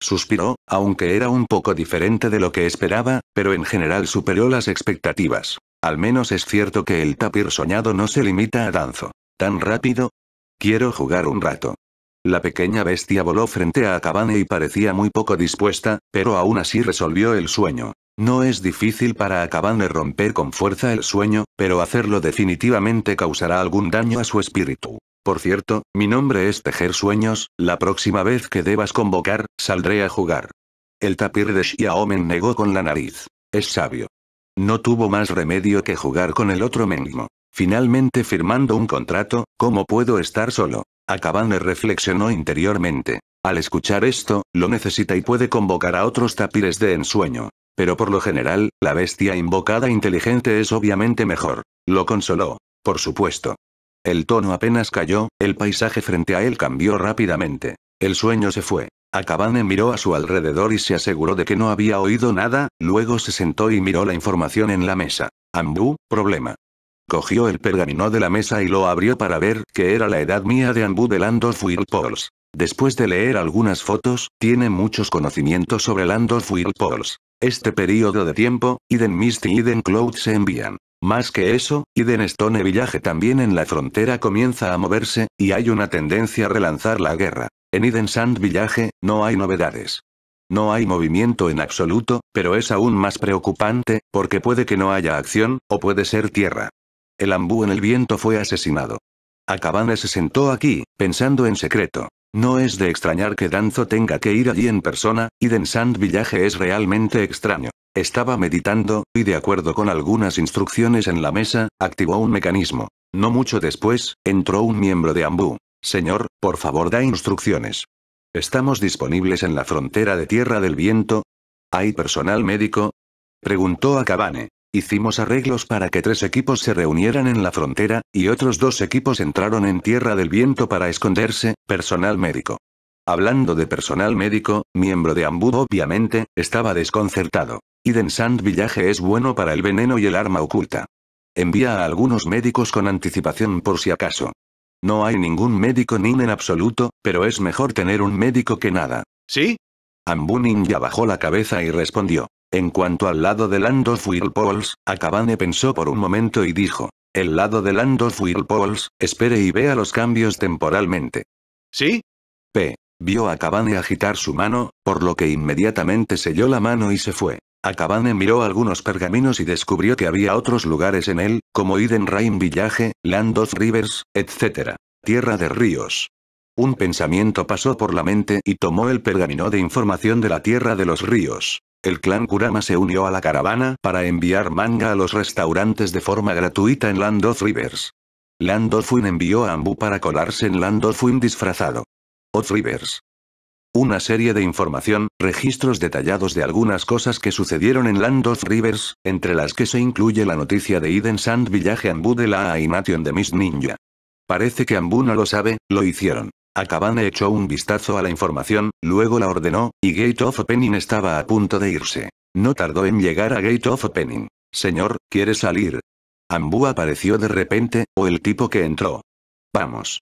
Suspiró, aunque era un poco diferente de lo que esperaba, pero en general superó las expectativas. Al menos es cierto que el tapir soñado no se limita a danzo. ¿Tan rápido? Quiero jugar un rato. La pequeña bestia voló frente a Akabane y parecía muy poco dispuesta, pero aún así resolvió el sueño. No es difícil para Akabane romper con fuerza el sueño, pero hacerlo definitivamente causará algún daño a su espíritu. Por cierto, mi nombre es Tejer Sueños, la próxima vez que debas convocar, saldré a jugar. El tapir de Xiaomen negó con la nariz. Es sabio. No tuvo más remedio que jugar con el otro mengmo. Finalmente firmando un contrato, ¿cómo puedo estar solo? Akabane reflexionó interiormente. Al escuchar esto, lo necesita y puede convocar a otros tapires de ensueño. Pero por lo general, la bestia invocada inteligente es obviamente mejor. Lo consoló. Por supuesto. El tono apenas cayó, el paisaje frente a él cambió rápidamente. El sueño se fue. Akabane miró a su alrededor y se aseguró de que no había oído nada, luego se sentó y miró la información en la mesa. Ambu, problema. Cogió el pergamino de la mesa y lo abrió para ver que era la edad mía de Ambú de Land of Whirlpools. Después de leer algunas fotos, tiene muchos conocimientos sobre Land of Whirlpools. Este periodo de tiempo, Eden Mist y Eden Cloud se envían. Más que eso, Eden Stone Village también en la frontera comienza a moverse, y hay una tendencia a relanzar la guerra. En Eden Sand Village, no hay novedades. No hay movimiento en absoluto, pero es aún más preocupante, porque puede que no haya acción, o puede ser tierra. El ambú en el viento fue asesinado. Akabane se sentó aquí, pensando en secreto. No es de extrañar que Danzo tenga que ir allí en persona, y Densand Village es realmente extraño. Estaba meditando, y de acuerdo con algunas instrucciones en la mesa, activó un mecanismo. No mucho después, entró un miembro de Ambú. Señor, por favor da instrucciones. ¿Estamos disponibles en la frontera de Tierra del Viento? ¿Hay personal médico? Preguntó a Hicimos arreglos para que tres equipos se reunieran en la frontera, y otros dos equipos entraron en Tierra del Viento para esconderse, personal médico. Hablando de personal médico, miembro de Ambu obviamente, estaba desconcertado. Iden Sand Village es bueno para el veneno y el arma oculta. Envía a algunos médicos con anticipación por si acaso. No hay ningún médico ni en absoluto, pero es mejor tener un médico que nada. ¿Sí? Ambunin ya bajó la cabeza y respondió. En cuanto al lado de Land of Whirlpools, Akabane pensó por un momento y dijo. El lado de Land of Whirlpools, espere y vea los cambios temporalmente. ¿Sí? P. Vio a Akabane agitar su mano, por lo que inmediatamente selló la mano y se fue. Akabane miró algunos pergaminos y descubrió que había otros lugares en él, como Eden Rain Village, Land of Rivers, etc. Tierra de ríos. Un pensamiento pasó por la mente y tomó el pergamino de información de la Tierra de los Ríos. El clan Kurama se unió a la caravana para enviar manga a los restaurantes de forma gratuita en Land of Rivers. Land of Wind envió a Ambu para colarse en Land of Wind disfrazado. Of Rivers. Una serie de información, registros detallados de algunas cosas que sucedieron en Land of Rivers, entre las que se incluye la noticia de Eden Sand Village Ambu de la animación de Miss Ninja. Parece que Ambu no lo sabe, lo hicieron. Akabane echó un vistazo a la información, luego la ordenó, y Gate of Penning estaba a punto de irse. No tardó en llegar a Gate of Penning. Señor, ¿quiere salir? Ambu apareció de repente, o el tipo que entró. Vamos.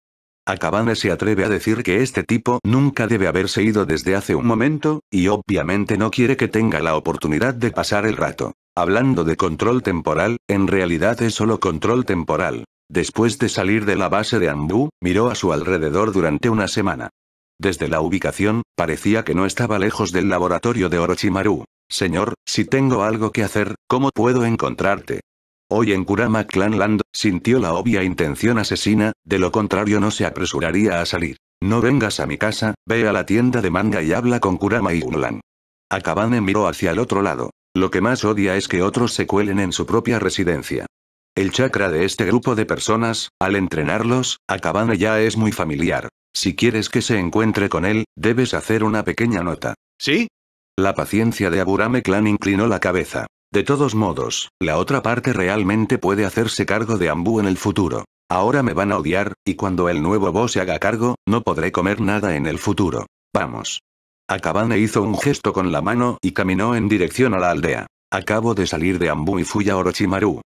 Akabane se atreve a decir que este tipo nunca debe haberse ido desde hace un momento, y obviamente no quiere que tenga la oportunidad de pasar el rato. Hablando de control temporal, en realidad es solo control temporal. Después de salir de la base de Ambu, miró a su alrededor durante una semana. Desde la ubicación, parecía que no estaba lejos del laboratorio de Orochimaru. Señor, si tengo algo que hacer, ¿cómo puedo encontrarte? Hoy en Kurama Clan Land, sintió la obvia intención asesina, de lo contrario no se apresuraría a salir. No vengas a mi casa, ve a la tienda de manga y habla con Kurama y Unlan. Akabane miró hacia el otro lado. Lo que más odia es que otros se cuelen en su propia residencia. El chakra de este grupo de personas, al entrenarlos, Akabane ya es muy familiar. Si quieres que se encuentre con él, debes hacer una pequeña nota. ¿Sí? La paciencia de Aburame Clan inclinó la cabeza. De todos modos, la otra parte realmente puede hacerse cargo de Ambu en el futuro. Ahora me van a odiar, y cuando el nuevo boss se haga cargo, no podré comer nada en el futuro. Vamos. Akabane hizo un gesto con la mano y caminó en dirección a la aldea. Acabo de salir de Ambu y fui a Orochimaru.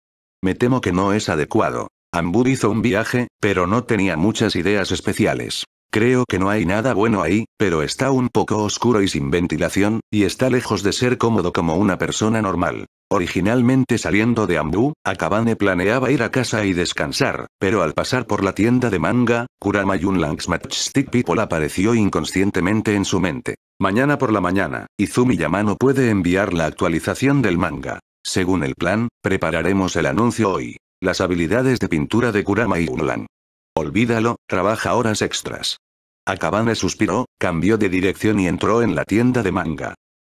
Me temo que no es adecuado. Ambu hizo un viaje, pero no tenía muchas ideas especiales. Creo que no hay nada bueno ahí, pero está un poco oscuro y sin ventilación, y está lejos de ser cómodo como una persona normal. Originalmente saliendo de Ambu, Akabane planeaba ir a casa y descansar, pero al pasar por la tienda de manga, Kurama Yun Lang's Matchstick People apareció inconscientemente en su mente. Mañana por la mañana, Izumi Yamano puede enviar la actualización del manga. Según el plan, prepararemos el anuncio hoy. Las habilidades de pintura de Kurama y Unlan. Olvídalo, trabaja horas extras. Akabane suspiró, cambió de dirección y entró en la tienda de manga.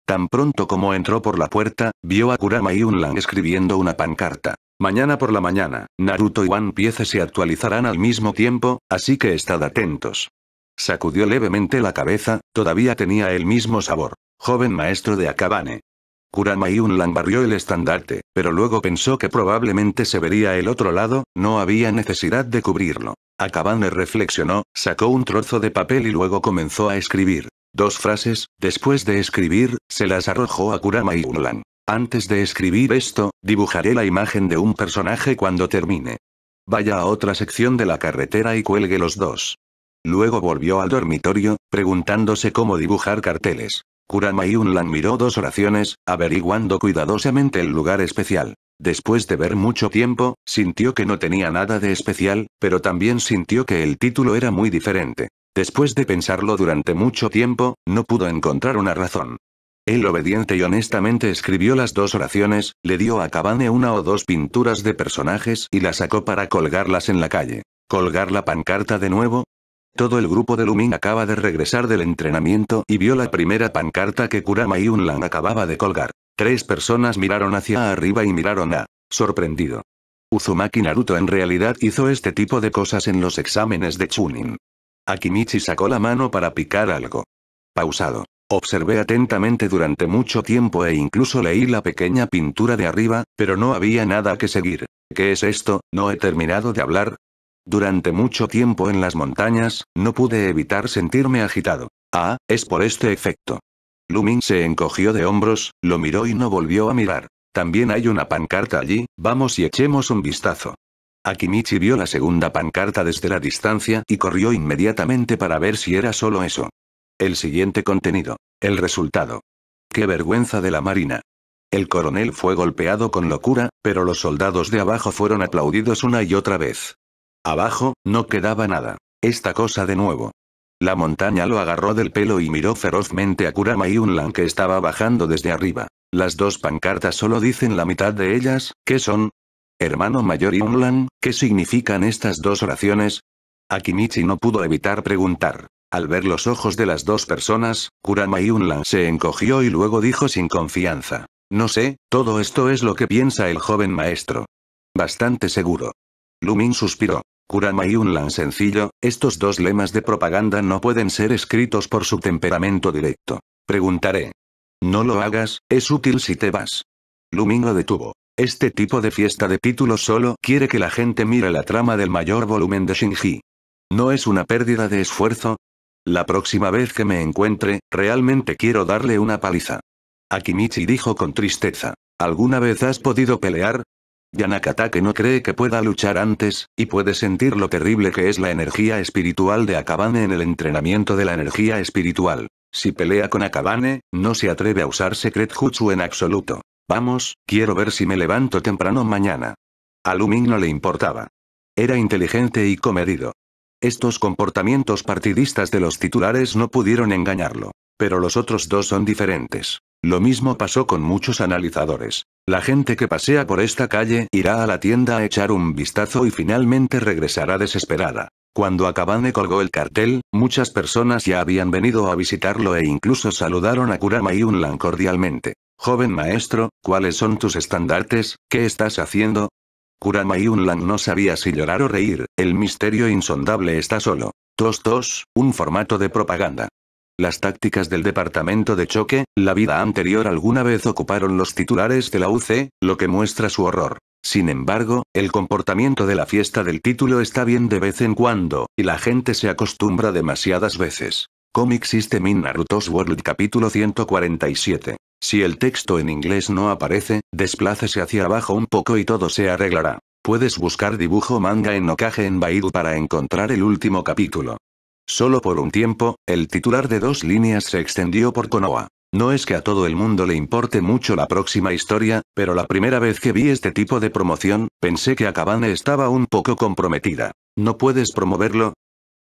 Tan pronto como entró por la puerta, vio a Kurama y Unlan escribiendo una pancarta. Mañana por la mañana, Naruto y One Piece se actualizarán al mismo tiempo, así que estad atentos. Sacudió levemente la cabeza, todavía tenía el mismo sabor. Joven maestro de Akabane. Kurama Yunlan barrió el estandarte, pero luego pensó que probablemente se vería el otro lado, no había necesidad de cubrirlo. Akabane reflexionó, sacó un trozo de papel y luego comenzó a escribir. Dos frases, después de escribir, se las arrojó a Kurama Unlan. Antes de escribir esto, dibujaré la imagen de un personaje cuando termine. Vaya a otra sección de la carretera y cuelgue los dos. Luego volvió al dormitorio, preguntándose cómo dibujar carteles. Kurama Unlan miró dos oraciones, averiguando cuidadosamente el lugar especial. Después de ver mucho tiempo, sintió que no tenía nada de especial, pero también sintió que el título era muy diferente. Después de pensarlo durante mucho tiempo, no pudo encontrar una razón. Él obediente y honestamente escribió las dos oraciones, le dio a Kabane una o dos pinturas de personajes y la sacó para colgarlas en la calle. Colgar la pancarta de nuevo, todo el grupo de Lumin acaba de regresar del entrenamiento y vio la primera pancarta que Kurama y Unlan acababa de colgar. Tres personas miraron hacia arriba y miraron a... sorprendido. Uzumaki Naruto en realidad hizo este tipo de cosas en los exámenes de Chunin. Akimichi sacó la mano para picar algo. Pausado. Observé atentamente durante mucho tiempo e incluso leí la pequeña pintura de arriba, pero no había nada que seguir. ¿Qué es esto? No he terminado de hablar, durante mucho tiempo en las montañas, no pude evitar sentirme agitado. Ah, es por este efecto. Lumin se encogió de hombros, lo miró y no volvió a mirar. También hay una pancarta allí, vamos y echemos un vistazo. Akimichi vio la segunda pancarta desde la distancia y corrió inmediatamente para ver si era solo eso. El siguiente contenido. El resultado. Qué vergüenza de la marina. El coronel fue golpeado con locura, pero los soldados de abajo fueron aplaudidos una y otra vez. Abajo, no quedaba nada. Esta cosa de nuevo. La montaña lo agarró del pelo y miró ferozmente a Kurama y Unlan que estaba bajando desde arriba. Las dos pancartas solo dicen la mitad de ellas, ¿qué son? Hermano mayor y Unlan, ¿qué significan estas dos oraciones? Akimichi no pudo evitar preguntar. Al ver los ojos de las dos personas, Kurama y Unlan se encogió y luego dijo sin confianza. No sé, todo esto es lo que piensa el joven maestro. Bastante seguro. Lumin suspiró. Kurama y un lan sencillo, estos dos lemas de propaganda no pueden ser escritos por su temperamento directo. Preguntaré. No lo hagas, es útil si te vas. Lumingo detuvo. Este tipo de fiesta de títulos solo quiere que la gente mire la trama del mayor volumen de Shinji. ¿No es una pérdida de esfuerzo? La próxima vez que me encuentre, realmente quiero darle una paliza. Akimichi dijo con tristeza. ¿Alguna vez has podido pelear? que no cree que pueda luchar antes, y puede sentir lo terrible que es la energía espiritual de Akabane en el entrenamiento de la energía espiritual. Si pelea con Akabane, no se atreve a usar Secret Jutsu en absoluto. Vamos, quiero ver si me levanto temprano mañana. A Lumin no le importaba. Era inteligente y comedido. Estos comportamientos partidistas de los titulares no pudieron engañarlo. Pero los otros dos son diferentes. Lo mismo pasó con muchos analizadores. La gente que pasea por esta calle irá a la tienda a echar un vistazo y finalmente regresará desesperada. Cuando Akabane colgó el cartel, muchas personas ya habían venido a visitarlo e incluso saludaron a Kurama y Unlan cordialmente. Joven maestro, ¿cuáles son tus estandartes? ¿Qué estás haciendo? Kurama y Unlan no sabía si llorar o reír, el misterio insondable está solo. Tostos, un formato de propaganda. Las tácticas del departamento de choque, la vida anterior alguna vez ocuparon los titulares de la UC, lo que muestra su horror. Sin embargo, el comportamiento de la fiesta del título está bien de vez en cuando, y la gente se acostumbra demasiadas veces. Comic System in Naruto's World capítulo 147. Si el texto en inglés no aparece, desplácese hacia abajo un poco y todo se arreglará. Puedes buscar dibujo manga en Okage en Baidu para encontrar el último capítulo. Solo por un tiempo, el titular de dos líneas se extendió por Konoha. No es que a todo el mundo le importe mucho la próxima historia, pero la primera vez que vi este tipo de promoción, pensé que Akabane estaba un poco comprometida. ¿No puedes promoverlo?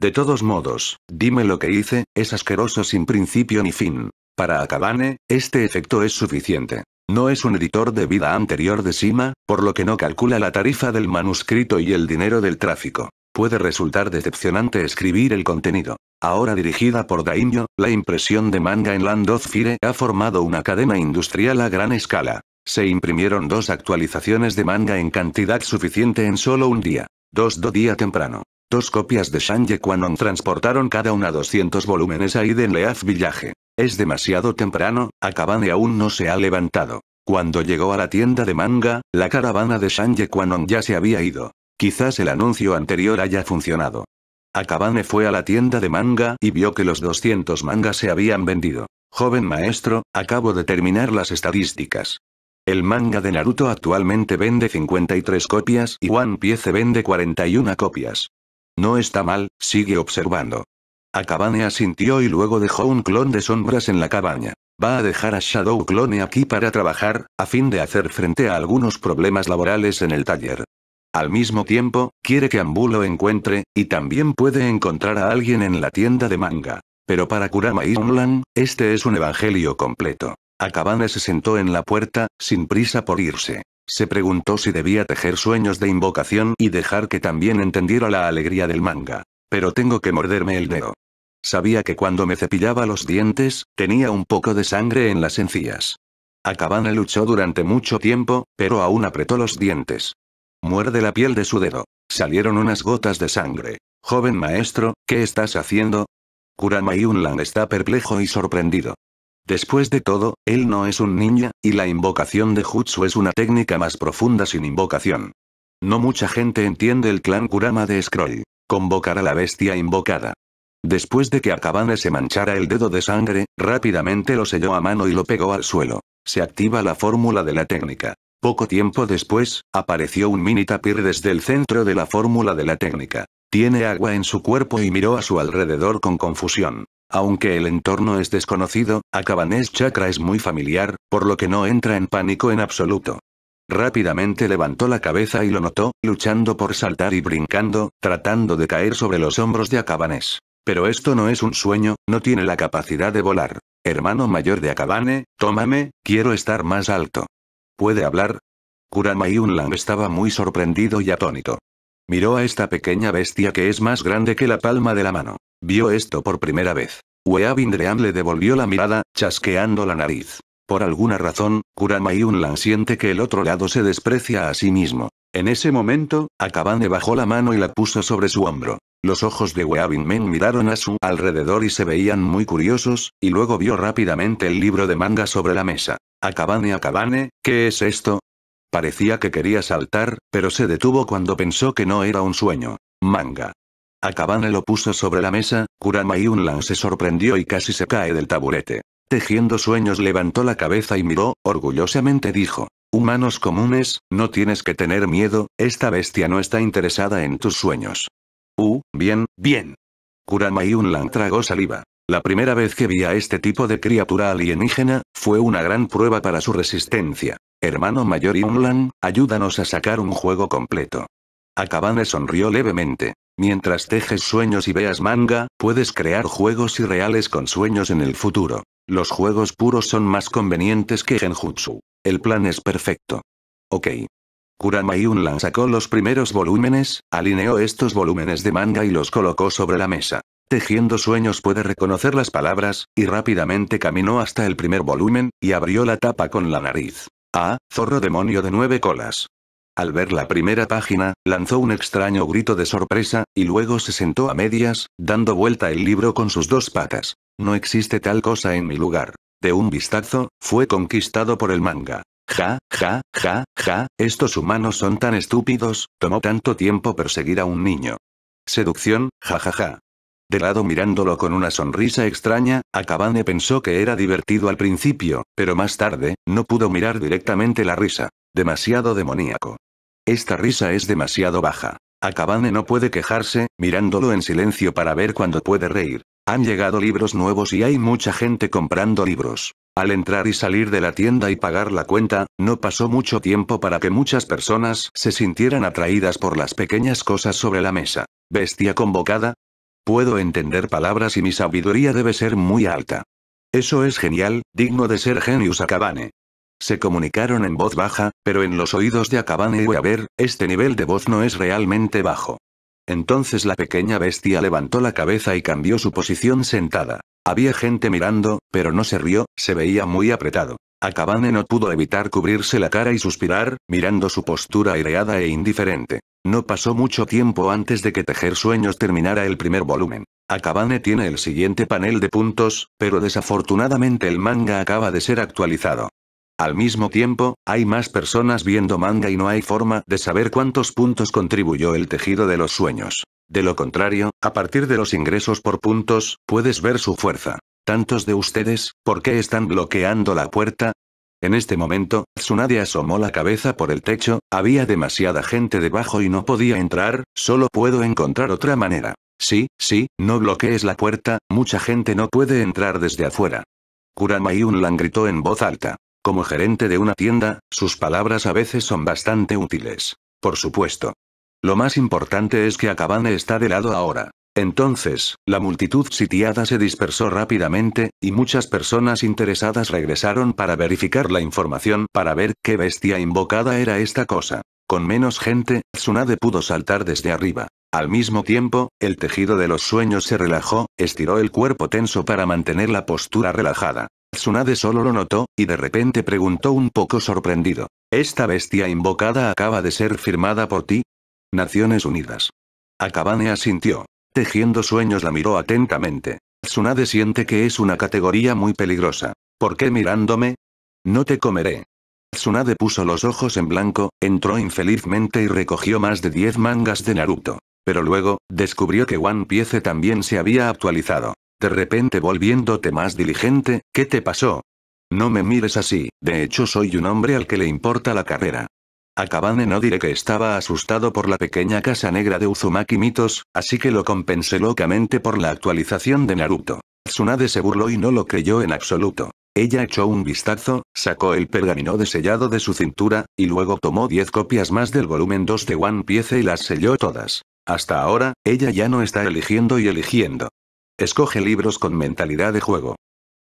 De todos modos, dime lo que hice, es asqueroso sin principio ni fin. Para Akabane, este efecto es suficiente. No es un editor de vida anterior de Sima, por lo que no calcula la tarifa del manuscrito y el dinero del tráfico. Puede resultar decepcionante escribir el contenido. Ahora dirigida por Daimyo, la impresión de manga en Land of Fire ha formado una cadena industrial a gran escala. Se imprimieron dos actualizaciones de manga en cantidad suficiente en solo un día. Dos do día temprano. Dos copias de Ye Quanon transportaron cada una 200 volúmenes a Iden Leaf Village. Es demasiado temprano, Akabane aún no se ha levantado. Cuando llegó a la tienda de manga, la caravana de Ye Quanon ya se había ido. Quizás el anuncio anterior haya funcionado. Akabane fue a la tienda de manga y vio que los 200 mangas se habían vendido. Joven maestro, acabo de terminar las estadísticas. El manga de Naruto actualmente vende 53 copias y One Piece vende 41 copias. No está mal, sigue observando. Akabane asintió y luego dejó un clon de sombras en la cabaña. Va a dejar a Shadow Clone aquí para trabajar, a fin de hacer frente a algunos problemas laborales en el taller. Al mismo tiempo, quiere que Ambu lo encuentre, y también puede encontrar a alguien en la tienda de manga. Pero para Kurama y este es un evangelio completo. Akabane se sentó en la puerta, sin prisa por irse. Se preguntó si debía tejer sueños de invocación y dejar que también entendiera la alegría del manga. Pero tengo que morderme el dedo. Sabía que cuando me cepillaba los dientes, tenía un poco de sangre en las encías. Akabane luchó durante mucho tiempo, pero aún apretó los dientes. Muerde la piel de su dedo. Salieron unas gotas de sangre. Joven maestro, ¿qué estás haciendo? Kurama y Unlan está perplejo y sorprendido. Después de todo, él no es un ninja, y la invocación de Jutsu es una técnica más profunda sin invocación. No mucha gente entiende el clan Kurama de Scroll. Convocar a la bestia invocada. Después de que Akabane se manchara el dedo de sangre, rápidamente lo selló a mano y lo pegó al suelo. Se activa la fórmula de la técnica. Poco tiempo después, apareció un mini tapir desde el centro de la fórmula de la técnica. Tiene agua en su cuerpo y miró a su alrededor con confusión. Aunque el entorno es desconocido, Akabanes Chakra es muy familiar, por lo que no entra en pánico en absoluto. Rápidamente levantó la cabeza y lo notó, luchando por saltar y brincando, tratando de caer sobre los hombros de Akabanes. Pero esto no es un sueño, no tiene la capacidad de volar. Hermano mayor de Akabane, tómame, quiero estar más alto. ¿Puede hablar? Kurama Yunlan estaba muy sorprendido y atónito. Miró a esta pequeña bestia que es más grande que la palma de la mano. Vio esto por primera vez. Wea Bindrean le devolvió la mirada, chasqueando la nariz. Por alguna razón, Kurama Yunlan siente que el otro lado se desprecia a sí mismo. En ese momento, Akabane bajó la mano y la puso sobre su hombro. Los ojos de Weaving Men miraron a su alrededor y se veían muy curiosos, y luego vio rápidamente el libro de manga sobre la mesa. Akabane Akabane, ¿qué es esto? Parecía que quería saltar, pero se detuvo cuando pensó que no era un sueño. Manga. Akabane lo puso sobre la mesa, Kurama Unlan se sorprendió y casi se cae del taburete. Tejiendo sueños levantó la cabeza y miró, orgullosamente dijo. Humanos comunes, no tienes que tener miedo, esta bestia no está interesada en tus sueños. Uh, bien, bien. Kurama Unlan tragó saliva. La primera vez que vi a este tipo de criatura alienígena, fue una gran prueba para su resistencia. Hermano mayor y Unlan, ayúdanos a sacar un juego completo. Akabane sonrió levemente. Mientras tejes sueños y veas manga, puedes crear juegos irreales con sueños en el futuro. Los juegos puros son más convenientes que genjutsu. El plan es perfecto. Ok, Kuramayunlan sacó los primeros volúmenes, alineó estos volúmenes de manga y los colocó sobre la mesa. Tejiendo sueños puede reconocer las palabras, y rápidamente caminó hasta el primer volumen, y abrió la tapa con la nariz. Ah, zorro demonio de nueve colas. Al ver la primera página, lanzó un extraño grito de sorpresa, y luego se sentó a medias, dando vuelta el libro con sus dos patas. No existe tal cosa en mi lugar. De un vistazo, fue conquistado por el manga. Ja, ja, ja, ja, estos humanos son tan estúpidos, tomó tanto tiempo perseguir a un niño. Seducción, ja ja ja. De lado mirándolo con una sonrisa extraña, Akabane pensó que era divertido al principio, pero más tarde, no pudo mirar directamente la risa. Demasiado demoníaco. Esta risa es demasiado baja. Akabane no puede quejarse, mirándolo en silencio para ver cuándo puede reír. Han llegado libros nuevos y hay mucha gente comprando libros. Al entrar y salir de la tienda y pagar la cuenta, no pasó mucho tiempo para que muchas personas se sintieran atraídas por las pequeñas cosas sobre la mesa. Bestia convocada. Puedo entender palabras y mi sabiduría debe ser muy alta. Eso es genial, digno de ser genius Akabane. Se comunicaron en voz baja, pero en los oídos de Akabane y a ver, este nivel de voz no es realmente bajo. Entonces la pequeña bestia levantó la cabeza y cambió su posición sentada. Había gente mirando, pero no se rió, se veía muy apretado. Akabane no pudo evitar cubrirse la cara y suspirar, mirando su postura aireada e indiferente. No pasó mucho tiempo antes de que Tejer Sueños terminara el primer volumen. Akabane tiene el siguiente panel de puntos, pero desafortunadamente el manga acaba de ser actualizado. Al mismo tiempo, hay más personas viendo manga y no hay forma de saber cuántos puntos contribuyó el tejido de los sueños. De lo contrario, a partir de los ingresos por puntos, puedes ver su fuerza. Tantos de ustedes, ¿por qué están bloqueando la puerta? En este momento, Tsunade asomó la cabeza por el techo, había demasiada gente debajo y no podía entrar, solo puedo encontrar otra manera. Sí, sí, no bloquees la puerta, mucha gente no puede entrar desde afuera. Kurama Yunlan gritó en voz alta. Como gerente de una tienda, sus palabras a veces son bastante útiles. Por supuesto. Lo más importante es que Akabane está de lado ahora. Entonces, la multitud sitiada se dispersó rápidamente, y muchas personas interesadas regresaron para verificar la información para ver qué bestia invocada era esta cosa. Con menos gente, Tsunade pudo saltar desde arriba. Al mismo tiempo, el tejido de los sueños se relajó, estiró el cuerpo tenso para mantener la postura relajada. Tsunade solo lo notó, y de repente preguntó un poco sorprendido. ¿Esta bestia invocada acaba de ser firmada por ti? Naciones Unidas. Akabane asintió. Tejiendo sueños la miró atentamente. Tsunade siente que es una categoría muy peligrosa. ¿Por qué mirándome? No te comeré. Tsunade puso los ojos en blanco, entró infelizmente y recogió más de 10 mangas de Naruto. Pero luego, descubrió que One Piece también se había actualizado. De repente volviéndote más diligente, ¿qué te pasó? No me mires así, de hecho soy un hombre al que le importa la carrera. Akabane no diré que estaba asustado por la pequeña casa negra de Uzumaki Mitos, así que lo compensé locamente por la actualización de Naruto. Tsunade se burló y no lo creyó en absoluto. Ella echó un vistazo, sacó el pergamino desellado sellado de su cintura, y luego tomó 10 copias más del volumen 2 de One Piece y las selló todas. Hasta ahora, ella ya no está eligiendo y eligiendo. Escoge libros con mentalidad de juego.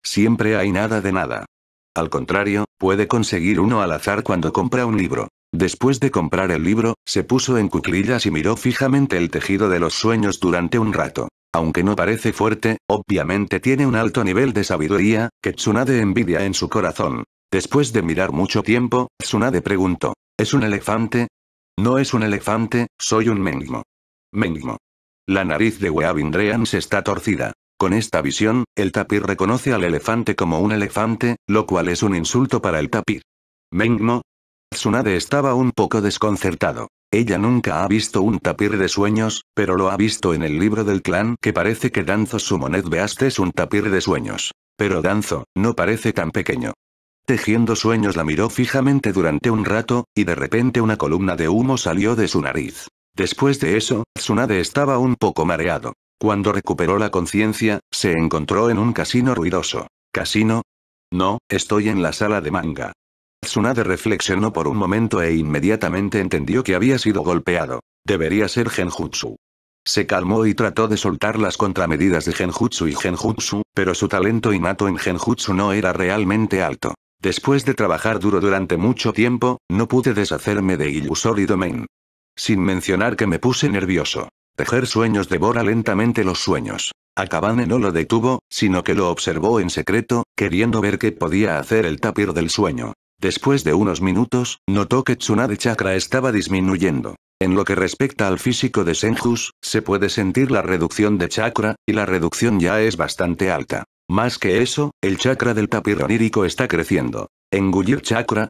Siempre hay nada de nada. Al contrario, puede conseguir uno al azar cuando compra un libro. Después de comprar el libro, se puso en cuclillas y miró fijamente el tejido de los sueños durante un rato. Aunque no parece fuerte, obviamente tiene un alto nivel de sabiduría, que Tsunade envidia en su corazón. Después de mirar mucho tiempo, Tsunade preguntó, ¿es un elefante? No es un elefante, soy un mengmo. Mengmo. La nariz de se está torcida. Con esta visión, el tapir reconoce al elefante como un elefante, lo cual es un insulto para el tapir. Mengmo, Tsunade estaba un poco desconcertado. Ella nunca ha visto un tapir de sueños, pero lo ha visto en el libro del clan que parece que Danzo Sumonet Beaste es un tapir de sueños. Pero Danzo, no parece tan pequeño. Tejiendo sueños la miró fijamente durante un rato, y de repente una columna de humo salió de su nariz. Después de eso, Tsunade estaba un poco mareado. Cuando recuperó la conciencia, se encontró en un casino ruidoso. ¿Casino? No, estoy en la sala de manga. Tsunade reflexionó por un momento e inmediatamente entendió que había sido golpeado. Debería ser Genjutsu. Se calmó y trató de soltar las contramedidas de Genjutsu y Genjutsu, pero su talento innato en Genjutsu no era realmente alto. Después de trabajar duro durante mucho tiempo, no pude deshacerme de Illusory Domain. Sin mencionar que me puse nervioso. Tejer sueños devora lentamente los sueños. Akabane no lo detuvo, sino que lo observó en secreto, queriendo ver qué podía hacer el tapir del sueño. Después de unos minutos, notó que Tsunade Chakra estaba disminuyendo. En lo que respecta al físico de Senjus, se puede sentir la reducción de chakra, y la reducción ya es bastante alta. Más que eso, el chakra del onírico está creciendo. Engullir chakra.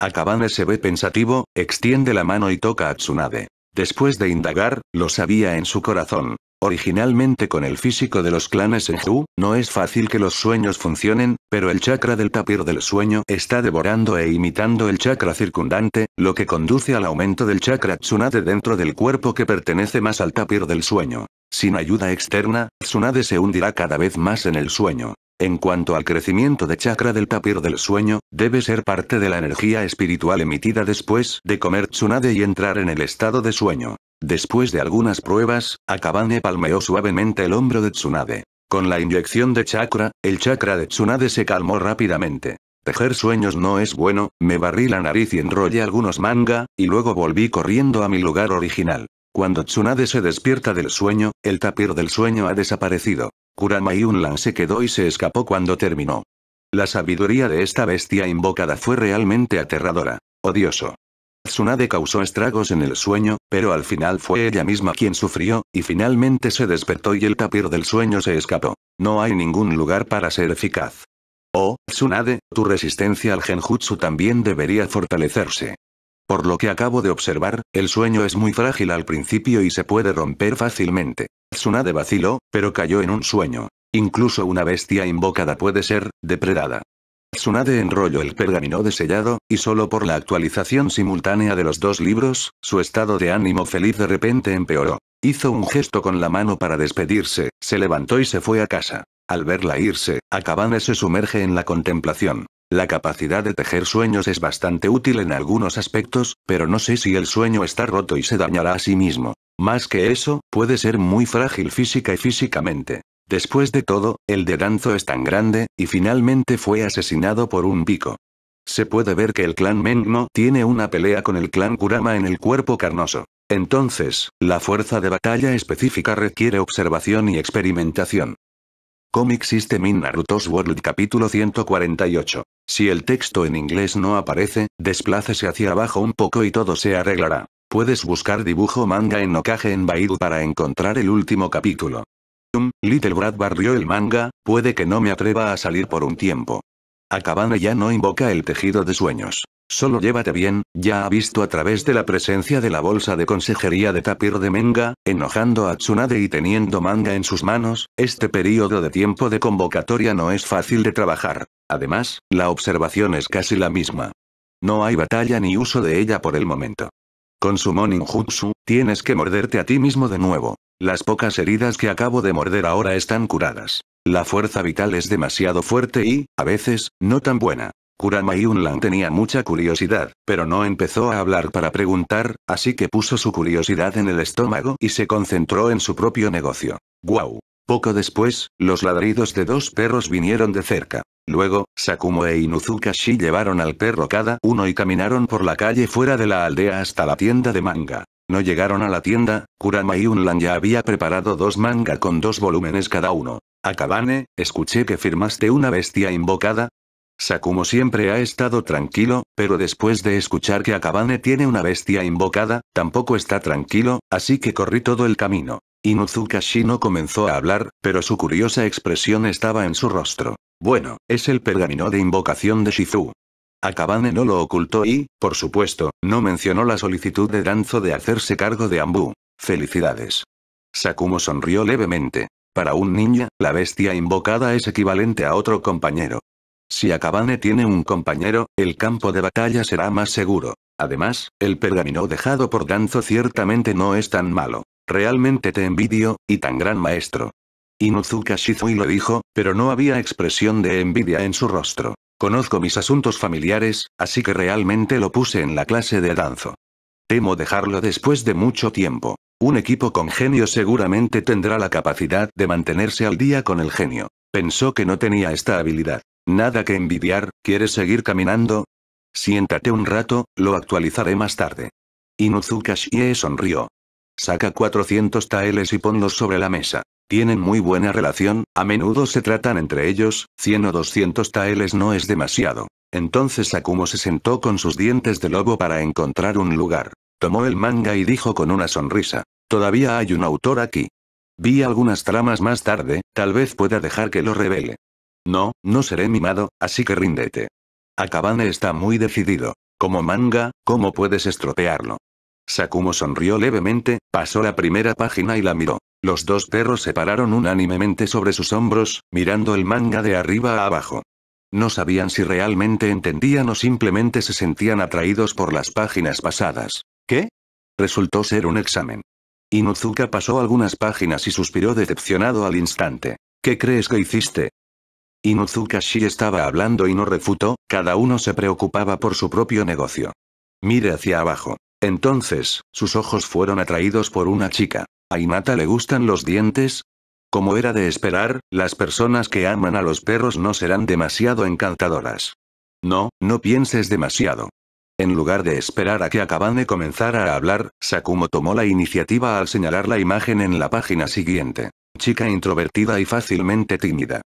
Akabane se ve pensativo, extiende la mano y toca a Tsunade. Después de indagar, lo sabía en su corazón. Originalmente con el físico de los clanes en no es fácil que los sueños funcionen, pero el chakra del tapir del sueño está devorando e imitando el chakra circundante, lo que conduce al aumento del chakra Tsunade dentro del cuerpo que pertenece más al tapir del sueño. Sin ayuda externa, Tsunade se hundirá cada vez más en el sueño. En cuanto al crecimiento de chakra del tapir del sueño, debe ser parte de la energía espiritual emitida después de comer Tsunade y entrar en el estado de sueño. Después de algunas pruebas, Akabane palmeó suavemente el hombro de Tsunade. Con la inyección de chakra, el chakra de Tsunade se calmó rápidamente. Tejer sueños no es bueno, me barrí la nariz y enrollé algunos manga, y luego volví corriendo a mi lugar original. Cuando Tsunade se despierta del sueño, el tapir del sueño ha desaparecido. Kurama y Unlan se quedó y se escapó cuando terminó. La sabiduría de esta bestia invocada fue realmente aterradora. Odioso. Tsunade causó estragos en el sueño, pero al final fue ella misma quien sufrió, y finalmente se despertó y el tapir del sueño se escapó. No hay ningún lugar para ser eficaz. Oh, Tsunade, tu resistencia al genjutsu también debería fortalecerse. Por lo que acabo de observar, el sueño es muy frágil al principio y se puede romper fácilmente. Tsunade vaciló, pero cayó en un sueño. Incluso una bestia invocada puede ser, depredada. Tsunade enrolló el pergamino de y solo por la actualización simultánea de los dos libros, su estado de ánimo feliz de repente empeoró. Hizo un gesto con la mano para despedirse, se levantó y se fue a casa. Al verla irse, Akabane se sumerge en la contemplación. La capacidad de tejer sueños es bastante útil en algunos aspectos, pero no sé si el sueño está roto y se dañará a sí mismo. Más que eso, puede ser muy frágil física y físicamente. Después de todo, el de Danzo es tan grande, y finalmente fue asesinado por un pico. Se puede ver que el clan Mengmo tiene una pelea con el clan Kurama en el cuerpo carnoso. Entonces, la fuerza de batalla específica requiere observación y experimentación. Comic System in Naruto's World capítulo 148. Si el texto en inglés no aparece, desplácese hacia abajo un poco y todo se arreglará. Puedes buscar dibujo manga en Okage en Baidu para encontrar el último capítulo. Little Brad barrió el manga, puede que no me atreva a salir por un tiempo. Akabane ya no invoca el tejido de sueños. Solo llévate bien, ya ha visto a través de la presencia de la bolsa de consejería de Tapir de Menga, enojando a Tsunade y teniendo manga en sus manos, este periodo de tiempo de convocatoria no es fácil de trabajar. Además, la observación es casi la misma. No hay batalla ni uso de ella por el momento. Con su Moninjutsu, tienes que morderte a ti mismo de nuevo. Las pocas heridas que acabo de morder ahora están curadas. La fuerza vital es demasiado fuerte y, a veces, no tan buena. Kurama Yunlan tenía mucha curiosidad, pero no empezó a hablar para preguntar, así que puso su curiosidad en el estómago y se concentró en su propio negocio. ¡Guau! Poco después, los ladridos de dos perros vinieron de cerca. Luego, Sakumo e Inuzukashi llevaron al perro cada uno y caminaron por la calle fuera de la aldea hasta la tienda de manga. No llegaron a la tienda, Kurama y Unlan ya había preparado dos manga con dos volúmenes cada uno. Akabane, escuché que firmaste una bestia invocada. Sakumo siempre ha estado tranquilo, pero después de escuchar que Akabane tiene una bestia invocada, tampoco está tranquilo, así que corrí todo el camino. Inuzuka Shino comenzó a hablar, pero su curiosa expresión estaba en su rostro. Bueno, es el pergamino de invocación de Shizu. Akabane no lo ocultó y, por supuesto, no mencionó la solicitud de Danzo de hacerse cargo de Ambu. Felicidades. Sakumo sonrió levemente. Para un ninja, la bestia invocada es equivalente a otro compañero. Si Akabane tiene un compañero, el campo de batalla será más seguro. Además, el pergamino dejado por Danzo ciertamente no es tan malo. Realmente te envidio, y tan gran maestro. Inuzuka Shizui lo dijo, pero no había expresión de envidia en su rostro. Conozco mis asuntos familiares, así que realmente lo puse en la clase de danzo. Temo dejarlo después de mucho tiempo. Un equipo con genio seguramente tendrá la capacidad de mantenerse al día con el genio. Pensó que no tenía esta habilidad. Nada que envidiar, ¿quieres seguir caminando? Siéntate un rato, lo actualizaré más tarde. Inuzuka Shie sonrió. Saca 400 taeles y ponlos sobre la mesa. Tienen muy buena relación, a menudo se tratan entre ellos, 100 o 200 taeles no es demasiado. Entonces Sakumo se sentó con sus dientes de lobo para encontrar un lugar. Tomó el manga y dijo con una sonrisa. Todavía hay un autor aquí. Vi algunas tramas más tarde, tal vez pueda dejar que lo revele. No, no seré mimado, así que ríndete. Akabane está muy decidido. Como manga, ¿cómo puedes estropearlo? Sakumo sonrió levemente, pasó la primera página y la miró. Los dos perros se pararon unánimemente sobre sus hombros, mirando el manga de arriba a abajo. No sabían si realmente entendían o simplemente se sentían atraídos por las páginas pasadas. ¿Qué? Resultó ser un examen. Inuzuka pasó algunas páginas y suspiró decepcionado al instante. ¿Qué crees que hiciste? Inuzuka sí estaba hablando y no refutó, cada uno se preocupaba por su propio negocio. Mire hacia abajo. Entonces, sus ojos fueron atraídos por una chica. ¿A le gustan los dientes? Como era de esperar, las personas que aman a los perros no serán demasiado encantadoras. No, no pienses demasiado. En lugar de esperar a que Akabane comenzara a hablar, Sakumo tomó la iniciativa al señalar la imagen en la página siguiente. Chica introvertida y fácilmente tímida.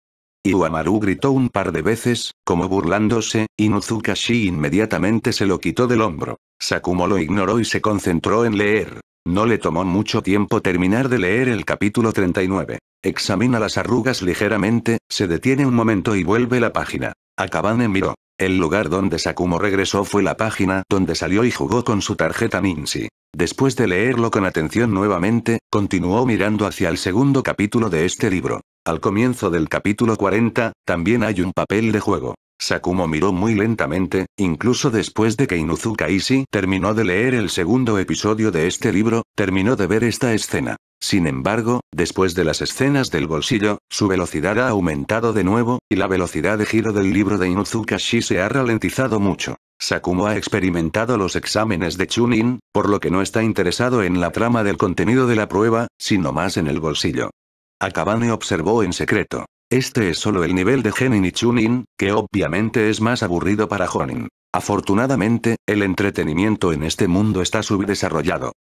Iwamaru gritó un par de veces, como burlándose, y Nuzukashi inmediatamente se lo quitó del hombro. Sakumo lo ignoró y se concentró en leer. No le tomó mucho tiempo terminar de leer el capítulo 39. Examina las arrugas ligeramente, se detiene un momento y vuelve la página. Akabane miró. El lugar donde Sakumo regresó fue la página donde salió y jugó con su tarjeta Ninsi. Después de leerlo con atención nuevamente, continuó mirando hacia el segundo capítulo de este libro. Al comienzo del capítulo 40, también hay un papel de juego. Sakumo miró muy lentamente, incluso después de que Inuzuka Ishi terminó de leer el segundo episodio de este libro, terminó de ver esta escena. Sin embargo, después de las escenas del bolsillo, su velocidad ha aumentado de nuevo, y la velocidad de giro del libro de Inuzuka Shi se ha ralentizado mucho. Sakumo ha experimentado los exámenes de Chunin, por lo que no está interesado en la trama del contenido de la prueba, sino más en el bolsillo. Akabane observó en secreto. Este es solo el nivel de Genin y Chunin, que obviamente es más aburrido para Honin. Afortunadamente, el entretenimiento en este mundo está subdesarrollado.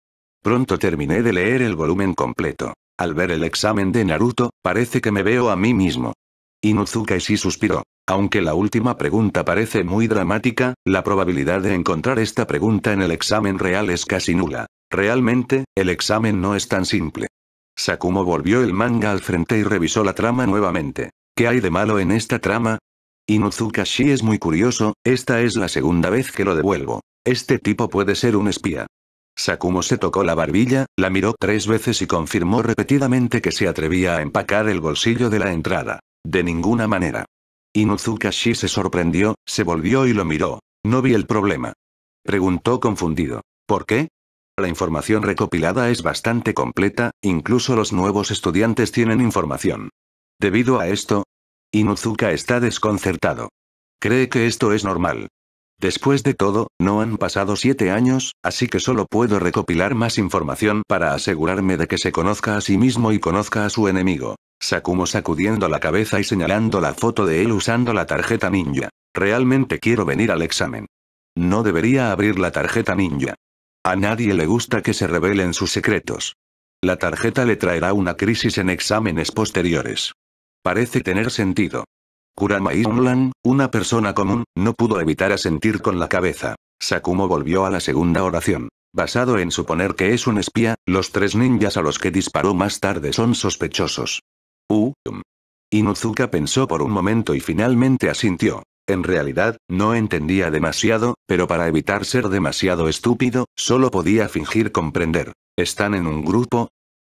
Pronto terminé de leer el volumen completo. Al ver el examen de Naruto, parece que me veo a mí mismo. Inuzuka sí suspiró. Aunque la última pregunta parece muy dramática, la probabilidad de encontrar esta pregunta en el examen real es casi nula. Realmente, el examen no es tan simple. Sakumo volvió el manga al frente y revisó la trama nuevamente. ¿Qué hay de malo en esta trama? Inuzuka es muy curioso, esta es la segunda vez que lo devuelvo. Este tipo puede ser un espía. Sakumo se tocó la barbilla, la miró tres veces y confirmó repetidamente que se atrevía a empacar el bolsillo de la entrada. De ninguna manera. Inuzuka se sorprendió, se volvió y lo miró. No vi el problema. Preguntó confundido. ¿Por qué? La información recopilada es bastante completa, incluso los nuevos estudiantes tienen información. Debido a esto, Inuzuka está desconcertado. Cree que esto es normal. Después de todo, no han pasado siete años, así que solo puedo recopilar más información para asegurarme de que se conozca a sí mismo y conozca a su enemigo. Sakumo sacudiendo la cabeza y señalando la foto de él usando la tarjeta ninja. Realmente quiero venir al examen. No debería abrir la tarjeta ninja. A nadie le gusta que se revelen sus secretos. La tarjeta le traerá una crisis en exámenes posteriores. Parece tener sentido. Kurama Inlan, una persona común, no pudo evitar asentir con la cabeza. Sakumo volvió a la segunda oración. Basado en suponer que es un espía, los tres ninjas a los que disparó más tarde son sospechosos. Uh, Inuzuka pensó por un momento y finalmente asintió. En realidad, no entendía demasiado, pero para evitar ser demasiado estúpido, solo podía fingir comprender. Están en un grupo,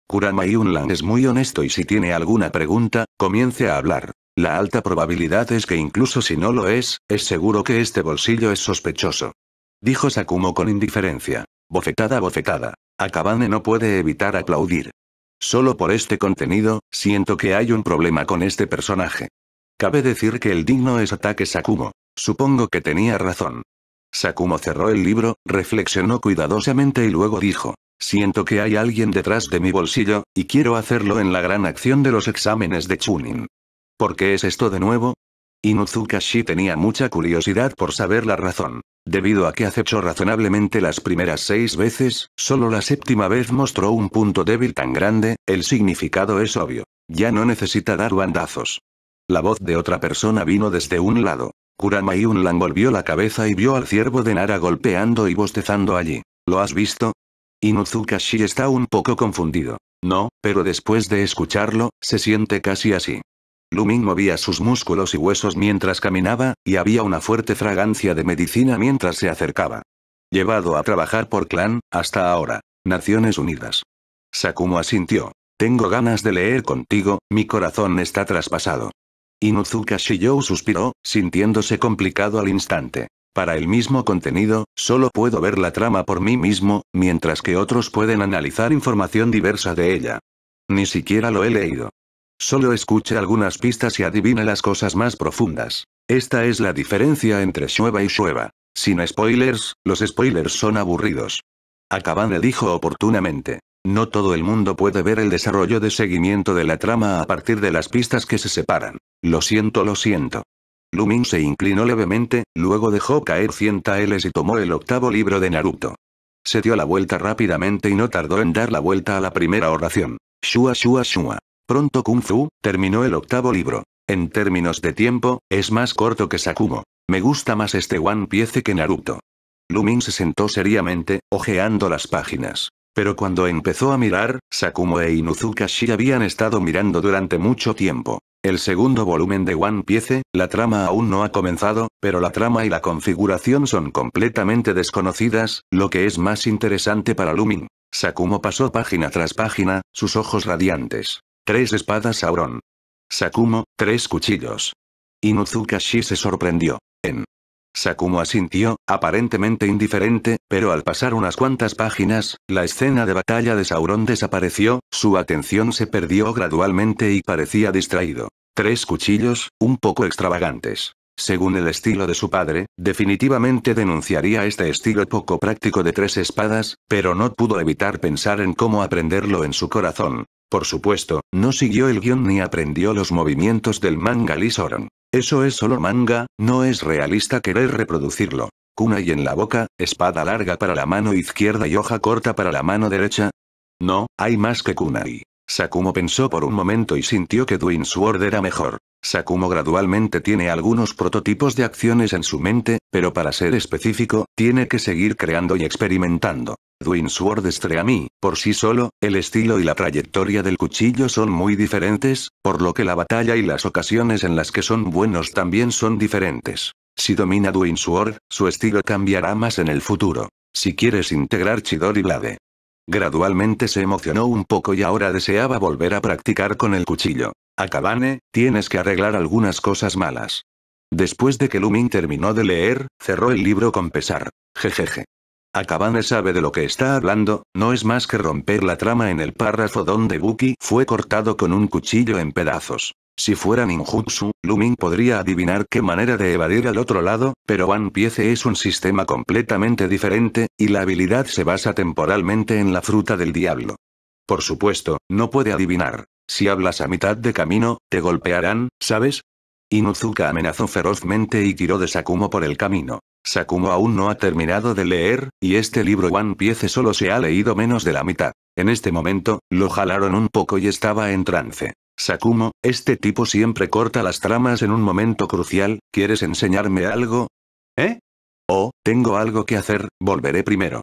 Kurama Yunlan es muy honesto y si tiene alguna pregunta, comience a hablar. La alta probabilidad es que incluso si no lo es, es seguro que este bolsillo es sospechoso. Dijo Sakumo con indiferencia. Bofetada bofetada. Akabane no puede evitar aplaudir. Solo por este contenido, siento que hay un problema con este personaje. Cabe decir que el digno es ataque Sakumo. Supongo que tenía razón. Sakumo cerró el libro, reflexionó cuidadosamente y luego dijo, siento que hay alguien detrás de mi bolsillo, y quiero hacerlo en la gran acción de los exámenes de Chunin. ¿Por qué es esto de nuevo? Inuzuka tenía mucha curiosidad por saber la razón. Debido a que acechó razonablemente las primeras seis veces, solo la séptima vez mostró un punto débil tan grande, el significado es obvio. Ya no necesita dar bandazos. La voz de otra persona vino desde un lado. Kurama Unlan volvió la cabeza y vio al ciervo de Nara golpeando y bostezando allí. ¿Lo has visto? Inuzukashi está un poco confundido. No, pero después de escucharlo, se siente casi así. Lumin movía sus músculos y huesos mientras caminaba, y había una fuerte fragancia de medicina mientras se acercaba. Llevado a trabajar por clan, hasta ahora. Naciones Unidas. Sakumo asintió. Tengo ganas de leer contigo, mi corazón está traspasado. Inuzuka Shiyou suspiró, sintiéndose complicado al instante. Para el mismo contenido, solo puedo ver la trama por mí mismo, mientras que otros pueden analizar información diversa de ella. Ni siquiera lo he leído. Solo escucha algunas pistas y adivina las cosas más profundas. Esta es la diferencia entre Shueva y Shueva. Sin spoilers, los spoilers son aburridos. Akabane dijo oportunamente. No todo el mundo puede ver el desarrollo de seguimiento de la trama a partir de las pistas que se separan. Lo siento, lo siento. Lumin se inclinó levemente, luego dejó caer 100 taeles y tomó el octavo libro de Naruto. Se dio la vuelta rápidamente y no tardó en dar la vuelta a la primera oración. Shua shua shua. Pronto Kung Fu, terminó el octavo libro. En términos de tiempo, es más corto que Sakumo. Me gusta más este One Piece que Naruto. Lumin se sentó seriamente, ojeando las páginas. Pero cuando empezó a mirar, Sakumo e Inuzukashi habían estado mirando durante mucho tiempo. El segundo volumen de One Piece, la trama aún no ha comenzado, pero la trama y la configuración son completamente desconocidas, lo que es más interesante para Lumin. Sakumo pasó página tras página, sus ojos radiantes. Tres espadas Auron. Sakumo, tres cuchillos. Inuzukashi se sorprendió. En Sakuma asintió, aparentemente indiferente, pero al pasar unas cuantas páginas, la escena de batalla de Sauron desapareció, su atención se perdió gradualmente y parecía distraído. Tres cuchillos, un poco extravagantes. Según el estilo de su padre, definitivamente denunciaría este estilo poco práctico de tres espadas, pero no pudo evitar pensar en cómo aprenderlo en su corazón. Por supuesto, no siguió el guión ni aprendió los movimientos del manga Lisoron. Eso es solo manga, no es realista querer reproducirlo. Kunai en la boca, espada larga para la mano izquierda y hoja corta para la mano derecha. No, hay más que kunai. Sakumo pensó por un momento y sintió que Dwayne Sword era mejor. Sakumo gradualmente tiene algunos prototipos de acciones en su mente, pero para ser específico, tiene que seguir creando y experimentando. dwin Sword mí por sí solo, el estilo y la trayectoria del cuchillo son muy diferentes, por lo que la batalla y las ocasiones en las que son buenos también son diferentes. Si domina dwin Sword, su estilo cambiará más en el futuro. Si quieres integrar Chidori Blade. Gradualmente se emocionó un poco y ahora deseaba volver a practicar con el cuchillo. Akabane, tienes que arreglar algunas cosas malas. Después de que Lumin terminó de leer, cerró el libro con pesar. Jejeje. Akabane sabe de lo que está hablando, no es más que romper la trama en el párrafo donde Buki fue cortado con un cuchillo en pedazos. Si fuera ninjutsu, Lumin podría adivinar qué manera de evadir al otro lado, pero One Piece es un sistema completamente diferente, y la habilidad se basa temporalmente en la fruta del diablo. Por supuesto, no puede adivinar. Si hablas a mitad de camino, te golpearán, ¿sabes? Inuzuka amenazó ferozmente y tiró de Sakumo por el camino. Sakumo aún no ha terminado de leer, y este libro One Piece solo se ha leído menos de la mitad. En este momento, lo jalaron un poco y estaba en trance. Sakumo, este tipo siempre corta las tramas en un momento crucial, ¿quieres enseñarme algo? ¿Eh? Oh, tengo algo que hacer, volveré primero.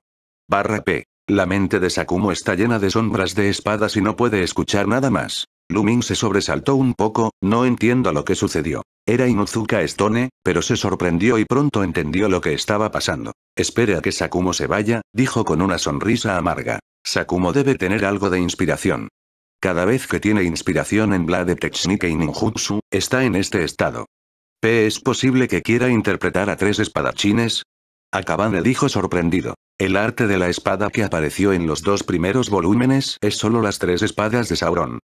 Barra P. La mente de Sakumo está llena de sombras de espadas y no puede escuchar nada más. Lumin se sobresaltó un poco, no entiendo lo que sucedió. Era Inuzuka Stone, pero se sorprendió y pronto entendió lo que estaba pasando. Espere a que Sakumo se vaya, dijo con una sonrisa amarga. Sakumo debe tener algo de inspiración. Cada vez que tiene inspiración en Blade Technique y Ninjutsu, está en este estado. P. ¿Es posible que quiera interpretar a tres espadachines? Akabane dijo sorprendido. El arte de la espada que apareció en los dos primeros volúmenes es solo las tres espadas de Sauron.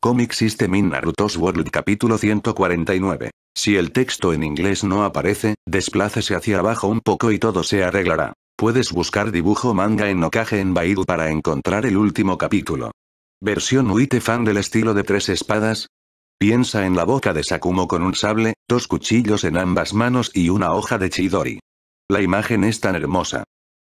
Comic System in Naruto's World capítulo 149. Si el texto en inglés no aparece, desplácese hacia abajo un poco y todo se arreglará. Puedes buscar dibujo manga en Okage en Baidu para encontrar el último capítulo. Versión Uite fan del estilo de tres espadas. Piensa en la boca de Sakumo con un sable, dos cuchillos en ambas manos y una hoja de Chidori. La imagen es tan hermosa.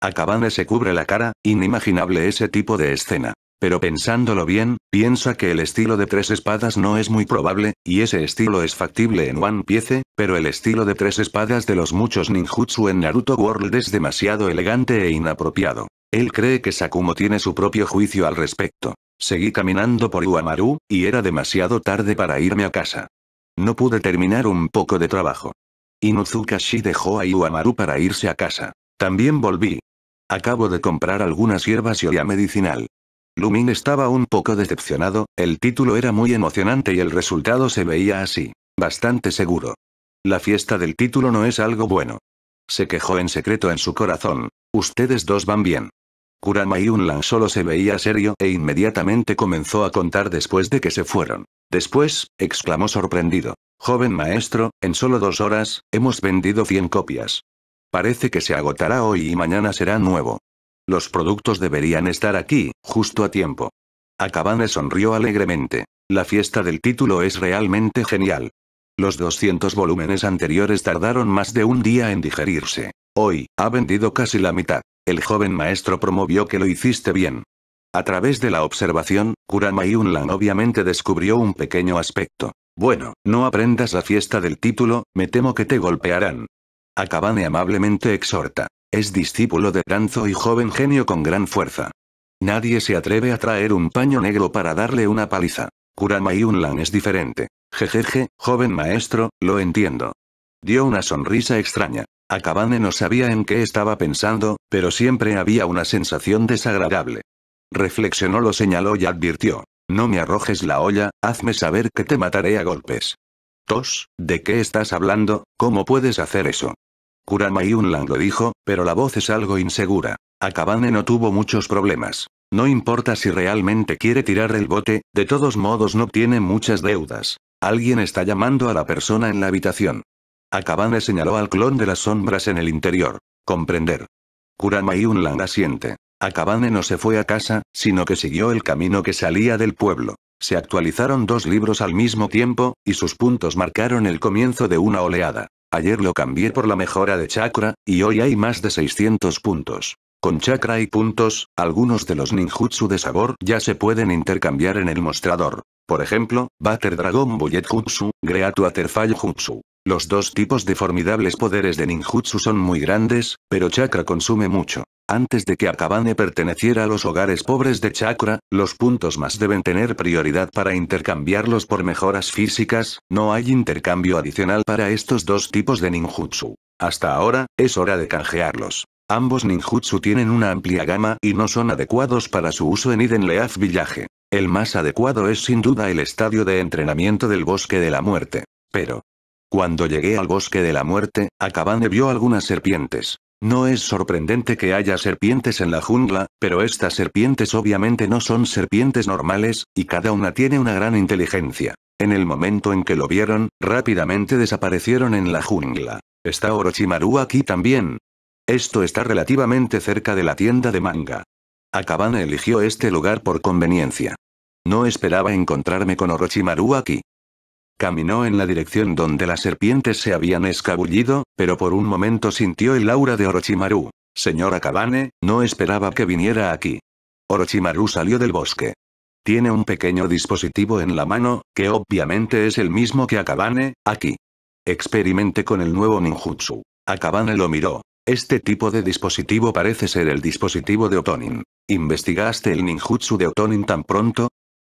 Akabane se cubre la cara, inimaginable ese tipo de escena. Pero pensándolo bien, piensa que el estilo de tres espadas no es muy probable, y ese estilo es factible en One Piece, pero el estilo de tres espadas de los muchos ninjutsu en Naruto World es demasiado elegante e inapropiado. Él cree que Sakumo tiene su propio juicio al respecto. Seguí caminando por Uamaru, y era demasiado tarde para irme a casa. No pude terminar un poco de trabajo. Inuzukashi dejó a Uamaru para irse a casa. También volví. Acabo de comprar algunas hierbas y olía medicinal. Lumin estaba un poco decepcionado, el título era muy emocionante y el resultado se veía así, bastante seguro. La fiesta del título no es algo bueno. Se quejó en secreto en su corazón. Ustedes dos van bien. Kurama y Unlan solo se veía serio e inmediatamente comenzó a contar después de que se fueron. Después, exclamó sorprendido. Joven maestro, en solo dos horas, hemos vendido 100 copias. Parece que se agotará hoy y mañana será nuevo. Los productos deberían estar aquí, justo a tiempo. Akabane sonrió alegremente. La fiesta del título es realmente genial. Los 200 volúmenes anteriores tardaron más de un día en digerirse. Hoy, ha vendido casi la mitad. El joven maestro promovió que lo hiciste bien. A través de la observación, Kurama Unlan obviamente descubrió un pequeño aspecto. Bueno, no aprendas la fiesta del título, me temo que te golpearán. Akabane amablemente exhorta. Es discípulo de Danzo y joven genio con gran fuerza. Nadie se atreve a traer un paño negro para darle una paliza. Kurama y Unlan es diferente. Jejeje, joven maestro, lo entiendo. Dio una sonrisa extraña. Akabane no sabía en qué estaba pensando, pero siempre había una sensación desagradable. Reflexionó, lo señaló y advirtió. No me arrojes la olla, hazme saber que te mataré a golpes. Tos, ¿de qué estás hablando? ¿Cómo puedes hacer eso? Kurama Yunlan lo dijo, pero la voz es algo insegura. Akabane no tuvo muchos problemas. No importa si realmente quiere tirar el bote, de todos modos no tiene muchas deudas. Alguien está llamando a la persona en la habitación. Akabane señaló al clon de las sombras en el interior. Comprender. Kurama Yunlan asiente. Akabane no se fue a casa, sino que siguió el camino que salía del pueblo. Se actualizaron dos libros al mismo tiempo, y sus puntos marcaron el comienzo de una oleada. Ayer lo cambié por la mejora de chakra, y hoy hay más de 600 puntos. Con chakra y puntos, algunos de los ninjutsu de sabor ya se pueden intercambiar en el mostrador. Por ejemplo, Butter Dragon Bullet Jutsu, Great Waterfall Jutsu. Los dos tipos de formidables poderes de ninjutsu son muy grandes, pero chakra consume mucho. Antes de que Akabane perteneciera a los hogares pobres de chakra, los puntos más deben tener prioridad para intercambiarlos por mejoras físicas, no hay intercambio adicional para estos dos tipos de ninjutsu. Hasta ahora, es hora de canjearlos. Ambos ninjutsu tienen una amplia gama y no son adecuados para su uso en Iden Leaf Village. El más adecuado es sin duda el estadio de entrenamiento del Bosque de la Muerte. Pero, cuando llegué al bosque de la muerte, Akabane vio algunas serpientes. No es sorprendente que haya serpientes en la jungla, pero estas serpientes obviamente no son serpientes normales, y cada una tiene una gran inteligencia. En el momento en que lo vieron, rápidamente desaparecieron en la jungla. ¿Está Orochimaru aquí también? Esto está relativamente cerca de la tienda de manga. Akabane eligió este lugar por conveniencia. No esperaba encontrarme con Orochimaru aquí. Caminó en la dirección donde las serpientes se habían escabullido, pero por un momento sintió el aura de Orochimaru. Señora Akabane, no esperaba que viniera aquí. Orochimaru salió del bosque. Tiene un pequeño dispositivo en la mano, que obviamente es el mismo que Akabane, aquí. Experimente con el nuevo ninjutsu. Akabane lo miró. Este tipo de dispositivo parece ser el dispositivo de Otonin. ¿Investigaste el ninjutsu de Otonin tan pronto?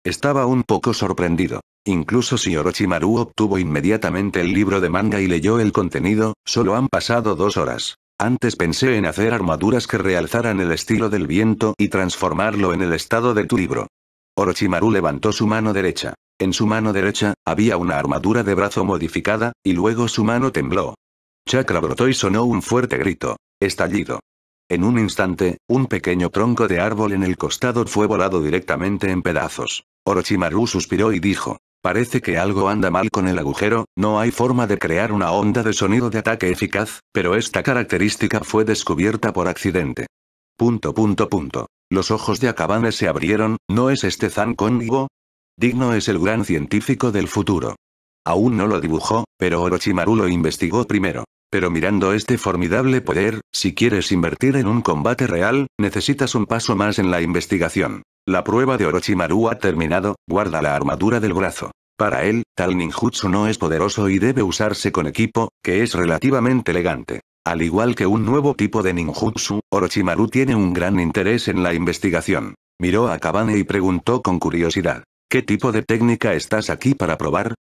Estaba un poco sorprendido. Incluso si Orochimaru obtuvo inmediatamente el libro de manga y leyó el contenido, solo han pasado dos horas. Antes pensé en hacer armaduras que realzaran el estilo del viento y transformarlo en el estado de tu libro. Orochimaru levantó su mano derecha. En su mano derecha, había una armadura de brazo modificada, y luego su mano tembló. Chakra brotó y sonó un fuerte grito. Estallido. En un instante, un pequeño tronco de árbol en el costado fue volado directamente en pedazos. Orochimaru suspiró y dijo. Parece que algo anda mal con el agujero, no hay forma de crear una onda de sonido de ataque eficaz, pero esta característica fue descubierta por accidente. Punto punto punto. Los ojos de Akabane se abrieron, ¿no es este Zan Digno es el gran científico del futuro. Aún no lo dibujó, pero Orochimaru lo investigó primero. Pero mirando este formidable poder, si quieres invertir en un combate real, necesitas un paso más en la investigación. La prueba de Orochimaru ha terminado, guarda la armadura del brazo. Para él, tal ninjutsu no es poderoso y debe usarse con equipo, que es relativamente elegante. Al igual que un nuevo tipo de ninjutsu, Orochimaru tiene un gran interés en la investigación. Miró a Kabane y preguntó con curiosidad. ¿Qué tipo de técnica estás aquí para probar?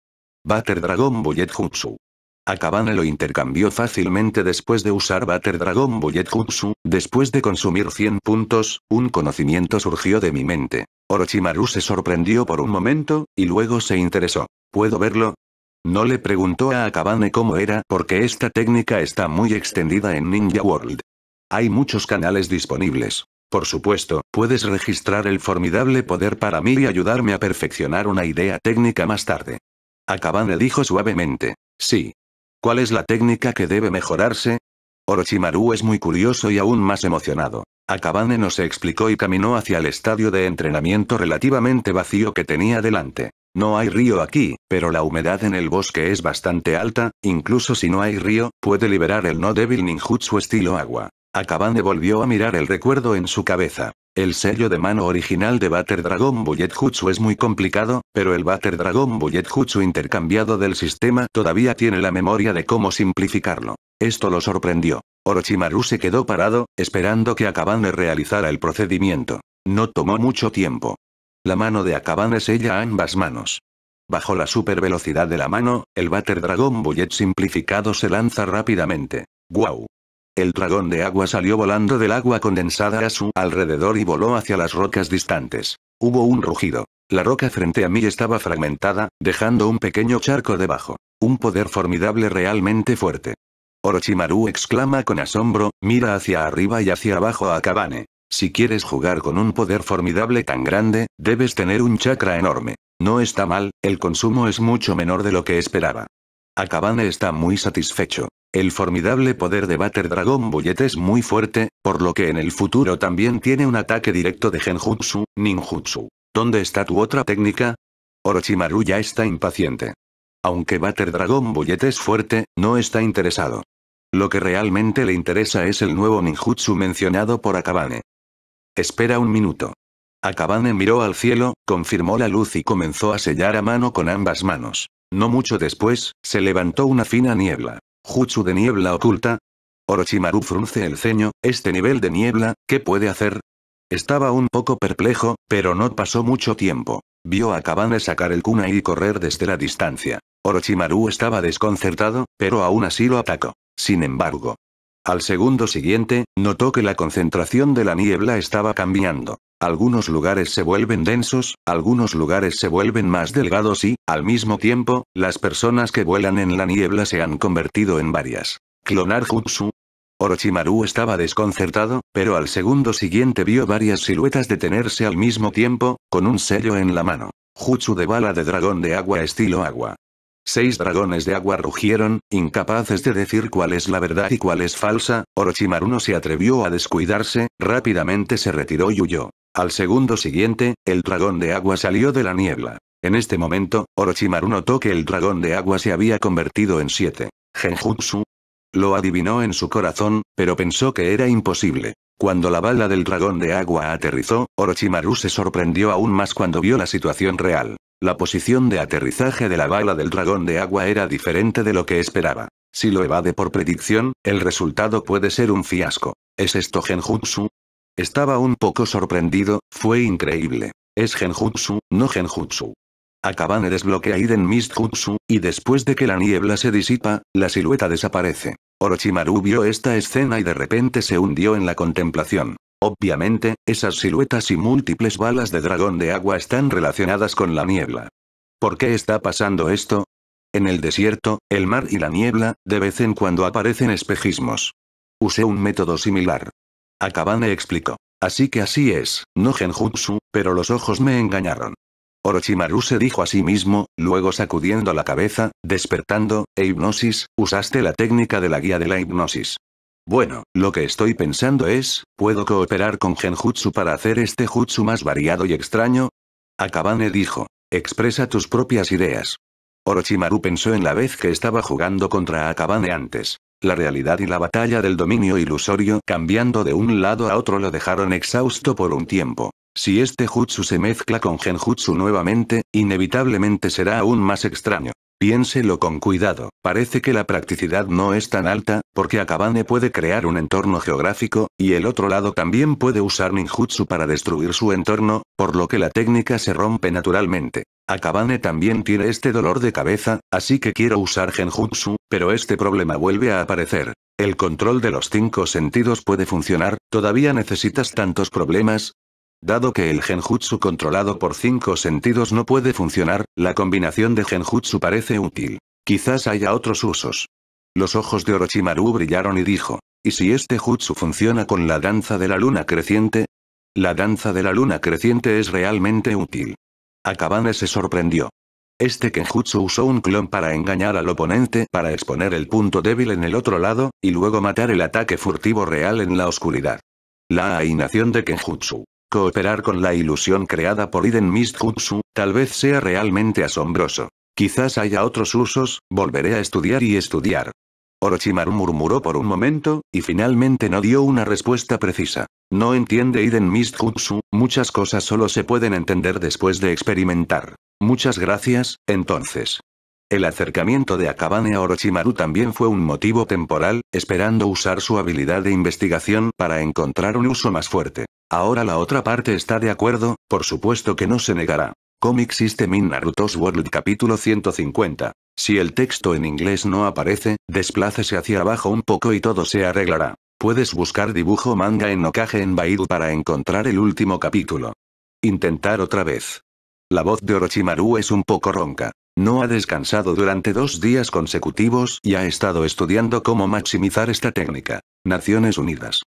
Butter Dragon Bullet Jutsu. Akabane lo intercambió fácilmente después de usar Butter Dragon Bullet Jutsu, después de consumir 100 puntos, un conocimiento surgió de mi mente. Orochimaru se sorprendió por un momento, y luego se interesó. ¿Puedo verlo? No le preguntó a Akabane cómo era porque esta técnica está muy extendida en Ninja World. Hay muchos canales disponibles. Por supuesto, puedes registrar el formidable poder para mí y ayudarme a perfeccionar una idea técnica más tarde. Akabane dijo suavemente. Sí, ¿Cuál es la técnica que debe mejorarse? Orochimaru es muy curioso y aún más emocionado. Akabane no se explicó y caminó hacia el estadio de entrenamiento relativamente vacío que tenía delante. No hay río aquí, pero la humedad en el bosque es bastante alta, incluso si no hay río, puede liberar el no débil ninjutsu estilo agua. Akabane volvió a mirar el recuerdo en su cabeza. El sello de mano original de Batter Dragon Bullet Jutsu es muy complicado, pero el Batter Dragon Bullet Jutsu intercambiado del sistema todavía tiene la memoria de cómo simplificarlo. Esto lo sorprendió. Orochimaru se quedó parado, esperando que Akabane realizara el procedimiento. No tomó mucho tiempo. La mano de Akabane sella ambas manos. Bajo la velocidad de la mano, el Batter Dragon Bullet simplificado se lanza rápidamente. ¡Guau! El dragón de agua salió volando del agua condensada a su alrededor y voló hacia las rocas distantes. Hubo un rugido. La roca frente a mí estaba fragmentada, dejando un pequeño charco debajo. Un poder formidable realmente fuerte. Orochimaru exclama con asombro, mira hacia arriba y hacia abajo a Akabane. Si quieres jugar con un poder formidable tan grande, debes tener un chakra enorme. No está mal, el consumo es mucho menor de lo que esperaba. Akabane está muy satisfecho. El formidable poder de Butter Dragon Bullet es muy fuerte, por lo que en el futuro también tiene un ataque directo de Genjutsu, Ninjutsu. ¿Dónde está tu otra técnica? Orochimaru ya está impaciente. Aunque Butter Dragon Bullet es fuerte, no está interesado. Lo que realmente le interesa es el nuevo ninjutsu mencionado por Akabane. Espera un minuto. Akabane miró al cielo, confirmó la luz y comenzó a sellar a mano con ambas manos. No mucho después, se levantó una fina niebla. Jutsu de niebla oculta. Orochimaru frunce el ceño, este nivel de niebla, ¿qué puede hacer? Estaba un poco perplejo, pero no pasó mucho tiempo. Vio a Kabane sacar el kunai y correr desde la distancia. Orochimaru estaba desconcertado, pero aún así lo atacó. Sin embargo, al segundo siguiente, notó que la concentración de la niebla estaba cambiando. Algunos lugares se vuelven densos, algunos lugares se vuelven más delgados y, al mismo tiempo, las personas que vuelan en la niebla se han convertido en varias. Clonar Jutsu. Orochimaru estaba desconcertado, pero al segundo siguiente vio varias siluetas detenerse al mismo tiempo, con un sello en la mano. Jutsu de bala de dragón de agua estilo agua. Seis dragones de agua rugieron, incapaces de decir cuál es la verdad y cuál es falsa, Orochimaru no se atrevió a descuidarse, rápidamente se retiró y huyó. Al segundo siguiente, el dragón de agua salió de la niebla. En este momento, Orochimaru notó que el dragón de agua se había convertido en siete. Genjutsu. Lo adivinó en su corazón, pero pensó que era imposible. Cuando la bala del dragón de agua aterrizó, Orochimaru se sorprendió aún más cuando vio la situación real. La posición de aterrizaje de la bala del dragón de agua era diferente de lo que esperaba. Si lo evade por predicción, el resultado puede ser un fiasco. ¿Es esto Genjutsu? Estaba un poco sorprendido, fue increíble. Es genjutsu, no genjutsu. de desbloquear Iden Mist y después de que la niebla se disipa, la silueta desaparece. Orochimaru vio esta escena y de repente se hundió en la contemplación. Obviamente, esas siluetas y múltiples balas de dragón de agua están relacionadas con la niebla. ¿Por qué está pasando esto? En el desierto, el mar y la niebla, de vez en cuando aparecen espejismos. Usé un método similar. Akabane explicó. Así que así es, no genjutsu, pero los ojos me engañaron. Orochimaru se dijo a sí mismo, luego sacudiendo la cabeza, despertando, e hipnosis, usaste la técnica de la guía de la hipnosis. Bueno, lo que estoy pensando es, ¿puedo cooperar con Genjutsu para hacer este jutsu más variado y extraño? Akabane dijo, expresa tus propias ideas. Orochimaru pensó en la vez que estaba jugando contra Akabane antes. La realidad y la batalla del dominio ilusorio cambiando de un lado a otro lo dejaron exhausto por un tiempo. Si este jutsu se mezcla con genjutsu nuevamente, inevitablemente será aún más extraño. Piénselo con cuidado, parece que la practicidad no es tan alta, porque Akabane puede crear un entorno geográfico, y el otro lado también puede usar ninjutsu para destruir su entorno, por lo que la técnica se rompe naturalmente. Akabane también tiene este dolor de cabeza, así que quiero usar genjutsu, pero este problema vuelve a aparecer. El control de los cinco sentidos puede funcionar, todavía necesitas tantos problemas. Dado que el genjutsu controlado por cinco sentidos no puede funcionar, la combinación de genjutsu parece útil. Quizás haya otros usos. Los ojos de Orochimaru brillaron y dijo, ¿y si este jutsu funciona con la danza de la luna creciente? La danza de la luna creciente es realmente útil. Akabane se sorprendió. Este Kenjutsu usó un clon para engañar al oponente para exponer el punto débil en el otro lado, y luego matar el ataque furtivo real en la oscuridad. La ainación de Kenjutsu. Cooperar con la ilusión creada por Iden Mist tal vez sea realmente asombroso. Quizás haya otros usos, volveré a estudiar y estudiar. Orochimaru murmuró por un momento, y finalmente no dio una respuesta precisa. No entiende Iden Mistjutsu, muchas cosas solo se pueden entender después de experimentar. Muchas gracias, entonces. El acercamiento de Akabane a Orochimaru también fue un motivo temporal, esperando usar su habilidad de investigación para encontrar un uso más fuerte. Ahora la otra parte está de acuerdo, por supuesto que no se negará. Comic System in Naruto's World capítulo 150. Si el texto en inglés no aparece, desplácese hacia abajo un poco y todo se arreglará. Puedes buscar dibujo manga en Okage en Baidu para encontrar el último capítulo. Intentar otra vez. La voz de Orochimaru es un poco ronca. No ha descansado durante dos días consecutivos y ha estado estudiando cómo maximizar esta técnica. Naciones Unidas.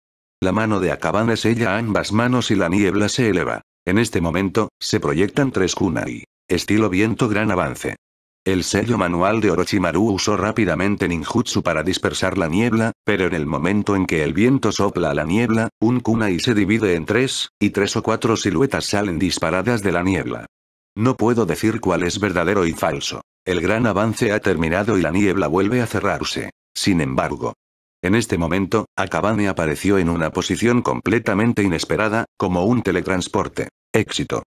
La mano de es ella ambas manos y la niebla se eleva. En este momento, se proyectan tres kunai. Estilo viento gran avance. El sello manual de Orochimaru usó rápidamente ninjutsu para dispersar la niebla, pero en el momento en que el viento sopla la niebla, un kunai se divide en tres, y tres o cuatro siluetas salen disparadas de la niebla. No puedo decir cuál es verdadero y falso. El gran avance ha terminado y la niebla vuelve a cerrarse. Sin embargo, en este momento, Akabane apareció en una posición completamente inesperada, como un teletransporte. Éxito.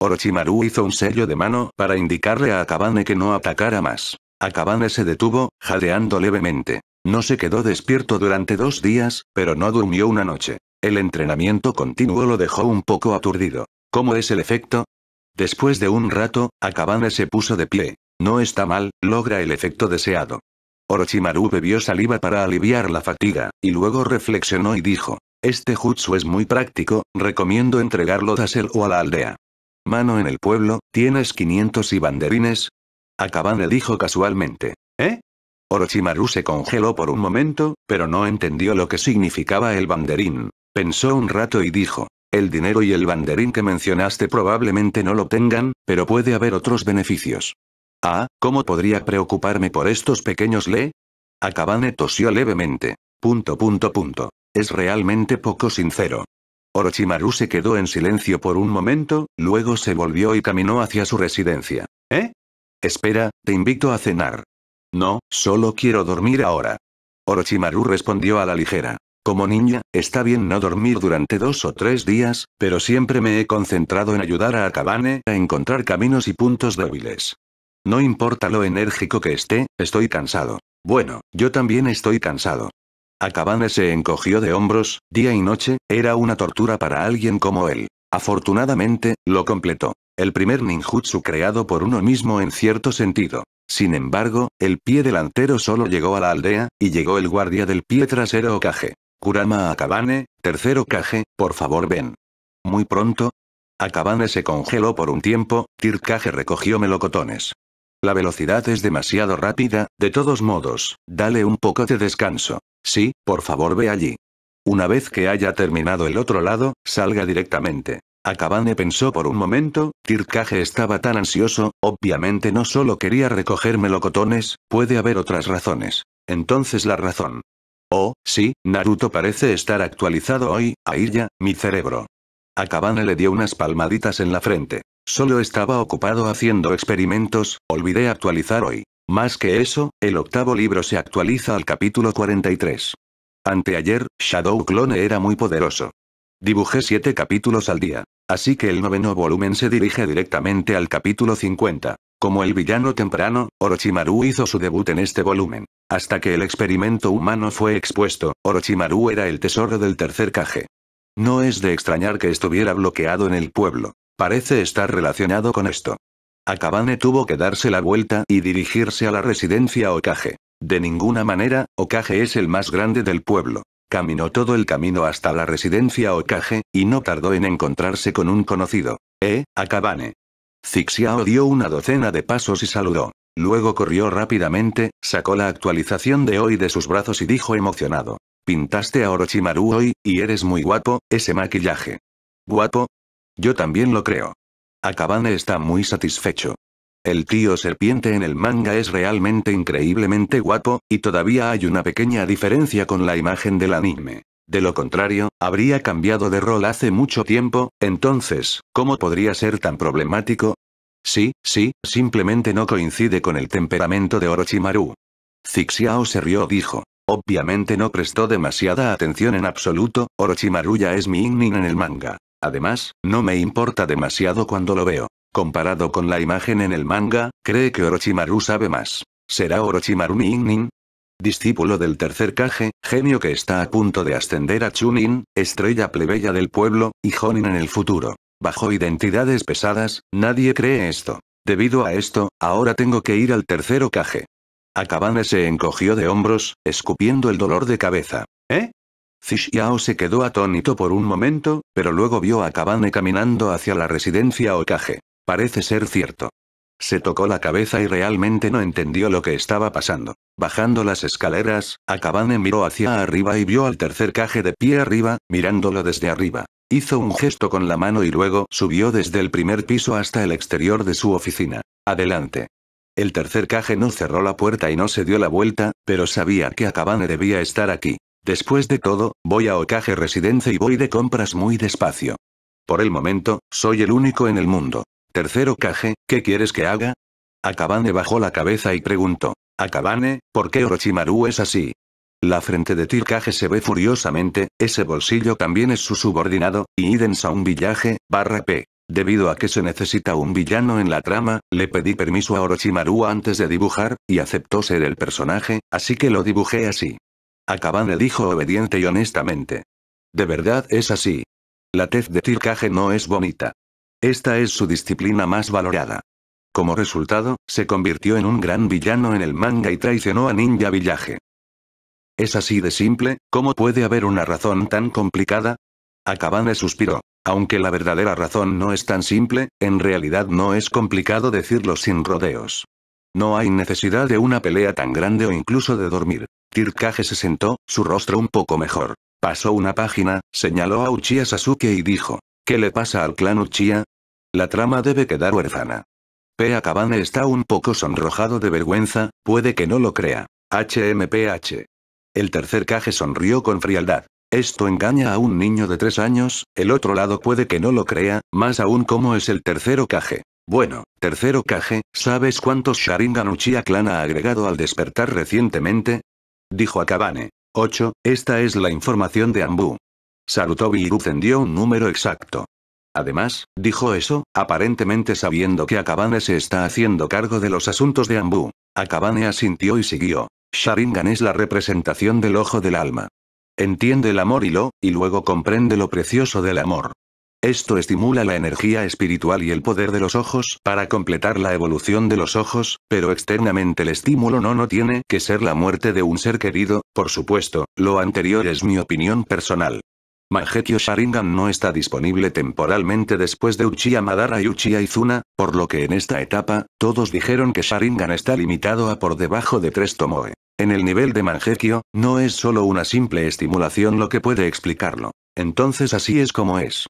Orochimaru hizo un sello de mano para indicarle a Akabane que no atacara más. Akabane se detuvo, jadeando levemente. No se quedó despierto durante dos días, pero no durmió una noche. El entrenamiento continuo lo dejó un poco aturdido. ¿Cómo es el efecto? Después de un rato, Akabane se puso de pie. No está mal, logra el efecto deseado. Orochimaru bebió saliva para aliviar la fatiga, y luego reflexionó y dijo. Este jutsu es muy práctico, recomiendo entregarlo a Sel o a la aldea. Mano en el pueblo, ¿tienes 500 y banderines? Akabane dijo casualmente. ¿Eh? Orochimaru se congeló por un momento, pero no entendió lo que significaba el banderín. Pensó un rato y dijo, el dinero y el banderín que mencionaste probablemente no lo tengan, pero puede haber otros beneficios. Ah, ¿cómo podría preocuparme por estos pequeños Le? Akabane tosió levemente. Punto punto punto. Es realmente poco sincero. Orochimaru se quedó en silencio por un momento, luego se volvió y caminó hacia su residencia. ¿Eh? Espera, te invito a cenar. No, solo quiero dormir ahora. Orochimaru respondió a la ligera. Como niña, está bien no dormir durante dos o tres días, pero siempre me he concentrado en ayudar a Akabane a encontrar caminos y puntos débiles. No importa lo enérgico que esté, estoy cansado. Bueno, yo también estoy cansado. Akabane se encogió de hombros, día y noche, era una tortura para alguien como él. Afortunadamente, lo completó. El primer ninjutsu creado por uno mismo en cierto sentido. Sin embargo, el pie delantero solo llegó a la aldea, y llegó el guardia del pie trasero Okage. Kurama Akabane, tercero Okage, por favor ven. Muy pronto. Akabane se congeló por un tiempo, Tirkage recogió melocotones. La velocidad es demasiado rápida, de todos modos, dale un poco de descanso. Sí, por favor ve allí. Una vez que haya terminado el otro lado, salga directamente. Akabane pensó por un momento, Tirkaje estaba tan ansioso, obviamente no solo quería recoger melocotones, puede haber otras razones. Entonces la razón. Oh, sí, Naruto parece estar actualizado hoy, ya, mi cerebro. Akabane le dio unas palmaditas en la frente. Solo estaba ocupado haciendo experimentos, olvidé actualizar hoy. Más que eso, el octavo libro se actualiza al capítulo 43. Anteayer, Shadow Clone era muy poderoso. Dibujé siete capítulos al día. Así que el noveno volumen se dirige directamente al capítulo 50. Como el villano temprano, Orochimaru hizo su debut en este volumen. Hasta que el experimento humano fue expuesto, Orochimaru era el tesoro del tercer caje. No es de extrañar que estuviera bloqueado en el pueblo. Parece estar relacionado con esto. Akabane tuvo que darse la vuelta y dirigirse a la residencia Okage. De ninguna manera, Okage es el más grande del pueblo. Caminó todo el camino hasta la residencia Okage, y no tardó en encontrarse con un conocido. Eh, Akabane. Zixiao dio una docena de pasos y saludó. Luego corrió rápidamente, sacó la actualización de hoy de sus brazos y dijo emocionado. Pintaste a Orochimaru hoy, y eres muy guapo, ese maquillaje. ¿Guapo? Yo también lo creo. Akabane está muy satisfecho. El tío serpiente en el manga es realmente increíblemente guapo, y todavía hay una pequeña diferencia con la imagen del anime. De lo contrario, habría cambiado de rol hace mucho tiempo, entonces, ¿cómo podría ser tan problemático? Sí, sí, simplemente no coincide con el temperamento de Orochimaru. Zixiao se rió dijo. Obviamente no prestó demasiada atención en absoluto, Orochimaru ya es mi inin en el manga. Además, no me importa demasiado cuando lo veo. Comparado con la imagen en el manga, cree que Orochimaru sabe más. ¿Será Orochimaru mi Nin? Discípulo del tercer Kage, genio que está a punto de ascender a Chunin, estrella plebeya del pueblo, y Honin en el futuro. Bajo identidades pesadas, nadie cree esto. Debido a esto, ahora tengo que ir al tercero Kage. Akabane se encogió de hombros, escupiendo el dolor de cabeza. ¿Eh? Zishiao se quedó atónito por un momento, pero luego vio a Kabane caminando hacia la residencia Okage. Parece ser cierto. Se tocó la cabeza y realmente no entendió lo que estaba pasando. Bajando las escaleras, Akabane miró hacia arriba y vio al tercer caje de pie arriba, mirándolo desde arriba. Hizo un gesto con la mano y luego subió desde el primer piso hasta el exterior de su oficina. Adelante. El tercer caje no cerró la puerta y no se dio la vuelta, pero sabía que Akabane debía estar aquí. Después de todo, voy a Okage Residencia y voy de compras muy despacio. Por el momento, soy el único en el mundo. Tercero Okage, ¿qué quieres que haga? Akabane bajó la cabeza y preguntó. Akabane, ¿por qué Orochimaru es así? La frente de Tirkage se ve furiosamente, ese bolsillo también es su subordinado, y Idens a un villaje, barra P. Debido a que se necesita un villano en la trama, le pedí permiso a Orochimaru antes de dibujar, y aceptó ser el personaje, así que lo dibujé así. Akabane dijo obediente y honestamente. De verdad es así. La tez de Tircaje no es bonita. Esta es su disciplina más valorada. Como resultado, se convirtió en un gran villano en el manga y traicionó a Ninja Villaje. ¿Es así de simple? ¿Cómo puede haber una razón tan complicada? Akabane suspiró. Aunque la verdadera razón no es tan simple, en realidad no es complicado decirlo sin rodeos. No hay necesidad de una pelea tan grande o incluso de dormir. Tirkage se sentó, su rostro un poco mejor. Pasó una página, señaló a Uchiha Sasuke y dijo. ¿Qué le pasa al clan Uchiha? La trama debe quedar huérfana. Pea Kabane está un poco sonrojado de vergüenza, puede que no lo crea. HMPH. El tercer caje sonrió con frialdad. Esto engaña a un niño de tres años, el otro lado puede que no lo crea, más aún como es el tercero caje. Bueno, tercero Kage, ¿sabes cuántos Sharingan Uchiha Clan ha agregado al despertar recientemente? Dijo Akabane. 8. Esta es la información de Ambu. Sarutobi Iruzen tendió un número exacto. Además, dijo eso, aparentemente sabiendo que Akabane se está haciendo cargo de los asuntos de Ambu. Akabane asintió y siguió. Sharingan es la representación del ojo del alma. Entiende el amor y lo, y luego comprende lo precioso del amor. Esto estimula la energía espiritual y el poder de los ojos para completar la evolución de los ojos, pero externamente el estímulo no no tiene que ser la muerte de un ser querido, por supuesto, lo anterior es mi opinión personal. Mangekyo Sharingan no está disponible temporalmente después de Uchiha Madara y Uchiha Izuna, por lo que en esta etapa, todos dijeron que Sharingan está limitado a por debajo de 3 Tomoe. En el nivel de Mangekyo, no es solo una simple estimulación lo que puede explicarlo. Entonces así es como es.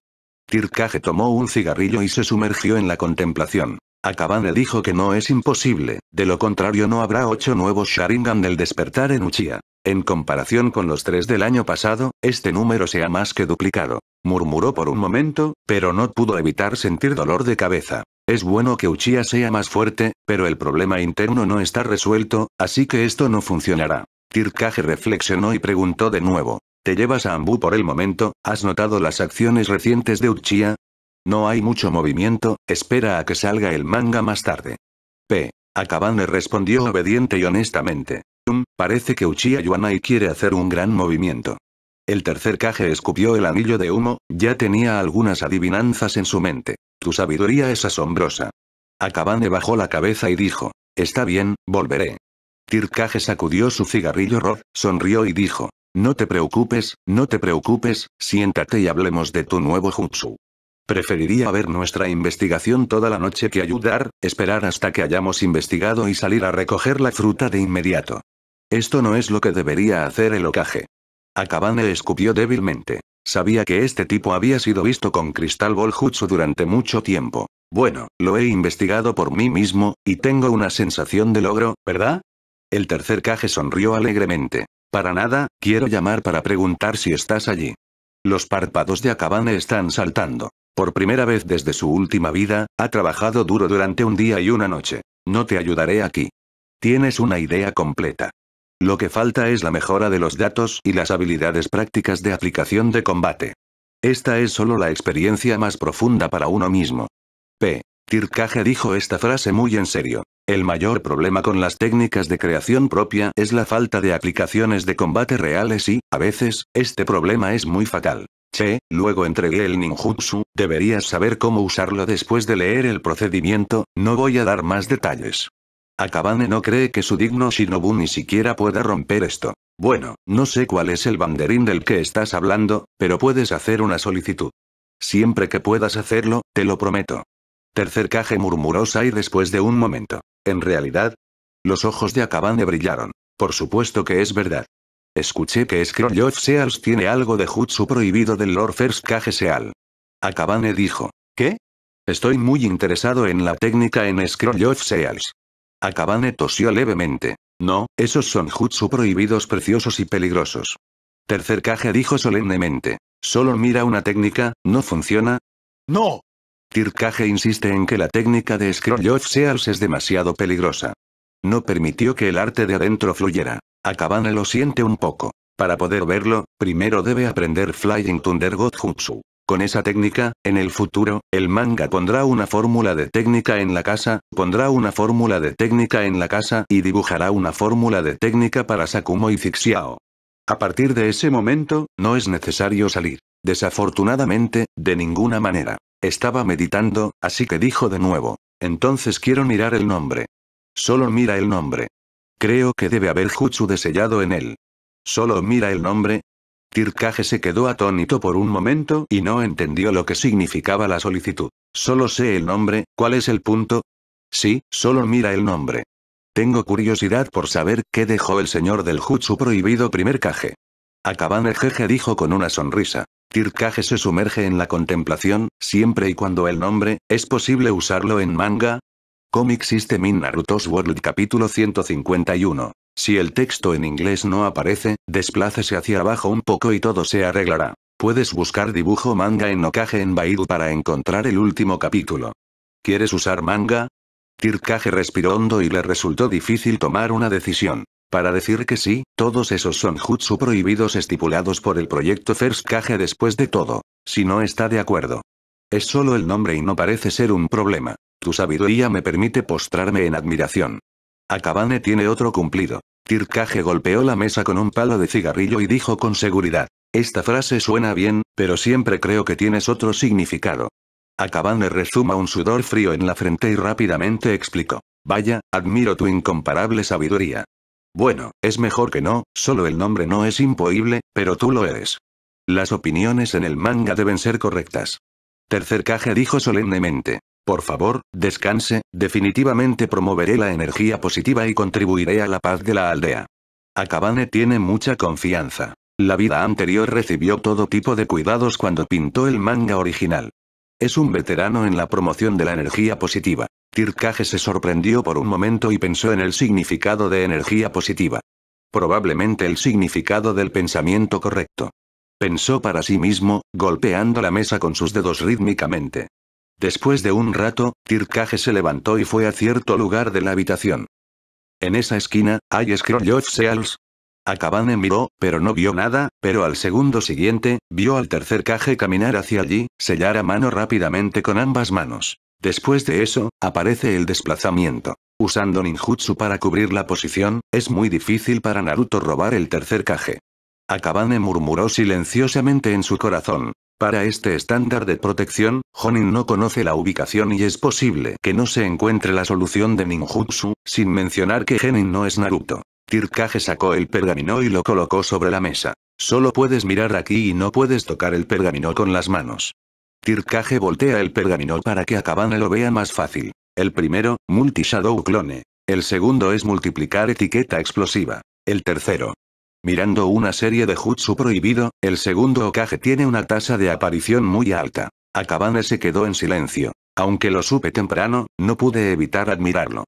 Tirkaje tomó un cigarrillo y se sumergió en la contemplación. Akabane dijo que no es imposible, de lo contrario no habrá ocho nuevos Sharingan del despertar en Uchiha. En comparación con los tres del año pasado, este número se ha más que duplicado. Murmuró por un momento, pero no pudo evitar sentir dolor de cabeza. Es bueno que Uchiha sea más fuerte, pero el problema interno no está resuelto, así que esto no funcionará. Tirkage reflexionó y preguntó de nuevo, te llevas a Ambu por el momento, ¿has notado las acciones recientes de Uchiha? No hay mucho movimiento, espera a que salga el manga más tarde. P. Akabane respondió obediente y honestamente. parece que Uchiha Yuanai quiere hacer un gran movimiento. El tercer caje escupió el anillo de humo, ya tenía algunas adivinanzas en su mente. Tu sabiduría es asombrosa. Akabane bajó la cabeza y dijo. Está bien, volveré. Tircaje sacudió su cigarrillo Rod, sonrió y dijo. No te preocupes, no te preocupes, siéntate y hablemos de tu nuevo jutsu. Preferiría ver nuestra investigación toda la noche que ayudar, esperar hasta que hayamos investigado y salir a recoger la fruta de inmediato. Esto no es lo que debería hacer el ocaje. Akabane escupió débilmente. Sabía que este tipo había sido visto con Cristal Ball Jutsu durante mucho tiempo. Bueno, lo he investigado por mí mismo, y tengo una sensación de logro, ¿verdad? El tercer Kage sonrió alegremente. Para nada, quiero llamar para preguntar si estás allí. Los párpados de Akabane están saltando. Por primera vez desde su última vida, ha trabajado duro durante un día y una noche. No te ayudaré aquí. Tienes una idea completa. Lo que falta es la mejora de los datos y las habilidades prácticas de aplicación de combate. Esta es solo la experiencia más profunda para uno mismo. P. Tirkaja dijo esta frase muy en serio. El mayor problema con las técnicas de creación propia es la falta de aplicaciones de combate reales y, a veces, este problema es muy fatal. Che, luego entregué el ninjutsu, deberías saber cómo usarlo después de leer el procedimiento, no voy a dar más detalles. Akabane no cree que su digno Shinobu ni siquiera pueda romper esto. Bueno, no sé cuál es el banderín del que estás hablando, pero puedes hacer una solicitud. Siempre que puedas hacerlo, te lo prometo. Tercer caje murmuró Sai después de un momento. En realidad. Los ojos de Akabane brillaron. Por supuesto que es verdad. Escuché que of Seals tiene algo de jutsu prohibido del Lord First Cage Seal. Akabane dijo. ¿Qué? Estoy muy interesado en la técnica en Scroll of Seals. Akabane tosió levemente. No, esos son jutsu prohibidos preciosos y peligrosos. Tercer Kage dijo solemnemente. Solo mira una técnica, ¿no funciona? No. Tirkage insiste en que la técnica de Scroll of Seals es demasiado peligrosa. No permitió que el arte de adentro fluyera. Akabane lo siente un poco. Para poder verlo, primero debe aprender Flying Thunder God Jutsu. Con esa técnica, en el futuro, el manga pondrá una fórmula de técnica en la casa, pondrá una fórmula de técnica en la casa y dibujará una fórmula de técnica para Sakumo y Fixiao. A partir de ese momento, no es necesario salir, desafortunadamente, de ninguna manera. Estaba meditando, así que dijo de nuevo. Entonces quiero mirar el nombre. Solo mira el nombre. Creo que debe haber Jutsu sellado en él. Solo mira el nombre. Tirkage se quedó atónito por un momento y no entendió lo que significaba la solicitud. Solo sé el nombre, ¿cuál es el punto? Sí, solo mira el nombre. Tengo curiosidad por saber qué dejó el señor del Jutsu prohibido primer Kage. Akabane Jeje dijo con una sonrisa. Tirkage se sumerge en la contemplación, siempre y cuando el nombre, es posible usarlo en manga. Comic System in Naruto's World capítulo 151. Si el texto en inglés no aparece, desplácese hacia abajo un poco y todo se arreglará. Puedes buscar dibujo manga en Okage en Baidu para encontrar el último capítulo. ¿Quieres usar manga? Tirkage respiró hondo y le resultó difícil tomar una decisión. Para decir que sí, todos esos son jutsu prohibidos estipulados por el proyecto First Cage después de todo. Si no está de acuerdo. Es solo el nombre y no parece ser un problema. Tu sabiduría me permite postrarme en admiración. Akabane tiene otro cumplido. Tirkage golpeó la mesa con un palo de cigarrillo y dijo con seguridad. Esta frase suena bien, pero siempre creo que tienes otro significado. Akabane rezuma un sudor frío en la frente y rápidamente explicó. Vaya, admiro tu incomparable sabiduría. Bueno, es mejor que no, solo el nombre no es imposible, pero tú lo eres. Las opiniones en el manga deben ser correctas. Tercer Kage dijo solemnemente. Por favor, descanse, definitivamente promoveré la energía positiva y contribuiré a la paz de la aldea. Akabane tiene mucha confianza. La vida anterior recibió todo tipo de cuidados cuando pintó el manga original. Es un veterano en la promoción de la energía positiva. Tirkage se sorprendió por un momento y pensó en el significado de energía positiva. Probablemente el significado del pensamiento correcto. Pensó para sí mismo, golpeando la mesa con sus dedos rítmicamente. Después de un rato, Tirkage se levantó y fue a cierto lugar de la habitación. En esa esquina, hay Scroll Seals, Akabane miró, pero no vio nada, pero al segundo siguiente, vio al tercer caje caminar hacia allí, sellar a mano rápidamente con ambas manos. Después de eso, aparece el desplazamiento. Usando ninjutsu para cubrir la posición, es muy difícil para Naruto robar el tercer caje. Akabane murmuró silenciosamente en su corazón. Para este estándar de protección, Honin no conoce la ubicación y es posible que no se encuentre la solución de ninjutsu, sin mencionar que Genin no es Naruto. Tircaje sacó el pergamino y lo colocó sobre la mesa. Solo puedes mirar aquí y no puedes tocar el pergamino con las manos. Tircaje voltea el pergamino para que Akabane lo vea más fácil. El primero, Multishadow Clone. El segundo es multiplicar etiqueta explosiva. El tercero. Mirando una serie de jutsu prohibido, el segundo Okage tiene una tasa de aparición muy alta. Akabane se quedó en silencio. Aunque lo supe temprano, no pude evitar admirarlo.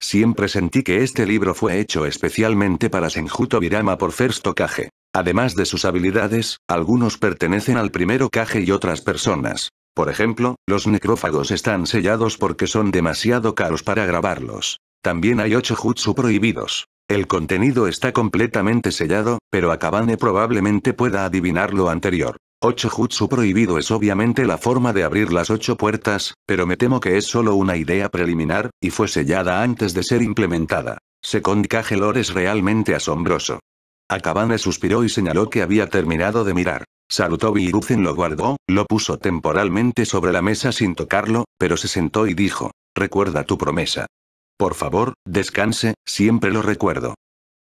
Siempre sentí que este libro fue hecho especialmente para Senjuto Virama por First Kage. Además de sus habilidades, algunos pertenecen al primero Kage y otras personas. Por ejemplo, los necrófagos están sellados porque son demasiado caros para grabarlos. También hay ocho jutsu prohibidos. El contenido está completamente sellado, pero Akabane probablemente pueda adivinar lo anterior. Ocho jutsu prohibido es obviamente la forma de abrir las ocho puertas, pero me temo que es solo una idea preliminar, y fue sellada antes de ser implementada. Second Kajelor es realmente asombroso. Akabane suspiró y señaló que había terminado de mirar. Sarutobi Hiruzen lo guardó, lo puso temporalmente sobre la mesa sin tocarlo, pero se sentó y dijo, recuerda tu promesa. Por favor, descanse, siempre lo recuerdo.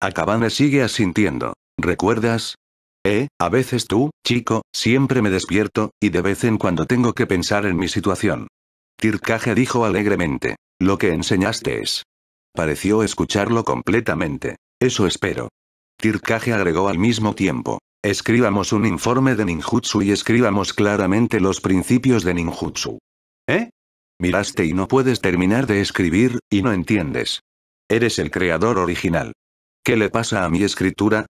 Akabane sigue asintiendo. ¿Recuerdas? Eh, a veces tú, chico, siempre me despierto, y de vez en cuando tengo que pensar en mi situación. Tircaje dijo alegremente. Lo que enseñaste es. Pareció escucharlo completamente. Eso espero. Tircaje agregó al mismo tiempo. Escribamos un informe de ninjutsu y escribamos claramente los principios de ninjutsu. ¿Eh? Miraste y no puedes terminar de escribir, y no entiendes. Eres el creador original. ¿Qué le pasa a mi escritura?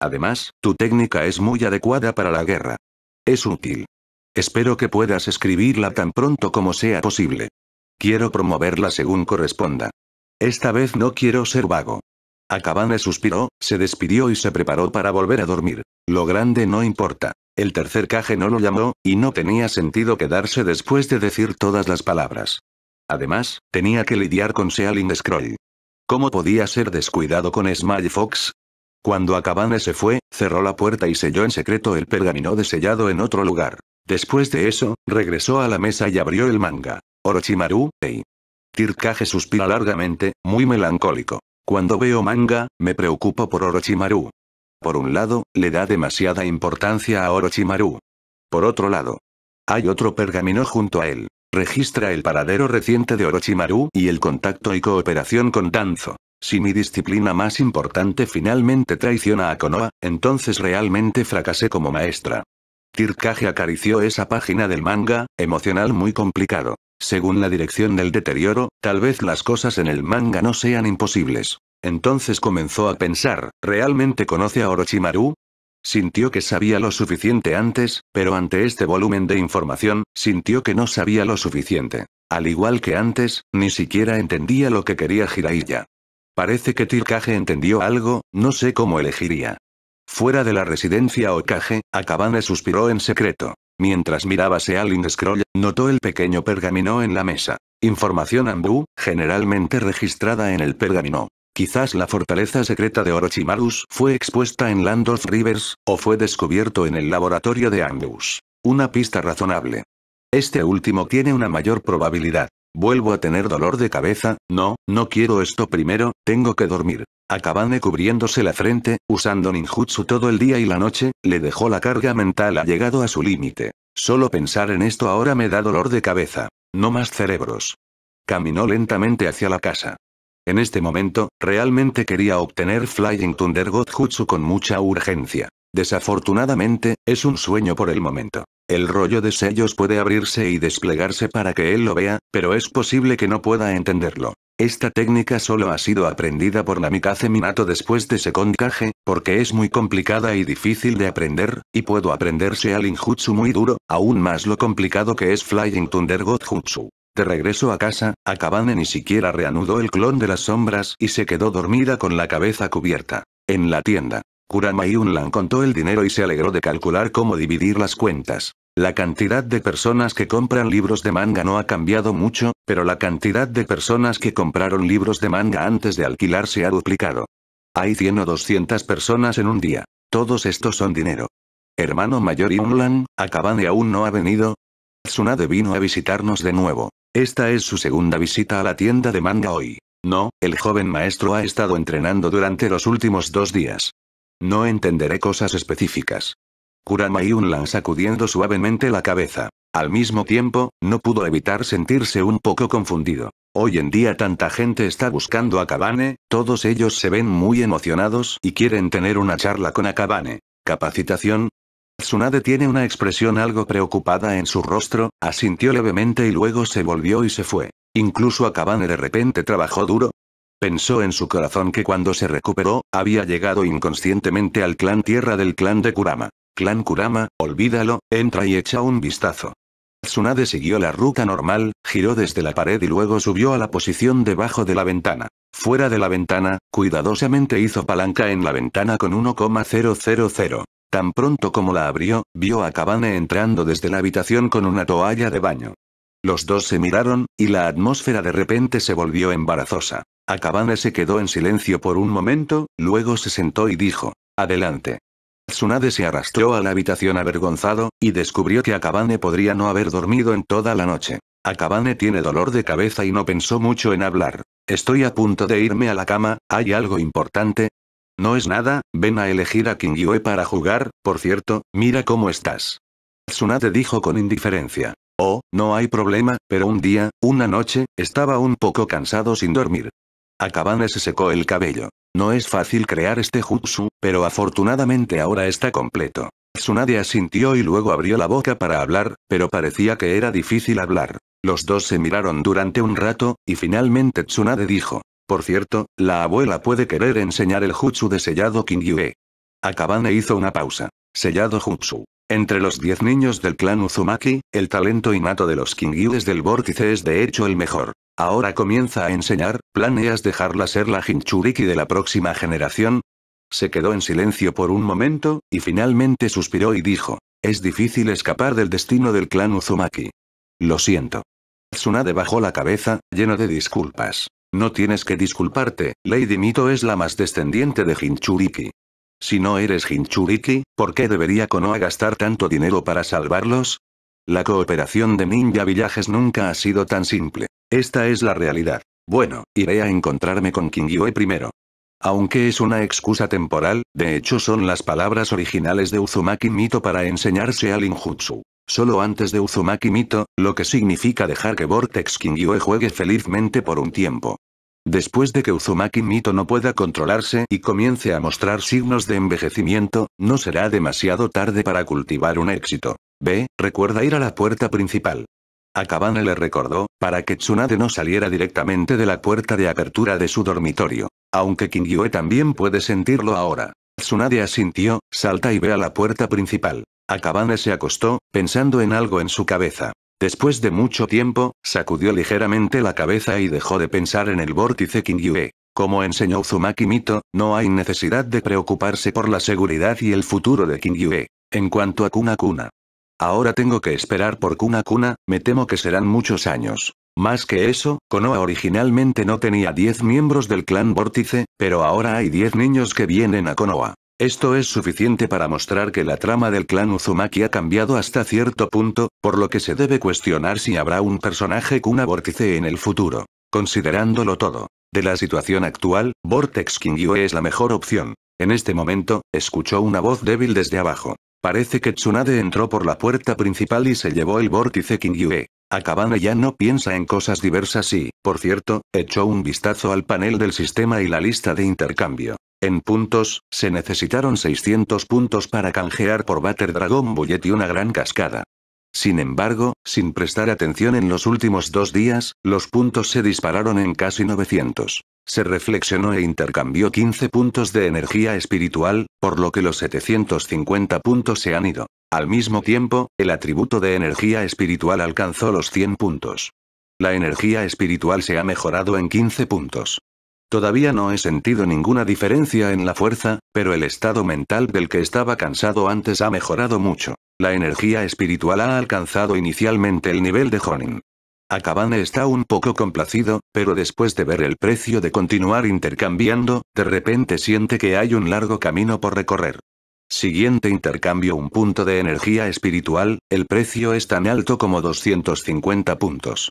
Además, tu técnica es muy adecuada para la guerra. Es útil. Espero que puedas escribirla tan pronto como sea posible. Quiero promoverla según corresponda. Esta vez no quiero ser vago. Akabane suspiró, se despidió y se preparó para volver a dormir. Lo grande no importa. El tercer caje no lo llamó, y no tenía sentido quedarse después de decir todas las palabras. Además, tenía que lidiar con Sealing Scroll. ¿Cómo podía ser descuidado con smile Fox? Cuando Akabane se fue, cerró la puerta y selló en secreto el pergamino de en otro lugar. Después de eso, regresó a la mesa y abrió el manga. Orochimaru, hey. Tirkage suspira largamente, muy melancólico. Cuando veo manga, me preocupo por Orochimaru. Por un lado, le da demasiada importancia a Orochimaru. Por otro lado, hay otro pergamino junto a él. Registra el paradero reciente de Orochimaru y el contacto y cooperación con Danzo. Si mi disciplina más importante finalmente traiciona a Konoha, entonces realmente fracasé como maestra. Tirkage acarició esa página del manga, emocional muy complicado. Según la dirección del deterioro, tal vez las cosas en el manga no sean imposibles. Entonces comenzó a pensar, ¿realmente conoce a Orochimaru? Sintió que sabía lo suficiente antes, pero ante este volumen de información, sintió que no sabía lo suficiente. Al igual que antes, ni siquiera entendía lo que quería Jiraiya. Parece que Tirkage entendió algo, no sé cómo elegiría. Fuera de la residencia Okage, Akabane suspiró en secreto. Mientras miraba Sealing Scroll, notó el pequeño pergamino en la mesa. Información Ambu, generalmente registrada en el pergamino. Quizás la fortaleza secreta de Orochimarus fue expuesta en Land of Rivers, o fue descubierto en el laboratorio de Ambus. Una pista razonable. Este último tiene una mayor probabilidad. Vuelvo a tener dolor de cabeza, no, no quiero esto primero, tengo que dormir. Acabane cubriéndose la frente, usando ninjutsu todo el día y la noche, le dejó la carga mental ha llegado a su límite. Solo pensar en esto ahora me da dolor de cabeza. No más cerebros. Caminó lentamente hacia la casa. En este momento, realmente quería obtener Flying Thunder Jutsu con mucha urgencia. Desafortunadamente, es un sueño por el momento. El rollo de sellos puede abrirse y desplegarse para que él lo vea, pero es posible que no pueda entenderlo. Esta técnica solo ha sido aprendida por Namikaze Minato después de Second Kage, porque es muy complicada y difícil de aprender, y puedo aprenderse al Injutsu muy duro, aún más lo complicado que es Flying Thunder God Jutsu. De regreso a casa, Akabane ni siquiera reanudó el clon de las sombras y se quedó dormida con la cabeza cubierta. En la tienda. Kurama Yunlan contó el dinero y se alegró de calcular cómo dividir las cuentas. La cantidad de personas que compran libros de manga no ha cambiado mucho, pero la cantidad de personas que compraron libros de manga antes de alquilar se ha duplicado. Hay 100 o 200 personas en un día. Todos estos son dinero. Hermano mayor Yunlan, Akabane aún no ha venido. Tsunade vino a visitarnos de nuevo. Esta es su segunda visita a la tienda de manga hoy. No, el joven maestro ha estado entrenando durante los últimos dos días. No entenderé cosas específicas. Kurama Yunlan sacudiendo suavemente la cabeza. Al mismo tiempo, no pudo evitar sentirse un poco confundido. Hoy en día tanta gente está buscando a Kabane, todos ellos se ven muy emocionados y quieren tener una charla con Akabane. ¿Capacitación? Tsunade tiene una expresión algo preocupada en su rostro, asintió levemente y luego se volvió y se fue. Incluso Akabane de repente trabajó duro, Pensó en su corazón que cuando se recuperó, había llegado inconscientemente al clan tierra del clan de Kurama. Clan Kurama, olvídalo, entra y echa un vistazo. Tsunade siguió la ruta normal, giró desde la pared y luego subió a la posición debajo de la ventana. Fuera de la ventana, cuidadosamente hizo palanca en la ventana con 1,000. Tan pronto como la abrió, vio a Kabane entrando desde la habitación con una toalla de baño. Los dos se miraron, y la atmósfera de repente se volvió embarazosa. Akabane se quedó en silencio por un momento, luego se sentó y dijo, adelante. Tsunade se arrastró a la habitación avergonzado, y descubrió que Akabane podría no haber dormido en toda la noche. Akabane tiene dolor de cabeza y no pensó mucho en hablar. Estoy a punto de irme a la cama, ¿hay algo importante? No es nada, ven a elegir a Kingyue para jugar, por cierto, mira cómo estás. Tsunade dijo con indiferencia. Oh, no hay problema, pero un día, una noche, estaba un poco cansado sin dormir. Akabane se secó el cabello. No es fácil crear este jutsu, pero afortunadamente ahora está completo. Tsunade asintió y luego abrió la boca para hablar, pero parecía que era difícil hablar. Los dos se miraron durante un rato, y finalmente Tsunade dijo. Por cierto, la abuela puede querer enseñar el jutsu de sellado Kingyue. Akabane hizo una pausa. Sellado jutsu. Entre los 10 niños del clan Uzumaki, el talento innato de los Kingyues del vórtice es de hecho el mejor. Ahora comienza a enseñar, ¿planeas dejarla ser la Jinchuriki de la próxima generación? Se quedó en silencio por un momento, y finalmente suspiró y dijo, es difícil escapar del destino del clan Uzumaki. Lo siento. Tsunade bajó la cabeza, lleno de disculpas. No tienes que disculparte, Lady Mito es la más descendiente de Hinchuriki. Si no eres Hinchuriki, ¿por qué debería Konoha gastar tanto dinero para salvarlos? La cooperación de Ninja Villajes nunca ha sido tan simple. Esta es la realidad. Bueno, iré a encontrarme con Kingyue primero. Aunque es una excusa temporal, de hecho son las palabras originales de Uzumaki Mito para enseñarse al Injutsu. Solo antes de Uzumaki Mito, lo que significa dejar que Vortex Kingyue juegue felizmente por un tiempo. Después de que Uzumaki Mito no pueda controlarse y comience a mostrar signos de envejecimiento, no será demasiado tarde para cultivar un éxito. B. Recuerda ir a la puerta principal. Akabane le recordó, para que Tsunade no saliera directamente de la puerta de apertura de su dormitorio. Aunque Kingyue también puede sentirlo ahora. Tsunade asintió, salta y ve a la puerta principal. Akabane se acostó, pensando en algo en su cabeza. Después de mucho tiempo, sacudió ligeramente la cabeza y dejó de pensar en el vórtice Kingyue. Como enseñó Uzumaki Mito, no hay necesidad de preocuparse por la seguridad y el futuro de Kingyue. En cuanto a Kuna Kuna. Ahora tengo que esperar por Kuna Kuna, me temo que serán muchos años. Más que eso, Konoha originalmente no tenía 10 miembros del clan Vórtice, pero ahora hay 10 niños que vienen a Konoha. Esto es suficiente para mostrar que la trama del clan Uzumaki ha cambiado hasta cierto punto, por lo que se debe cuestionar si habrá un personaje Kuna Vórtice en el futuro. Considerándolo todo, de la situación actual, Vortex Yue es la mejor opción. En este momento, escuchó una voz débil desde abajo. Parece que Tsunade entró por la puerta principal y se llevó el vórtice Kingyue. Akabane ya no piensa en cosas diversas y, por cierto, echó un vistazo al panel del sistema y la lista de intercambio. En puntos, se necesitaron 600 puntos para canjear por Butter Dragon Bullet y una gran cascada. Sin embargo, sin prestar atención en los últimos dos días, los puntos se dispararon en casi 900. Se reflexionó e intercambió 15 puntos de energía espiritual, por lo que los 750 puntos se han ido. Al mismo tiempo, el atributo de energía espiritual alcanzó los 100 puntos. La energía espiritual se ha mejorado en 15 puntos. Todavía no he sentido ninguna diferencia en la fuerza, pero el estado mental del que estaba cansado antes ha mejorado mucho. La energía espiritual ha alcanzado inicialmente el nivel de Honin. Akabane está un poco complacido, pero después de ver el precio de continuar intercambiando, de repente siente que hay un largo camino por recorrer. Siguiente intercambio un punto de energía espiritual, el precio es tan alto como 250 puntos.